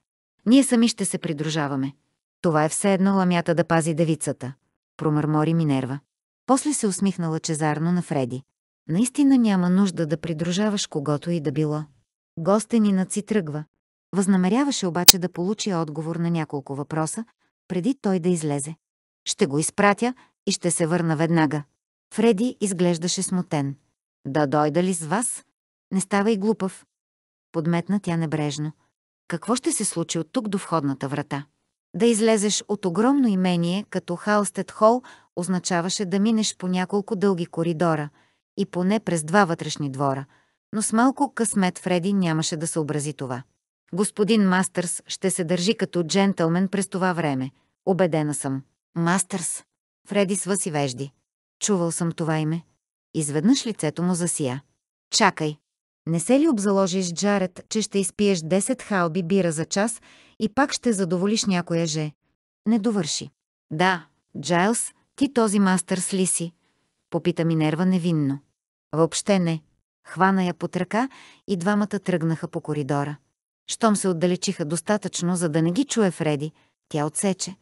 Ние сами ще се придружаваме. Това е все едно ламята да пази девицата, промърмори Минерва. После се усмихна лъчезарно на Фреди. Наистина няма нужда да придружаваш когото и да било. Гостенинът си тръгва. Възнамеряваше обаче да получи отговор на няколко въпроса, преди той да излезе. Ще го изпратя и ще се върна веднага. Фреди изглеждаше смутен. Да дойда ли с вас? Не ставай глупав. Подметна тя небрежно. Какво ще се случи от тук до входната врата? Да излезеш от огромно имение, като Халстед Хол, означаваше да минеш по няколко дълги коридора и поне през два вътрешни двора, но с малко късмет Фреди нямаше да съобрази това. Господин Мастърс ще се държи като джентълмен през това време. Обедена съм. Мастърс. Фреди си вежди. Чувал съм това име. Изведнъж лицето му засия. Чакай. Не се ли обзаложиш, Джаред, че ще изпиеш 10 халби бира за час и пак ще задоволиш някоя же? Не довърши. Да, Джайлс, ти този мастър с лиси? Попита ми нерва невинно. Въобще не. Хвана я под ръка и двамата тръгнаха по коридора. Щом се отдалечиха достатъчно, за да не ги чуе Фреди, тя отсече.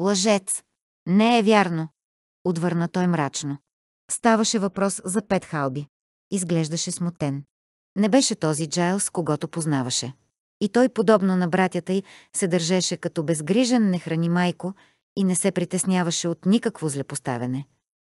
Лъжец! Не е вярно! Отвърна той мрачно. Ставаше въпрос за пет халби. Изглеждаше смутен. Не беше този Джайлс, когато познаваше. И той, подобно на братята й, се държеше като безгрижен, нехрани майко и не се притесняваше от никакво злепоставяне.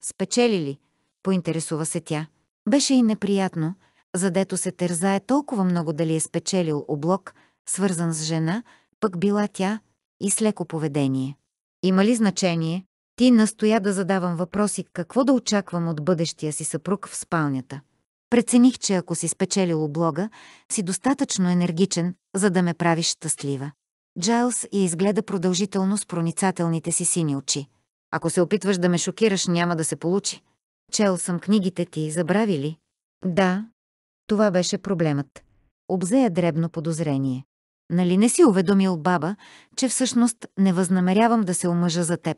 Спечели ли? Поинтересува се тя. Беше и неприятно, задето се тързае толкова много дали е спечелил облог, свързан с жена, пък била тя и с леко поведение. Има ли значение? Ти настоя да задавам въпроси какво да очаквам от бъдещия си съпруг в спалнята. Прецених, че ако си спечелил облога, си достатъчно енергичен, за да ме правиш щастлива. Джайлс я изгледа продължително с проницателните си сини очи. Ако се опитваш да ме шокираш, няма да се получи. Чел съм книгите ти, забрави ли? Да. Това беше проблемът. Обзея дребно подозрение. Нали не си уведомил баба, че всъщност не възнамерявам да се омъжа за теб?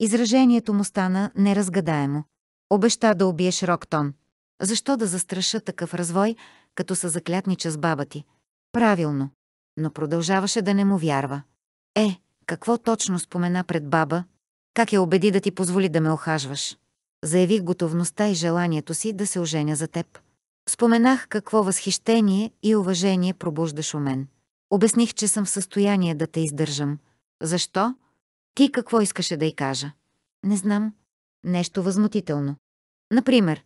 Изражението му стана неразгадаемо. Обеща да убиеш Роктон. Защо да застраша такъв развой, като са заклятнича с баба ти? Правилно. Но продължаваше да не му вярва. Е, какво точно спомена пред баба? Как я убеди да ти позволи да ме охажваш? Заявих готовността и желанието си да се оженя за теб. Споменах какво възхищение и уважение пробуждаш у мен. Обясних, че съм в състояние да те издържам. Защо? Ти какво искаше да й кажа? Не знам. Нещо възмутително. Например,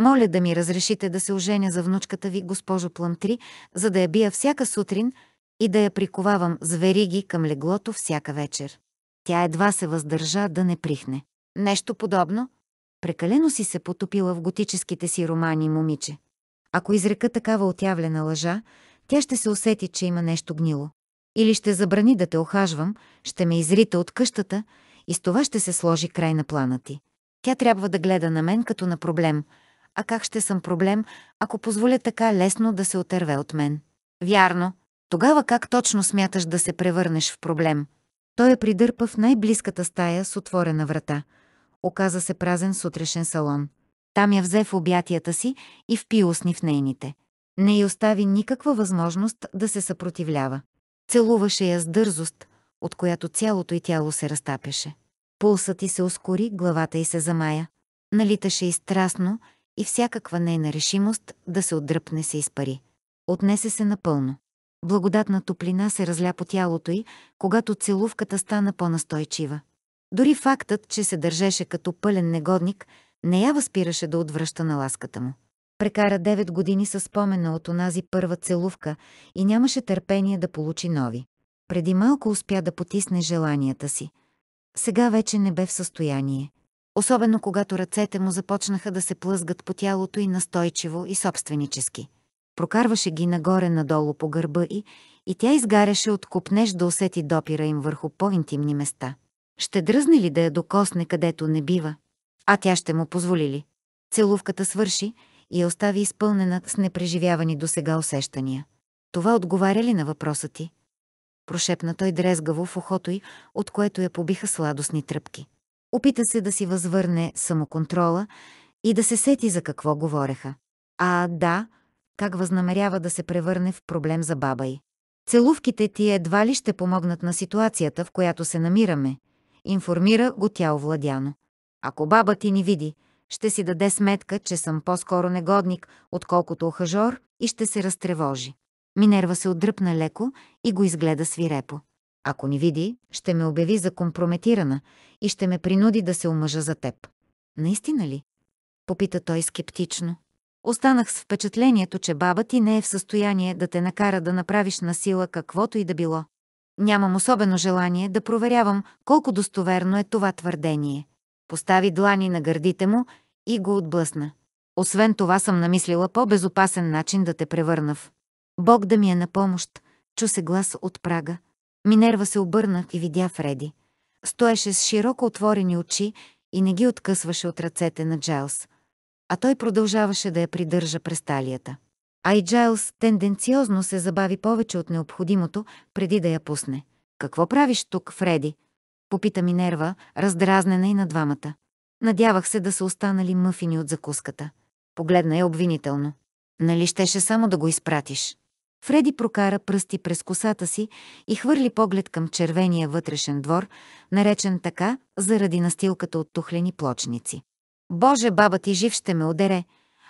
моля да ми разрешите да се оженя за внучката ви, госпожо Плантри, за да я бия всяка сутрин и да я приковавам с вериги към леглото всяка вечер. Тя едва се въздържа да не прихне. Нещо подобно? Прекалено си се потопила в готическите си романи, момиче. Ако изрека такава отявлена лъжа, тя ще се усети, че има нещо гнило. Или ще забрани да те охажвам, ще ме изрита от къщата и с това ще се сложи край на плана ти. Тя трябва да гледа на мен като на проблем – а как ще съм проблем, ако позволя така лесно да се отърве от мен. Вярно, тогава как точно смяташ да се превърнеш в проблем? Той е придърпа в най-близката стая с отворена врата. Оказа се празен сутрешен салон. Там я взе в обятията си и впи усни в нейните. Не й остави никаква възможност да се съпротивлява. Целуваше я с дързост, от която цялото й тяло се разтапеше. Пулсът й се ускори, главата й се замая. Налиташе и страстно, и всякаква нейна решимост да се отдръпне се изпари. Отнесе се напълно. Благодатна топлина се разля по тялото й, когато целувката стана по-настойчива. Дори фактът, че се държеше като пълен негодник, не я възпираше да отвръща на ласката му. Прекара 9 години със спомена от онази първа целувка и нямаше търпение да получи нови. Преди малко успя да потисне желанията си. Сега вече не бе в състояние особено когато ръцете му започнаха да се плъзгат по тялото и настойчиво и собственически. Прокарваше ги нагоре-надолу по гърба и, и тя изгаряше от купнеж да усети допира им върху по-интимни места. Ще дръзне ли да я докосне където не бива? А тя ще му позволи ли? Целувката свърши и я остави изпълнена с непреживявани досега усещания. Това отговаря ли на въпроса ти? Прошепна той дрезгаво в ухото й, от което я побиха сладостни тръпки. Опита се да си възвърне самоконтрола и да се сети за какво говореха. А, да, как възнамерява да се превърне в проблем за баба й. Целувките ти едва ли ще помогнат на ситуацията, в която се намираме, информира го тя овладяно. Ако баба ти ни види, ще си даде сметка, че съм по-скоро негодник, отколкото охажор и ще се разтревожи. Минерва се отдръпна леко и го изгледа свирепо. Ако ни види, ще ме обяви за компрометирана и ще ме принуди да се омъжа за теб. Наистина ли? Попита той скептично. Останах с впечатлението, че баба ти не е в състояние да те накара да направиш насила каквото и да било. Нямам особено желание да проверявам колко достоверно е това твърдение. Постави длани на гърдите му и го отблъсна. Освен това съм намислила по-безопасен начин да те превърна в. Бог да ми е на помощ, чу се глас от прага. Минерва се обърна и видя Фреди. Стоеше с широко отворени очи и не ги откъсваше от ръцете на Джайлс. А той продължаваше да я придържа през талията. А и Джайлс тенденциозно се забави повече от необходимото, преди да я пусне. «Какво правиш тук, Фреди?» Попита Минерва, раздразнена и на двамата. Надявах се да са останали мъфини от закуската. Погледна я обвинително. Нали щеше само да го изпратиш? Фреди прокара пръсти през косата си и хвърли поглед към червения вътрешен двор, наречен така заради настилката от тухлени плочници. «Боже, баба ти жив ще ме одере,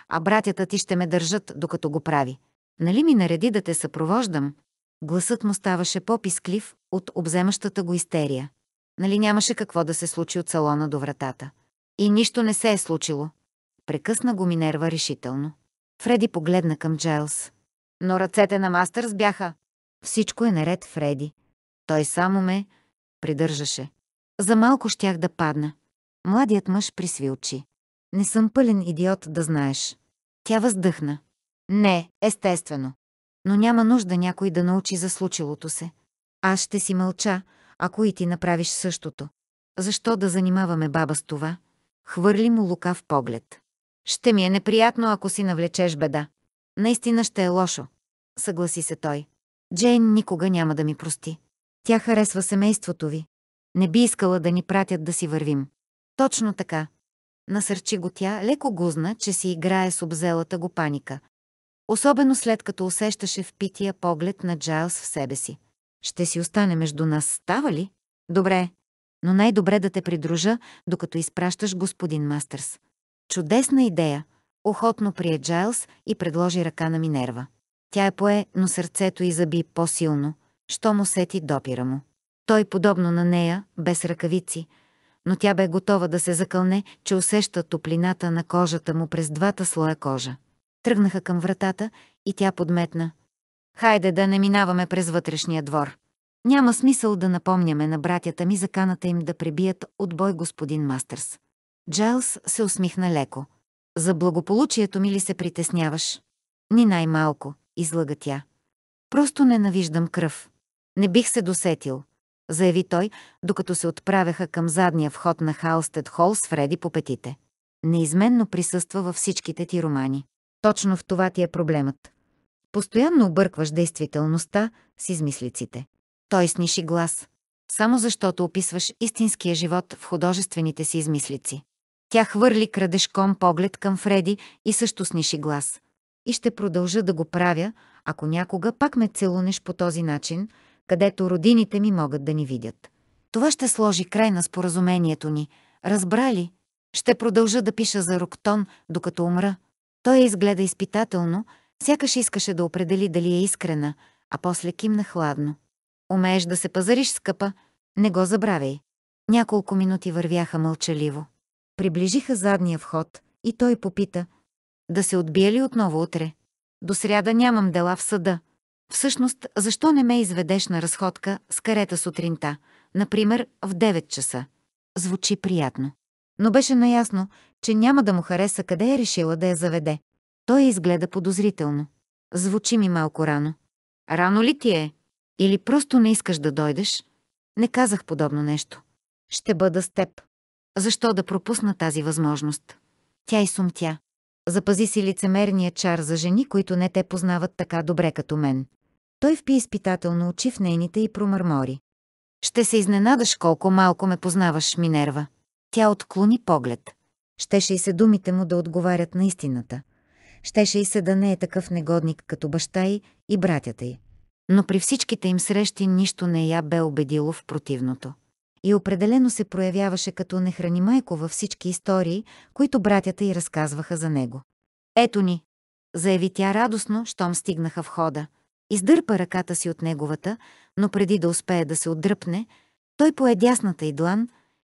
а братята ти ще ме държат, докато го прави. Нали ми нареди да те съпровождам?» Гласът му ставаше по-писклив от обземащата го истерия. Нали нямаше какво да се случи от салона до вратата? И нищо не се е случило. Прекъсна го Минерва решително. Фреди погледна към Джайлс но ръцете на Мастърс бяха. Всичко е наред, Фреди. Той само ме придържаше. За малко щях да падна. Младият мъж присви очи. Не съм пълен идиот да знаеш. Тя въздъхна. Не, естествено. Но няма нужда някой да научи за случилото се. Аз ще си мълча, ако и ти направиш същото. Защо да занимаваме баба с това? Хвърли му лукав поглед. Ще ми е неприятно, ако си навлечеш беда. Наистина ще е лошо, съгласи се той. Джейн никога няма да ми прости. Тя харесва семейството ви. Не би искала да ни пратят да си вървим. Точно така. Насърчи го тя, леко гузна, че си играе с обзелата го паника. Особено след като усещаше в пития поглед на Джайлс в себе си. Ще си остане между нас, става ли? Добре, но най-добре да те придружа, докато изпращаш господин Мастърс. Чудесна идея, Охотно прие Джайлс и предложи ръка на Минерва. Тя я е пое, но сърцето й заби по-силно, що му сети допира му. Той, подобно на нея, без ръкавици, но тя бе готова да се закълне, че усеща топлината на кожата му през двата слоя кожа. Тръгнаха към вратата и тя подметна. Хайде да не минаваме през вътрешния двор. Няма смисъл да напомняме на братята ми заканата им да пребият от бой господин Мастърс. Джайлс се усмихна леко – за благополучието ми ли се притесняваш? Ни най-малко, излага тя. Просто ненавиждам кръв. Не бих се досетил, заяви той, докато се отправяха към задния вход на Халстед Хол с Фреди по петите. Неизменно присъства във всичките ти романи. Точно в това ти е проблемът. Постоянно объркваш действителността с измислиците. Той сниши глас. Само защото описваш истинския живот в художествените си измислици. Тя хвърли крадешком поглед към Фреди и също сниши глас. И ще продължа да го правя, ако някога пак ме целунеш по този начин, където родините ми могат да ни видят. Това ще сложи край на споразумението ни. Разбра ли? Ще продължа да пиша за Роктон, докато умра. Той я изгледа изпитателно, сякаш искаше да определи дали е искрена, а после кимна хладно. Умееш да се пазариш, скъпа, не го забравяй. Няколко минути вървяха мълчаливо. Приближиха задния вход и той попита да се отбие ли отново утре. До сряда нямам дела в съда. Всъщност, защо не ме изведеш на разходка с карета сутринта, например в 9 часа? Звучи приятно. Но беше наясно, че няма да му хареса къде е решила да я заведе. Той изгледа подозрително. Звучи ми малко рано. Рано ли ти е? Или просто не искаш да дойдеш? Не казах подобно нещо. Ще бъда с теб. Защо да пропусна тази възможност? Тя и сумтя. Запази си лицемерния чар за жени, които не те познават така добре като мен. Той впи изпитателно очи в нейните и промърмори. Ще се изненадаш колко малко ме познаваш, Минерва. Тя отклони поглед. Щеше и се думите му да отговарят на истината. Щеше и се да не е такъв негодник като баща й и братята й. Но при всичките им срещи нищо не я бе убедило в противното и определено се проявяваше като нехранимайко във всички истории, които братята й разказваха за него. «Ето ни!» заяви тя радостно, щом стигнаха в хода. Издърпа ръката си от неговата, но преди да успее да се отдръпне, той пое дясната й длан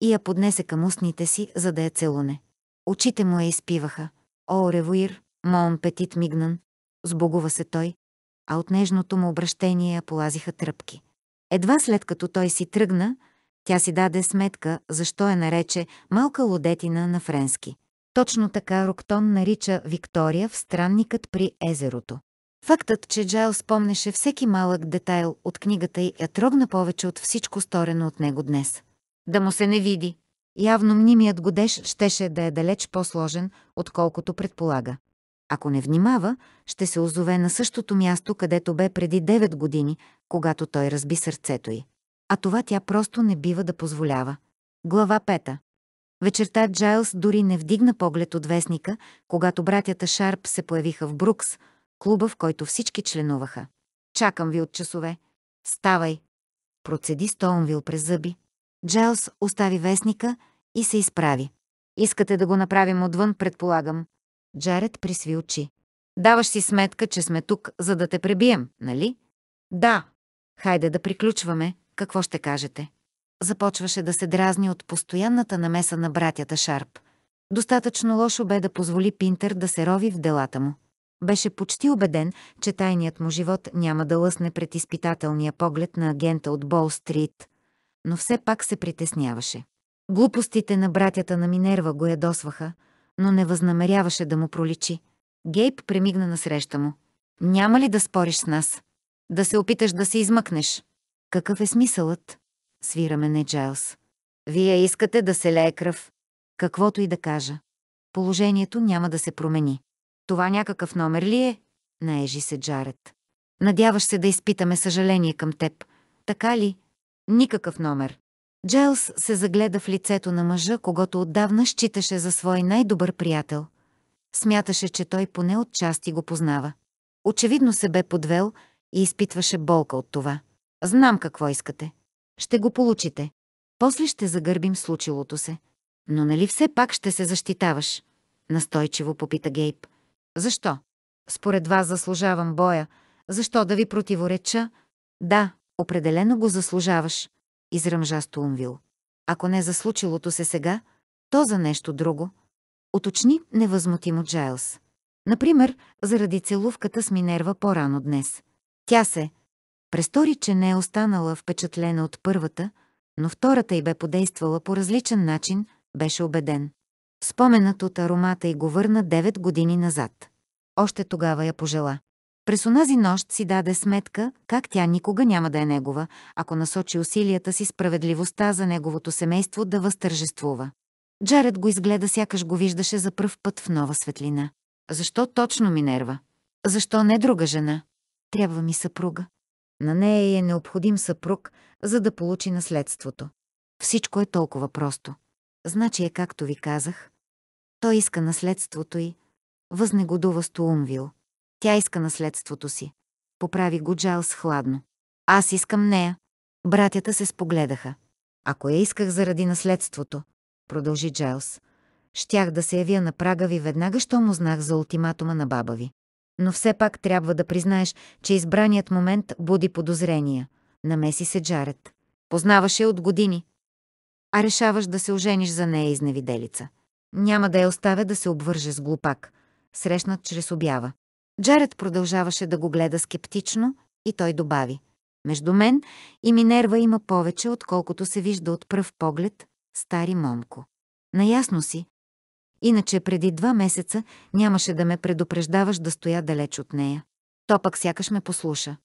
и я поднесе към устните си, за да я целуне. Очите му я изпиваха. «О, ревуир, моон петит мигнан!» Сбогува се той, а от нежното му обращение я полазиха тръпки. Едва след като той си тръгна, тя си даде сметка, защо я нарече «малка лодетина» на френски. Точно така Роктон нарича Виктория в странникът при езерото. Фактът, че Джайл спомнеше всеки малък детайл от книгата й, я е трогна повече от всичко сторено от него днес. Да му се не види. Явно мнимият годеж щеше да е далеч по-сложен, отколкото предполага. Ако не внимава, ще се озове на същото място, където бе преди 9 години, когато той разби сърцето й. А това тя просто не бива да позволява. Глава 5. Вечерта Джайлс дори не вдигна поглед от вестника, когато братята Шарп се появиха в Брукс, клуба, в който всички членуваха. Чакам ви от часове. Ставай! Процеди Стоунвил през зъби. Джайлс остави вестника и се изправи. Искате да го направим отвън, предполагам. Джаред присви очи. Даваш си сметка, че сме тук, за да те пребием, нали? Да. Хайде да приключваме, какво ще кажете? Започваше да се дразни от постоянната намеса на братята Шарп. Достатъчно лошо бе да позволи Пинтер да се рови в делата му. Беше почти убеден, че тайният му живот няма да лъсне пред изпитателния поглед на агента от Бол-стрит, но все пак се притесняваше. Глупостите на братята на Минерва го ядосваха, но не възнамеряваше да му проличи. Гейб премигна насреща му. «Няма ли да спориш с нас? Да се опиташ да се измъкнеш?» Какъв е смисълът? Свираме не Джайлс. Вие искате да се лее кръв. Каквото и да кажа. Положението няма да се промени. Това някакъв номер ли е? Наежи се Джаред. Надяваш се да изпитаме съжаление към теб. Така ли? Никакъв номер. Джайлс се загледа в лицето на мъжа, когато отдавна считаше за свой най-добър приятел. Смяташе, че той поне от части го познава. Очевидно се бе подвел и изпитваше болка от това. Знам какво искате. Ще го получите. После ще загърбим случилото се. Но нали все пак ще се защитаваш? Настойчиво попита Гейб. Защо? Според вас заслужавам боя. Защо да ви противореча? Да, определено го заслужаваш, изръмжа Стоунвил. Ако не за случилото се сега, то за нещо друго. Оточни невъзмутимо Джайлс. Например, заради целувката с Минерва по-рано днес. Тя се Престори, че не е останала впечатлена от първата, но втората й бе подействала по различен начин, беше убеден. Споменът от аромата й го върна 9 години назад. Още тогава я пожела. През онази нощ си даде сметка, как тя никога няма да е негова, ако насочи усилията си справедливостта за неговото семейство да възтържествува. Джаред го изгледа, сякаш го виждаше за пръв път в нова светлина. Защо точно Минерва? Защо не друга жена? Трябва ми съпруга. На нея е необходим съпруг, за да получи наследството. Всичко е толкова просто. Значи е както ви казах. Той иска наследството й. Възнегодува Стоумвил. Тя иска наследството си. Поправи го Джайлс хладно. Аз искам нея. Братята се спогледаха. Ако я исках заради наследството, продължи Джайлс, щях да се явя на прага ви веднага, щом узнах за ултиматума на баба ви но все пак трябва да признаеш, че избраният момент буди подозрения. Намеси се Джаред. Познаваше от години. А решаваш да се ожениш за нея изневиделица. Няма да я оставя да се обвърже с глупак. Срещнат чрез обява. Джаред продължаваше да го гледа скептично и той добави. Между мен и Минерва има повече, отколкото се вижда от пръв поглед, стари момко. Наясно си, Иначе преди два месеца нямаше да ме предупреждаваш да стоя далеч от нея. То пък сякаш ме послуша.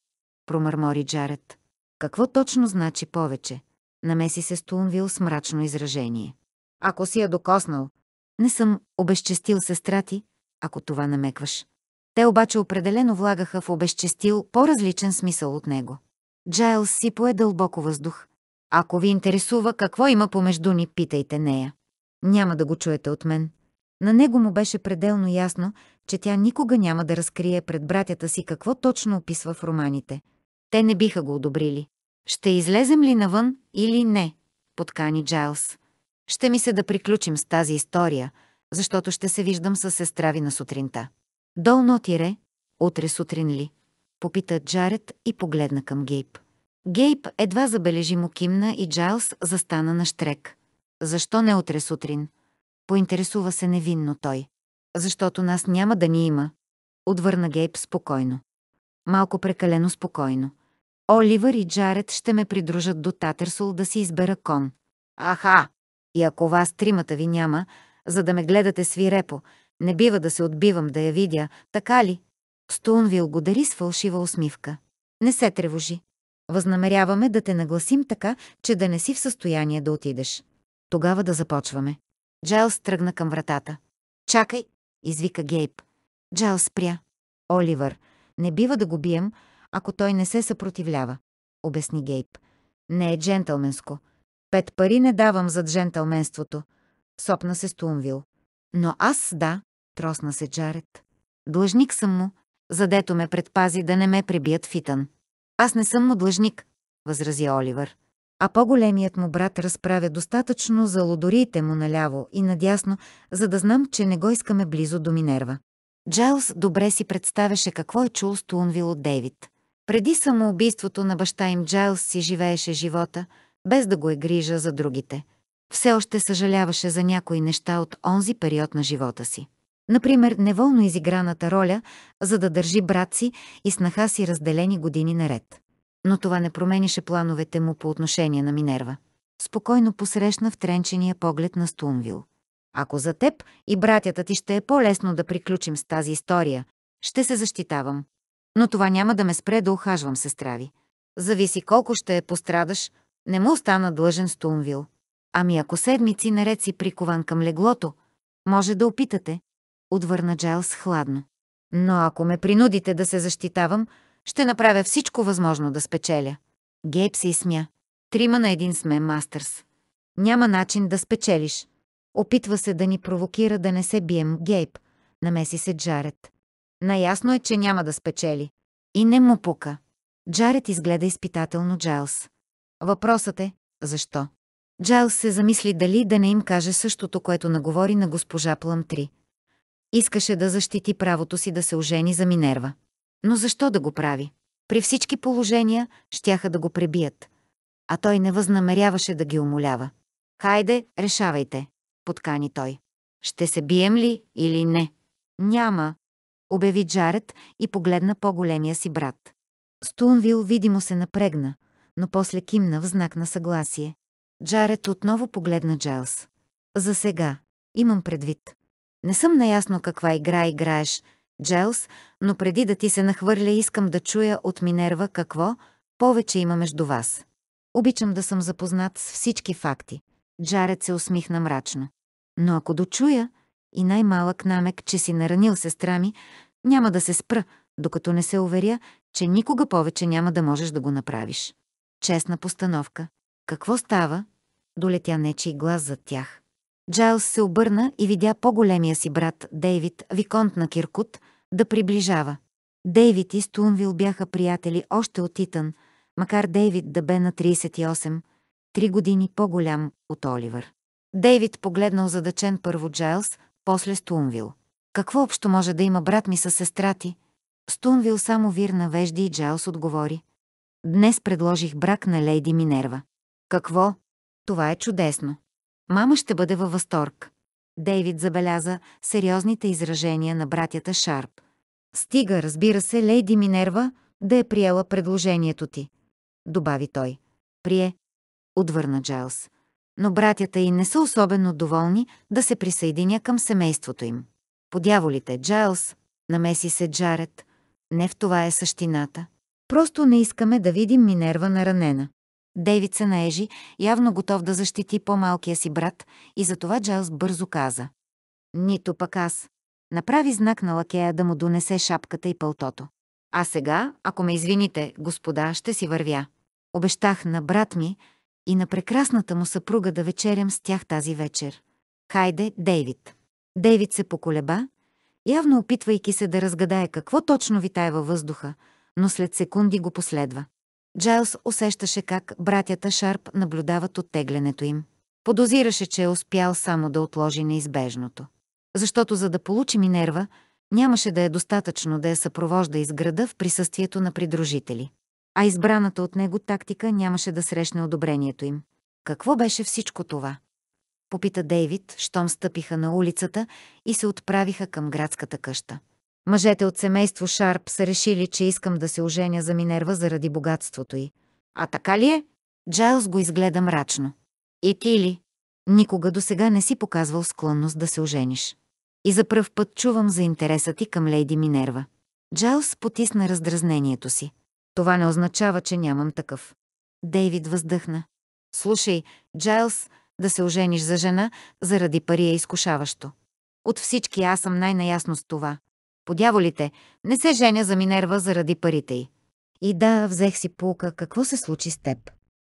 Промърмори Джаред. Какво точно значи повече? Намеси се Стоунвил с мрачно изражение. Ако си я докоснал. Не съм обезчестил сестра ти, ако това намекваш. Те обаче определено влагаха в обезчестил по-различен смисъл от него. Джайлс си пое дълбоко въздух. Ако ви интересува какво има помежду ни, питайте нея. Няма да го чуете от мен, на него му беше пределно ясно, че тя никога няма да разкрие пред братята си какво точно описва в романите. Те не биха го одобрили. Ще излезем ли навън или не? Подкани Джайлс. Ще ми се да приключим с тази история, защото ще се виждам с сестра ви на сутринта. Долно тире, утре сутрин ли? Попита Джаред и погледна към Гейб. Гейб едва забележимо кимна и Джайлс застана на штрек. Защо не утре сутрин? Поинтересува се невинно той. Защото нас няма да ни има. Отвърна Гейб спокойно. Малко прекалено спокойно. Оливър и Джаред ще ме придружат до Татърсол да си избера кон. Аха! И ако вас тримата ви няма, за да ме гледате свирепо, не бива да се отбивам да я видя, така ли? Стоун го дари с фалшива усмивка. Не се тревожи. Възнамеряваме да те нагласим така, че да не си в състояние да отидеш. Тогава да започваме. Джайлс тръгна към вратата. Чакай, извика Гейб. Джайлс спря. Оливър, не бива да го бием, ако той не се съпротивлява, обясни Гейб. Не е джентълменско. Пет пари не давам за джентълменството. Сопна се Стумвил. Но аз да, тросна се Джаред. Длъжник съм му, задето ме предпази да не ме прибият фитън. Аз не съм му длъжник, възрази Оливър а по-големият му брат разправя достатъчно за лодориите му наляво и надясно, за да знам, че не го искаме близо до Минерва. Джайлс добре си представяше какво е чул Стоунвил от Дейвид. Преди самоубийството на баща им Джайлс си живееше живота, без да го е грижа за другите. Все още съжаляваше за някои неща от онзи период на живота си. Например, неволно изиграната роля, за да държи брат си и снаха си разделени години наред но това не променяше плановете му по отношение на Минерва. Спокойно посрещна втренчения поглед на Стунвил. Ако за теб и братята ти ще е по-лесно да приключим с тази история, ще се защитавам. Но това няма да ме спре да охажвам сестра ви. Зависи колко ще е пострадаш, не му остана длъжен Стунвил. Ами ако седмици наред си прикован към леглото, може да опитате, отвърна Джайлс хладно. Но ако ме принудите да се защитавам, ще направя всичко възможно да спечеля. Гейб се изсмя. Трима на един сме, Мастърс. Няма начин да спечелиш. Опитва се да ни провокира да не се бием, Гейб. Намеси се Джаред. Наясно е, че няма да спечели. И не му пука. Джаред изгледа изпитателно Джайлс. Въпросът е, защо? Джайлс се замисли дали да не им каже същото, което наговори на госпожа 3. Искаше да защити правото си да се ожени за Минерва. Но защо да го прави? При всички положения щяха да го пребият. А той не възнамеряваше да ги умолява. Хайде, решавайте, подкани той. Ще се бием ли или не? Няма, обяви Джаред и погледна по-големия си брат. Стунвил видимо се напрегна, но после кимна в знак на съгласие. Джаред отново погледна Джайлс. За сега, имам предвид. Не съм наясно каква игра играеш, Джелс, но преди да ти се нахвърля, искам да чуя от Минерва какво повече има между вас. Обичам да съм запознат с всички факти. Джаред се усмихна мрачно. Но ако дочуя и най-малък намек, че си наранил сестра ми, няма да се спра, докато не се уверя, че никога повече няма да можеш да го направиш. Честна постановка. Какво става? Долетя нечи глас зад тях. Джайлс се обърна и видя по-големия си брат Дейвид, виконт на Киркут, да приближава. Дейвид и Стунвил бяха приятели още от Итан, макар Дейвид да бе на 38, три години по-голям от Оливър. Дейвид погледнал задачен първо Джайлс, после Стунвил. Какво общо може да има брат ми с сестра ти? Стунвил само вирна вежди и Джайлс отговори. Днес предложих брак на лейди Минерва. Какво? Това е чудесно. Мама ще бъде във възторг. Дейвид забеляза сериозните изражения на братята Шарп. Стига, разбира се, лейди Минерва да е приела предложението ти. Добави той. Прие. Отвърна Джайлс. Но братята й не са особено доволни да се присъединя към семейството им. Подяволите, Джайлс, намеси се Джаред. Не в това е същината. Просто не искаме да видим Минерва наранена. Дейвид се наежи, явно готов да защити по-малкия си брат, и затова Джайлс бързо каза. Нито пък аз. Направи знак на лакея да му донесе шапката и пълтото. А сега, ако ме извините, господа, ще си вървя. Обещах на брат ми и на прекрасната му съпруга да вечерям с тях тази вечер. Хайде, Дейвид. Дейвид се поколеба, явно опитвайки се да разгадае какво точно витае във въздуха, но след секунди го последва. Джайлс усещаше как братята Шарп наблюдават оттеглянето им. Подозираше, че е успял само да отложи неизбежното. Защото за да получи Минерва, нямаше да е достатъчно да я съпровожда из града в присъствието на придружители. А избраната от него тактика нямаше да срещне одобрението им. Какво беше всичко това? Попита Дейвид, щом стъпиха на улицата и се отправиха към градската къща. Мъжете от семейство Шарп са решили, че искам да се оженя за Минерва заради богатството й. А така ли е? Джайлз го изгледа мрачно. И ти ли? Никога до сега не си показвал склонност да се ожениш. И за пръв път чувам за интереса ти към лейди Минерва. Джайлз потисна раздразнението си. Това не означава, че нямам такъв. Дейвид въздъхна. Слушай, Джайлз, да се ожениш за жена, заради пари е изкушаващо. От всички аз съм най-наясно с това. Подяволите, не се женя за Минерва заради парите й. И да, взех си полка, какво се случи с теб.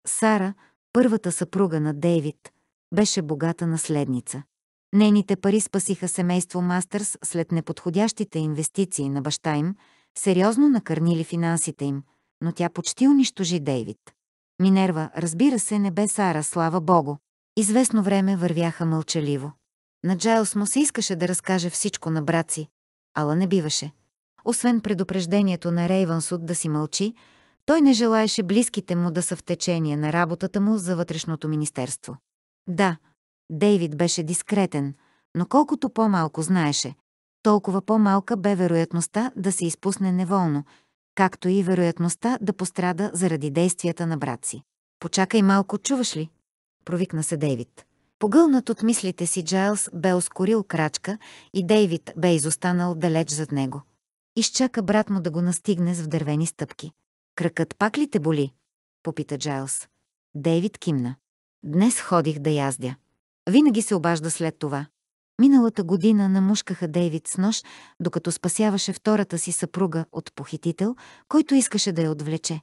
Сара, първата съпруга на Дейвид, беше богата наследница. Нейните пари спасиха семейство Мастърс след неподходящите инвестиции на баща им, сериозно накърнили финансите им, но тя почти унищожи Дейвид. Минерва, разбира се, не бе Сара, слава богу. Известно време вървяха мълчаливо. На Джайлс му се искаше да разкаже всичко на брат си, ала не биваше. Освен предупреждението на Рейвансуд да си мълчи, той не желаеше близките му да са в течение на работата му за вътрешното министерство. Да, Дейвид беше дискретен, но колкото по-малко знаеше, толкова по-малка бе вероятността да се изпусне неволно, както и вероятността да пострада заради действията на брат си. «Почакай малко, чуваш ли?» провикна се Дейвид. Погълнат от мислите си Джайлс бе ускорил крачка и Дейвид бе изостанал далеч зад него. Изчака брат му да го настигне с вдървени стъпки. Кръкът пак ли те боли? Попита Джайлс. Дейвид кимна. Днес ходих да яздя. Винаги се обажда след това. Миналата година намушкаха Дейвид с нож, докато спасяваше втората си съпруга от похитител, който искаше да я отвлече.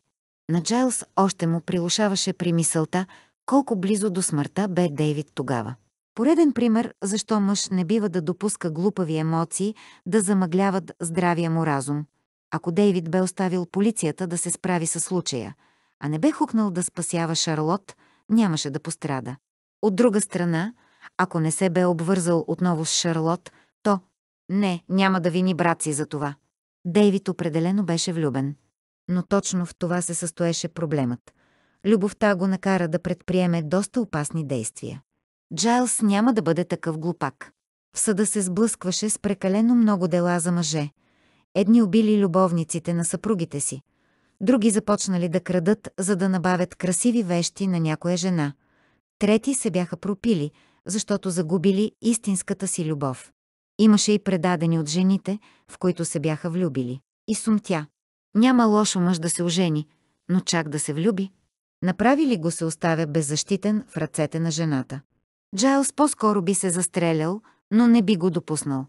На Джайлс още му прилушаваше при мисълта, колко близо до смъртта бе Дейвид тогава. Пореден пример, защо мъж не бива да допуска глупави емоции да замъгляват здравия му разум. Ако Дейвид бе оставил полицията да се справи с случая, а не бе хукнал да спасява Шарлот, нямаше да пострада. От друга страна, ако не се бе обвързал отново с Шарлот, то «Не, няма да вини брат си за това». Дейвид определено беше влюбен. Но точно в това се състоеше проблемът – любовта го накара да предприеме доста опасни действия. Джайлс няма да бъде такъв глупак. В съда се сблъскваше с прекалено много дела за мъже. Едни убили любовниците на съпругите си, други започнали да крадат, за да набавят красиви вещи на някоя жена. Трети се бяха пропили, защото загубили истинската си любов. Имаше и предадени от жените, в които се бяха влюбили. И сумтя. Няма лошо мъж да се ожени, но чак да се влюби, направи ли го се оставя беззащитен в ръцете на жената. Джайлс по-скоро би се застрелял, но не би го допуснал.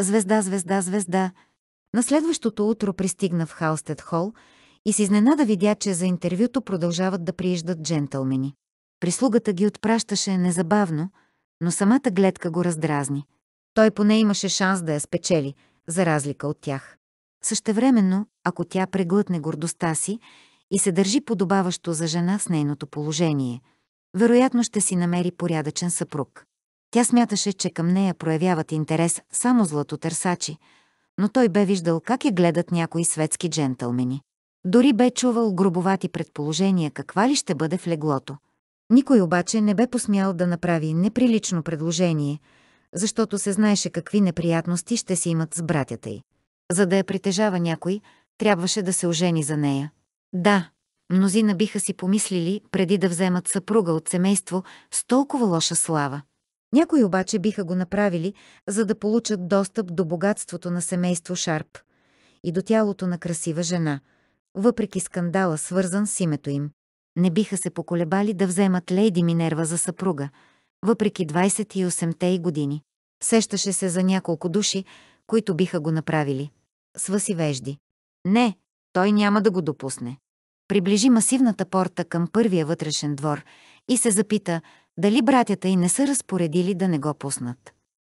Звезда, звезда, звезда. На следващото утро пристигна в Халстед Хол и с изненада видя, че за интервюто продължават да прииждат джентълмени. Прислугата ги отпращаше незабавно, но самата гледка го раздразни. Той поне имаше шанс да я спечели, за разлика от тях. Същевременно, ако тя преглътне гордостта си и се държи подобаващо за жена с нейното положение, вероятно ще си намери порядъчен съпруг. Тя смяташе, че към нея проявяват интерес само злато търсачи, но той бе виждал как я гледат някои светски джентълмени. Дори бе чувал грубовати предположения каква ли ще бъде в леглото. Никой обаче не бе посмял да направи неприлично предложение, защото се знаеше какви неприятности ще си имат с братята й. За да я притежава някой, трябваше да се ожени за нея, да, мнозина биха си помислили, преди да вземат съпруга от семейство с толкова лоша слава. Някои обаче биха го направили, за да получат достъп до богатството на семейство Шарп и до тялото на красива жена, въпреки скандала, свързан с името им. Не биха се поколебали да вземат Лейди Минерва за съпруга, въпреки 28-те й години. Сещаше се за няколко души, които биха го направили. Сваси вежди. Не, той няма да го допусне. Приближи масивната порта към първия вътрешен двор и се запита дали братята й не са разпоредили да не го пуснат.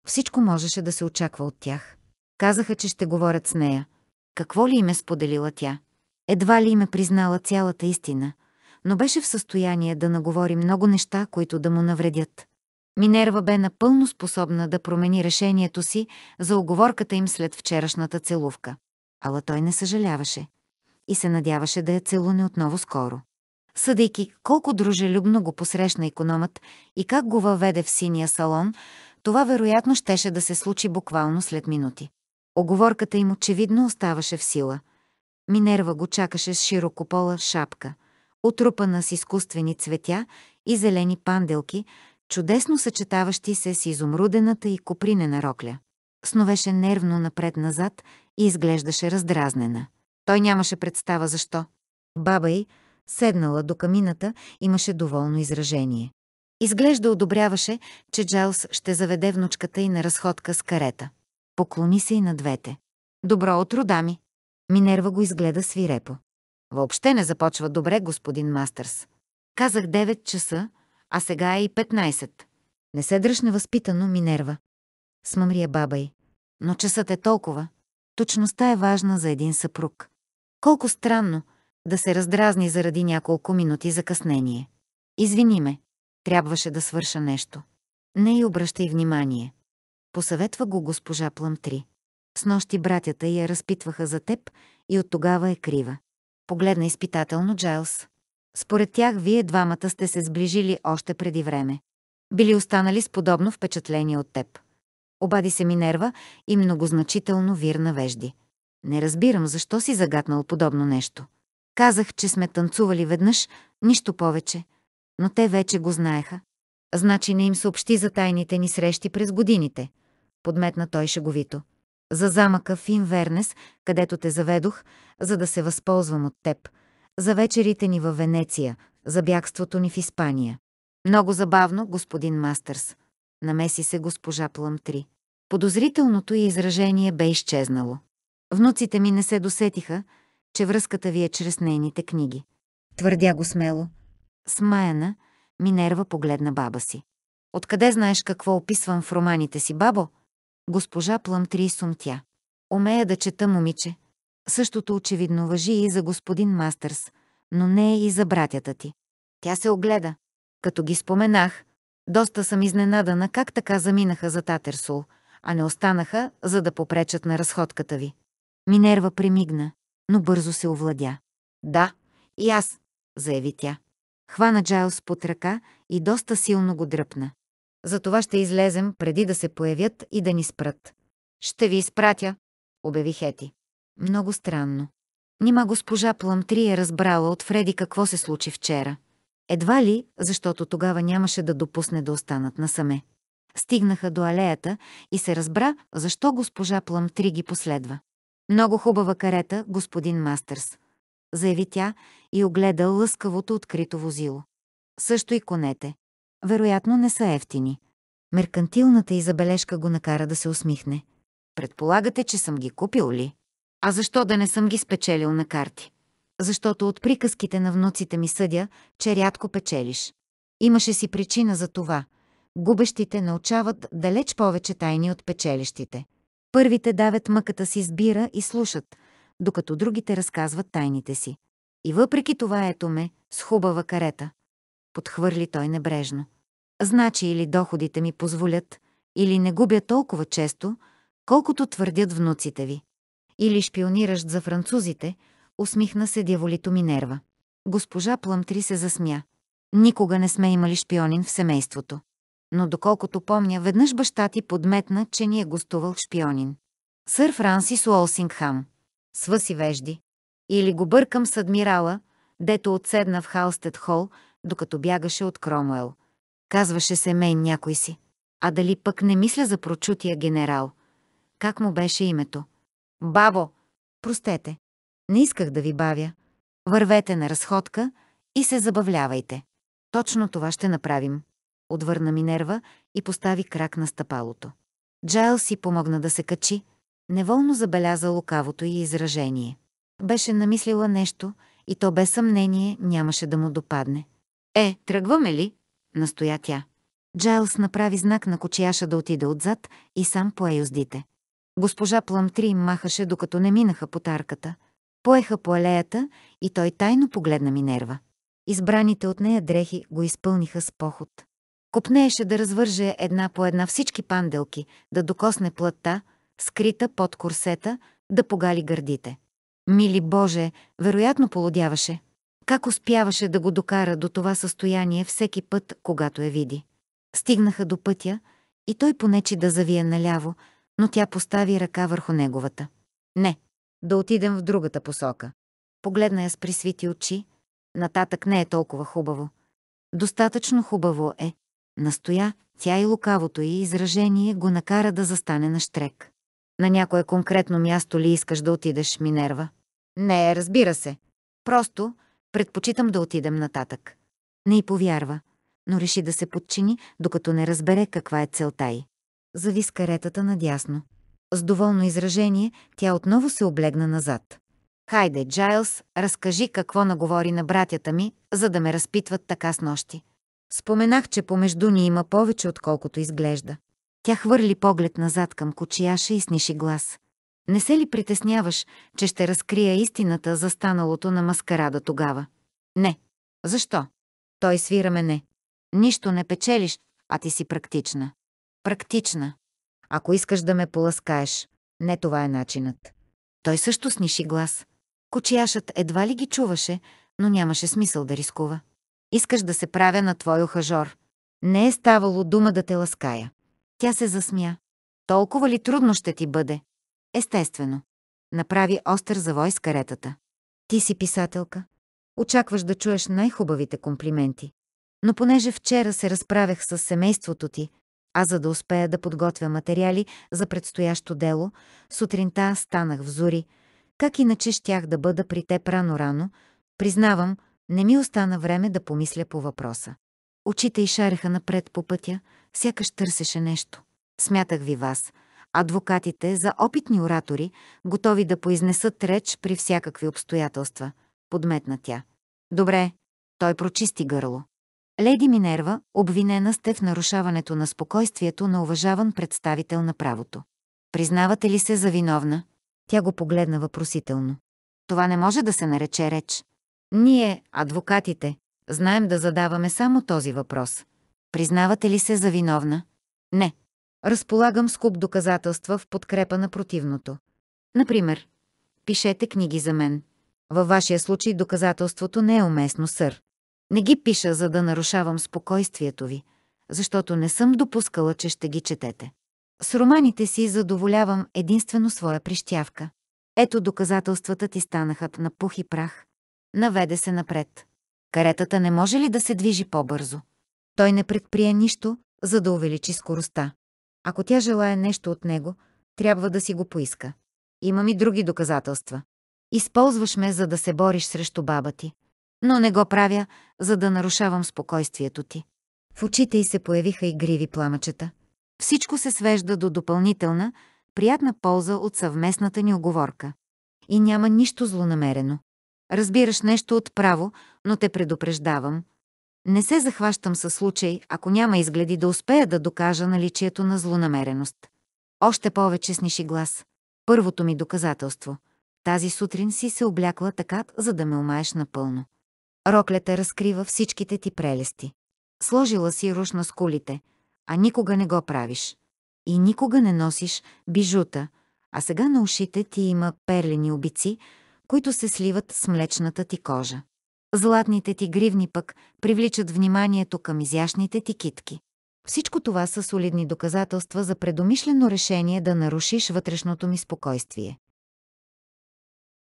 Всичко можеше да се очаква от тях. Казаха, че ще говорят с нея. Какво ли им е споделила тя? Едва ли им е признала цялата истина, но беше в състояние да наговори много неща, които да му навредят. Минерва бе напълно способна да промени решението си за оговорката им след вчерашната целувка. Ала той не съжаляваше и се надяваше да я целуне отново скоро. Съдейки колко дружелюбно го посрещна економът и как го въведе в синия салон, това вероятно щеше да се случи буквално след минути. Оговорката им очевидно оставаше в сила. Минерва го чакаше с широкопола шапка, отрупана с изкуствени цветя и зелени панделки, чудесно съчетаващи се с изумрудената и копринена рокля. Сновеше нервно напред-назад и изглеждаше раздразнена. Той нямаше представа защо. Баба й, седнала до камината, имаше доволно изражение. Изглежда одобряваше, че Джайлс ще заведе внучката й на разходка с карета. Поклони се и на двете. Добро утро, дами! Минерва го изгледа свирепо. Въобще не започва добре, господин Мастърс. Казах 9 часа, а сега е и 15. Не се дръж невъзпитано, Минерва. Смъмрия баба й. Но часът е толкова. Точността е важна за един съпруг. Колко странно да се раздразни заради няколко минути закъснение. Извини ме, трябваше да свърша нещо. Не й обръщай внимание. Посъветва го госпожа Плъмтри. С нощи братята я разпитваха за теб и от тогава е крива. Погледна изпитателно Джайлс. Според тях вие двамата сте се сближили още преди време. Били останали с подобно впечатление от теб. Обади се Минерва и многозначително вирна вежди. Не разбирам защо си загатнал подобно нещо. Казах, че сме танцували веднъж, нищо повече. Но те вече го знаеха. Значи не им съобщи за тайните ни срещи през годините. Подметна той шеговито. За замъка в Инвернес, където те заведох, за да се възползвам от теб. За вечерите ни във Венеция, за бягството ни в Испания. Много забавно, господин Мастърс. Намеси се госпожа 3. Подозрителното й изражение бе изчезнало. Внуците ми не се досетиха, че връзката ви е чрез нейните книги. Твърдя го смело. Смаяна, Минерва погледна баба си. Откъде знаеш какво описвам в романите си, бабо? Госпожа Плъмтри сумтя. Умея да чета, момиче. Същото очевидно въжи и за господин Мастърс, но не и за братята ти. Тя се огледа. Като ги споменах, доста съм изненадана как така заминаха за Татерсул, а не останаха, за да попречат на разходката ви. Минерва премигна, но бързо се овладя. Да, и аз, заяви тя. Хвана Джайлс под ръка и доста силно го дръпна. За това ще излезем преди да се появят и да ни спрат. Ще ви изпратя, обяви Хети. Много странно. Нима госпожа Пламтри е разбрала от Фреди какво се случи вчера. Едва ли, защото тогава нямаше да допусне да останат насаме. Стигнаха до алеята и се разбра, защо госпожа Пламтри ги последва. Много хубава карета, господин Мастърс, заяви тя и огледа лъскавото открито возило. Също и конете. Вероятно не са ефтини. Меркантилната и забележка го накара да се усмихне. Предполагате, че съм ги купил ли? А защо да не съм ги спечелил на карти? Защото от приказките на внуците ми съдя, че рядко печелиш. Имаше си причина за това. Губещите научават далеч повече тайни от печелищите. Първите давят мъката си сбира и слушат, докато другите разказват тайните си. И въпреки това ето ме, с хубава карета. Подхвърли той небрежно. Значи или доходите ми позволят, или не губя толкова често, колкото твърдят внуците ви. Или шпиониращ за французите, усмихна се дяволито Минерва. Госпожа Пламтри се засмя. Никога не сме имали шпионин в семейството но доколкото помня, веднъж баща ти подметна, че ни е гостувал шпионин. Сър Франсис Уолсингхам. Свъси вежди. Или го бъркам с адмирала, дето отседна в Халстед Хол, докато бягаше от Кромуел. Казваше се Мейн някой си. А дали пък не мисля за прочутия генерал? Как му беше името? Бабо! Простете. Не исках да ви бавя. Вървете на разходка и се забавлявайте. Точно това ще направим отвърна Минерва и постави крак на стъпалото. Джайл си помогна да се качи, неволно забеляза лукавото и изражение. Беше намислила нещо и то без съмнение нямаше да му допадне. «Е, тръгваме ли?» настоя тя. Джайлс направи знак на кочияша да отиде отзад и сам пое юздите. Госпожа Пламтри махаше, докато не минаха по тарката. Поеха по алеята и той тайно погледна Минерва. Избраните от нея дрехи го изпълниха с поход. Копнееше да развърже една по една всички панделки, да докосне плътта, скрита под корсета, да погали гърдите. Мили Боже, вероятно полудяваше. Как успяваше да го докара до това състояние всеки път, когато я види? Стигнаха до пътя и той понечи да завие наляво, но тя постави ръка върху неговата. Не, да отидем в другата посока. Погледна я с присвити очи. Нататък не е толкова хубаво. Достатъчно хубаво е, настоя, тя и лукавото й изражение го накара да застане на штрек. На някое конкретно място ли искаш да отидеш, Минерва? Не, разбира се. Просто предпочитам да отидем нататък. Не й повярва, но реши да се подчини, докато не разбере каква е целта й. Зави с каретата надясно. С доволно изражение тя отново се облегна назад. Хайде, Джайлс, разкажи какво наговори на братята ми, за да ме разпитват така с нощи. Споменах, че помежду ни има повече, отколкото изглежда. Тя хвърли поглед назад към кочияша и сниши глас. Не се ли притесняваш, че ще разкрия истината за станалото на маскарада тогава? Не. Защо? Той свира мене. Нищо не печелиш, а ти си практична. Практична. Ако искаш да ме поласкаеш, не това е начинът. Той също сниши глас. Кочияшът едва ли ги чуваше, но нямаше смисъл да рискува искаш да се правя на твой хажор. Не е ставало дума да те лаская. Тя се засмя. Толкова ли трудно ще ти бъде? Естествено. Направи остър завой с каретата. Ти си писателка. Очакваш да чуеш най-хубавите комплименти. Но понеже вчера се разправях с семейството ти, а за да успея да подготвя материали за предстоящо дело, сутринта станах в зори. Как иначе щях да бъда при теб рано-рано? Признавам, не ми остана време да помисля по въпроса. Очите й шареха напред по пътя, сякаш търсеше нещо. Смятах ви вас, адвокатите за опитни оратори, готови да поизнесат реч при всякакви обстоятелства, подметна тя. Добре, той прочисти гърло. Леди Минерва, обвинена сте в нарушаването на спокойствието на уважаван представител на правото. Признавате ли се за виновна? Тя го погледна въпросително. Това не може да се нарече реч. Ние, адвокатите, знаем да задаваме само този въпрос. Признавате ли се за виновна? Не. Разполагам скуп доказателства в подкрепа на противното. Например, пишете книги за мен. Във вашия случай доказателството не е уместно, сър. Не ги пиша, за да нарушавам спокойствието ви, защото не съм допускала, че ще ги четете. С романите си задоволявам единствено своя прищявка. Ето доказателствата ти станаха на пух и прах наведе се напред. Каретата не може ли да се движи по-бързо? Той не предприе нищо, за да увеличи скоростта. Ако тя желая нещо от него, трябва да си го поиска. Имам и други доказателства. Използваш ме, за да се бориш срещу баба ти. Но не го правя, за да нарушавам спокойствието ти. В очите й се появиха и гриви пламъчета. Всичко се свежда до допълнителна, приятна полза от съвместната ни оговорка. И няма нищо злонамерено. Разбираш нещо от право, но те предупреждавам. Не се захващам със случай, ако няма изгледи да успея да докажа наличието на злонамереност. Още повече сниши глас. Първото ми доказателство. Тази сутрин си се облякла така, за да ме омаеш напълно. Роклята разкрива всичките ти прелести. Сложила си руш на скулите, а никога не го правиш. И никога не носиш бижута, а сега на ушите ти има перлени обици, които се сливат с млечната ти кожа. Златните ти гривни пък привличат вниманието към изящните ти китки. Всичко това са солидни доказателства за предомишлено решение да нарушиш вътрешното ми спокойствие.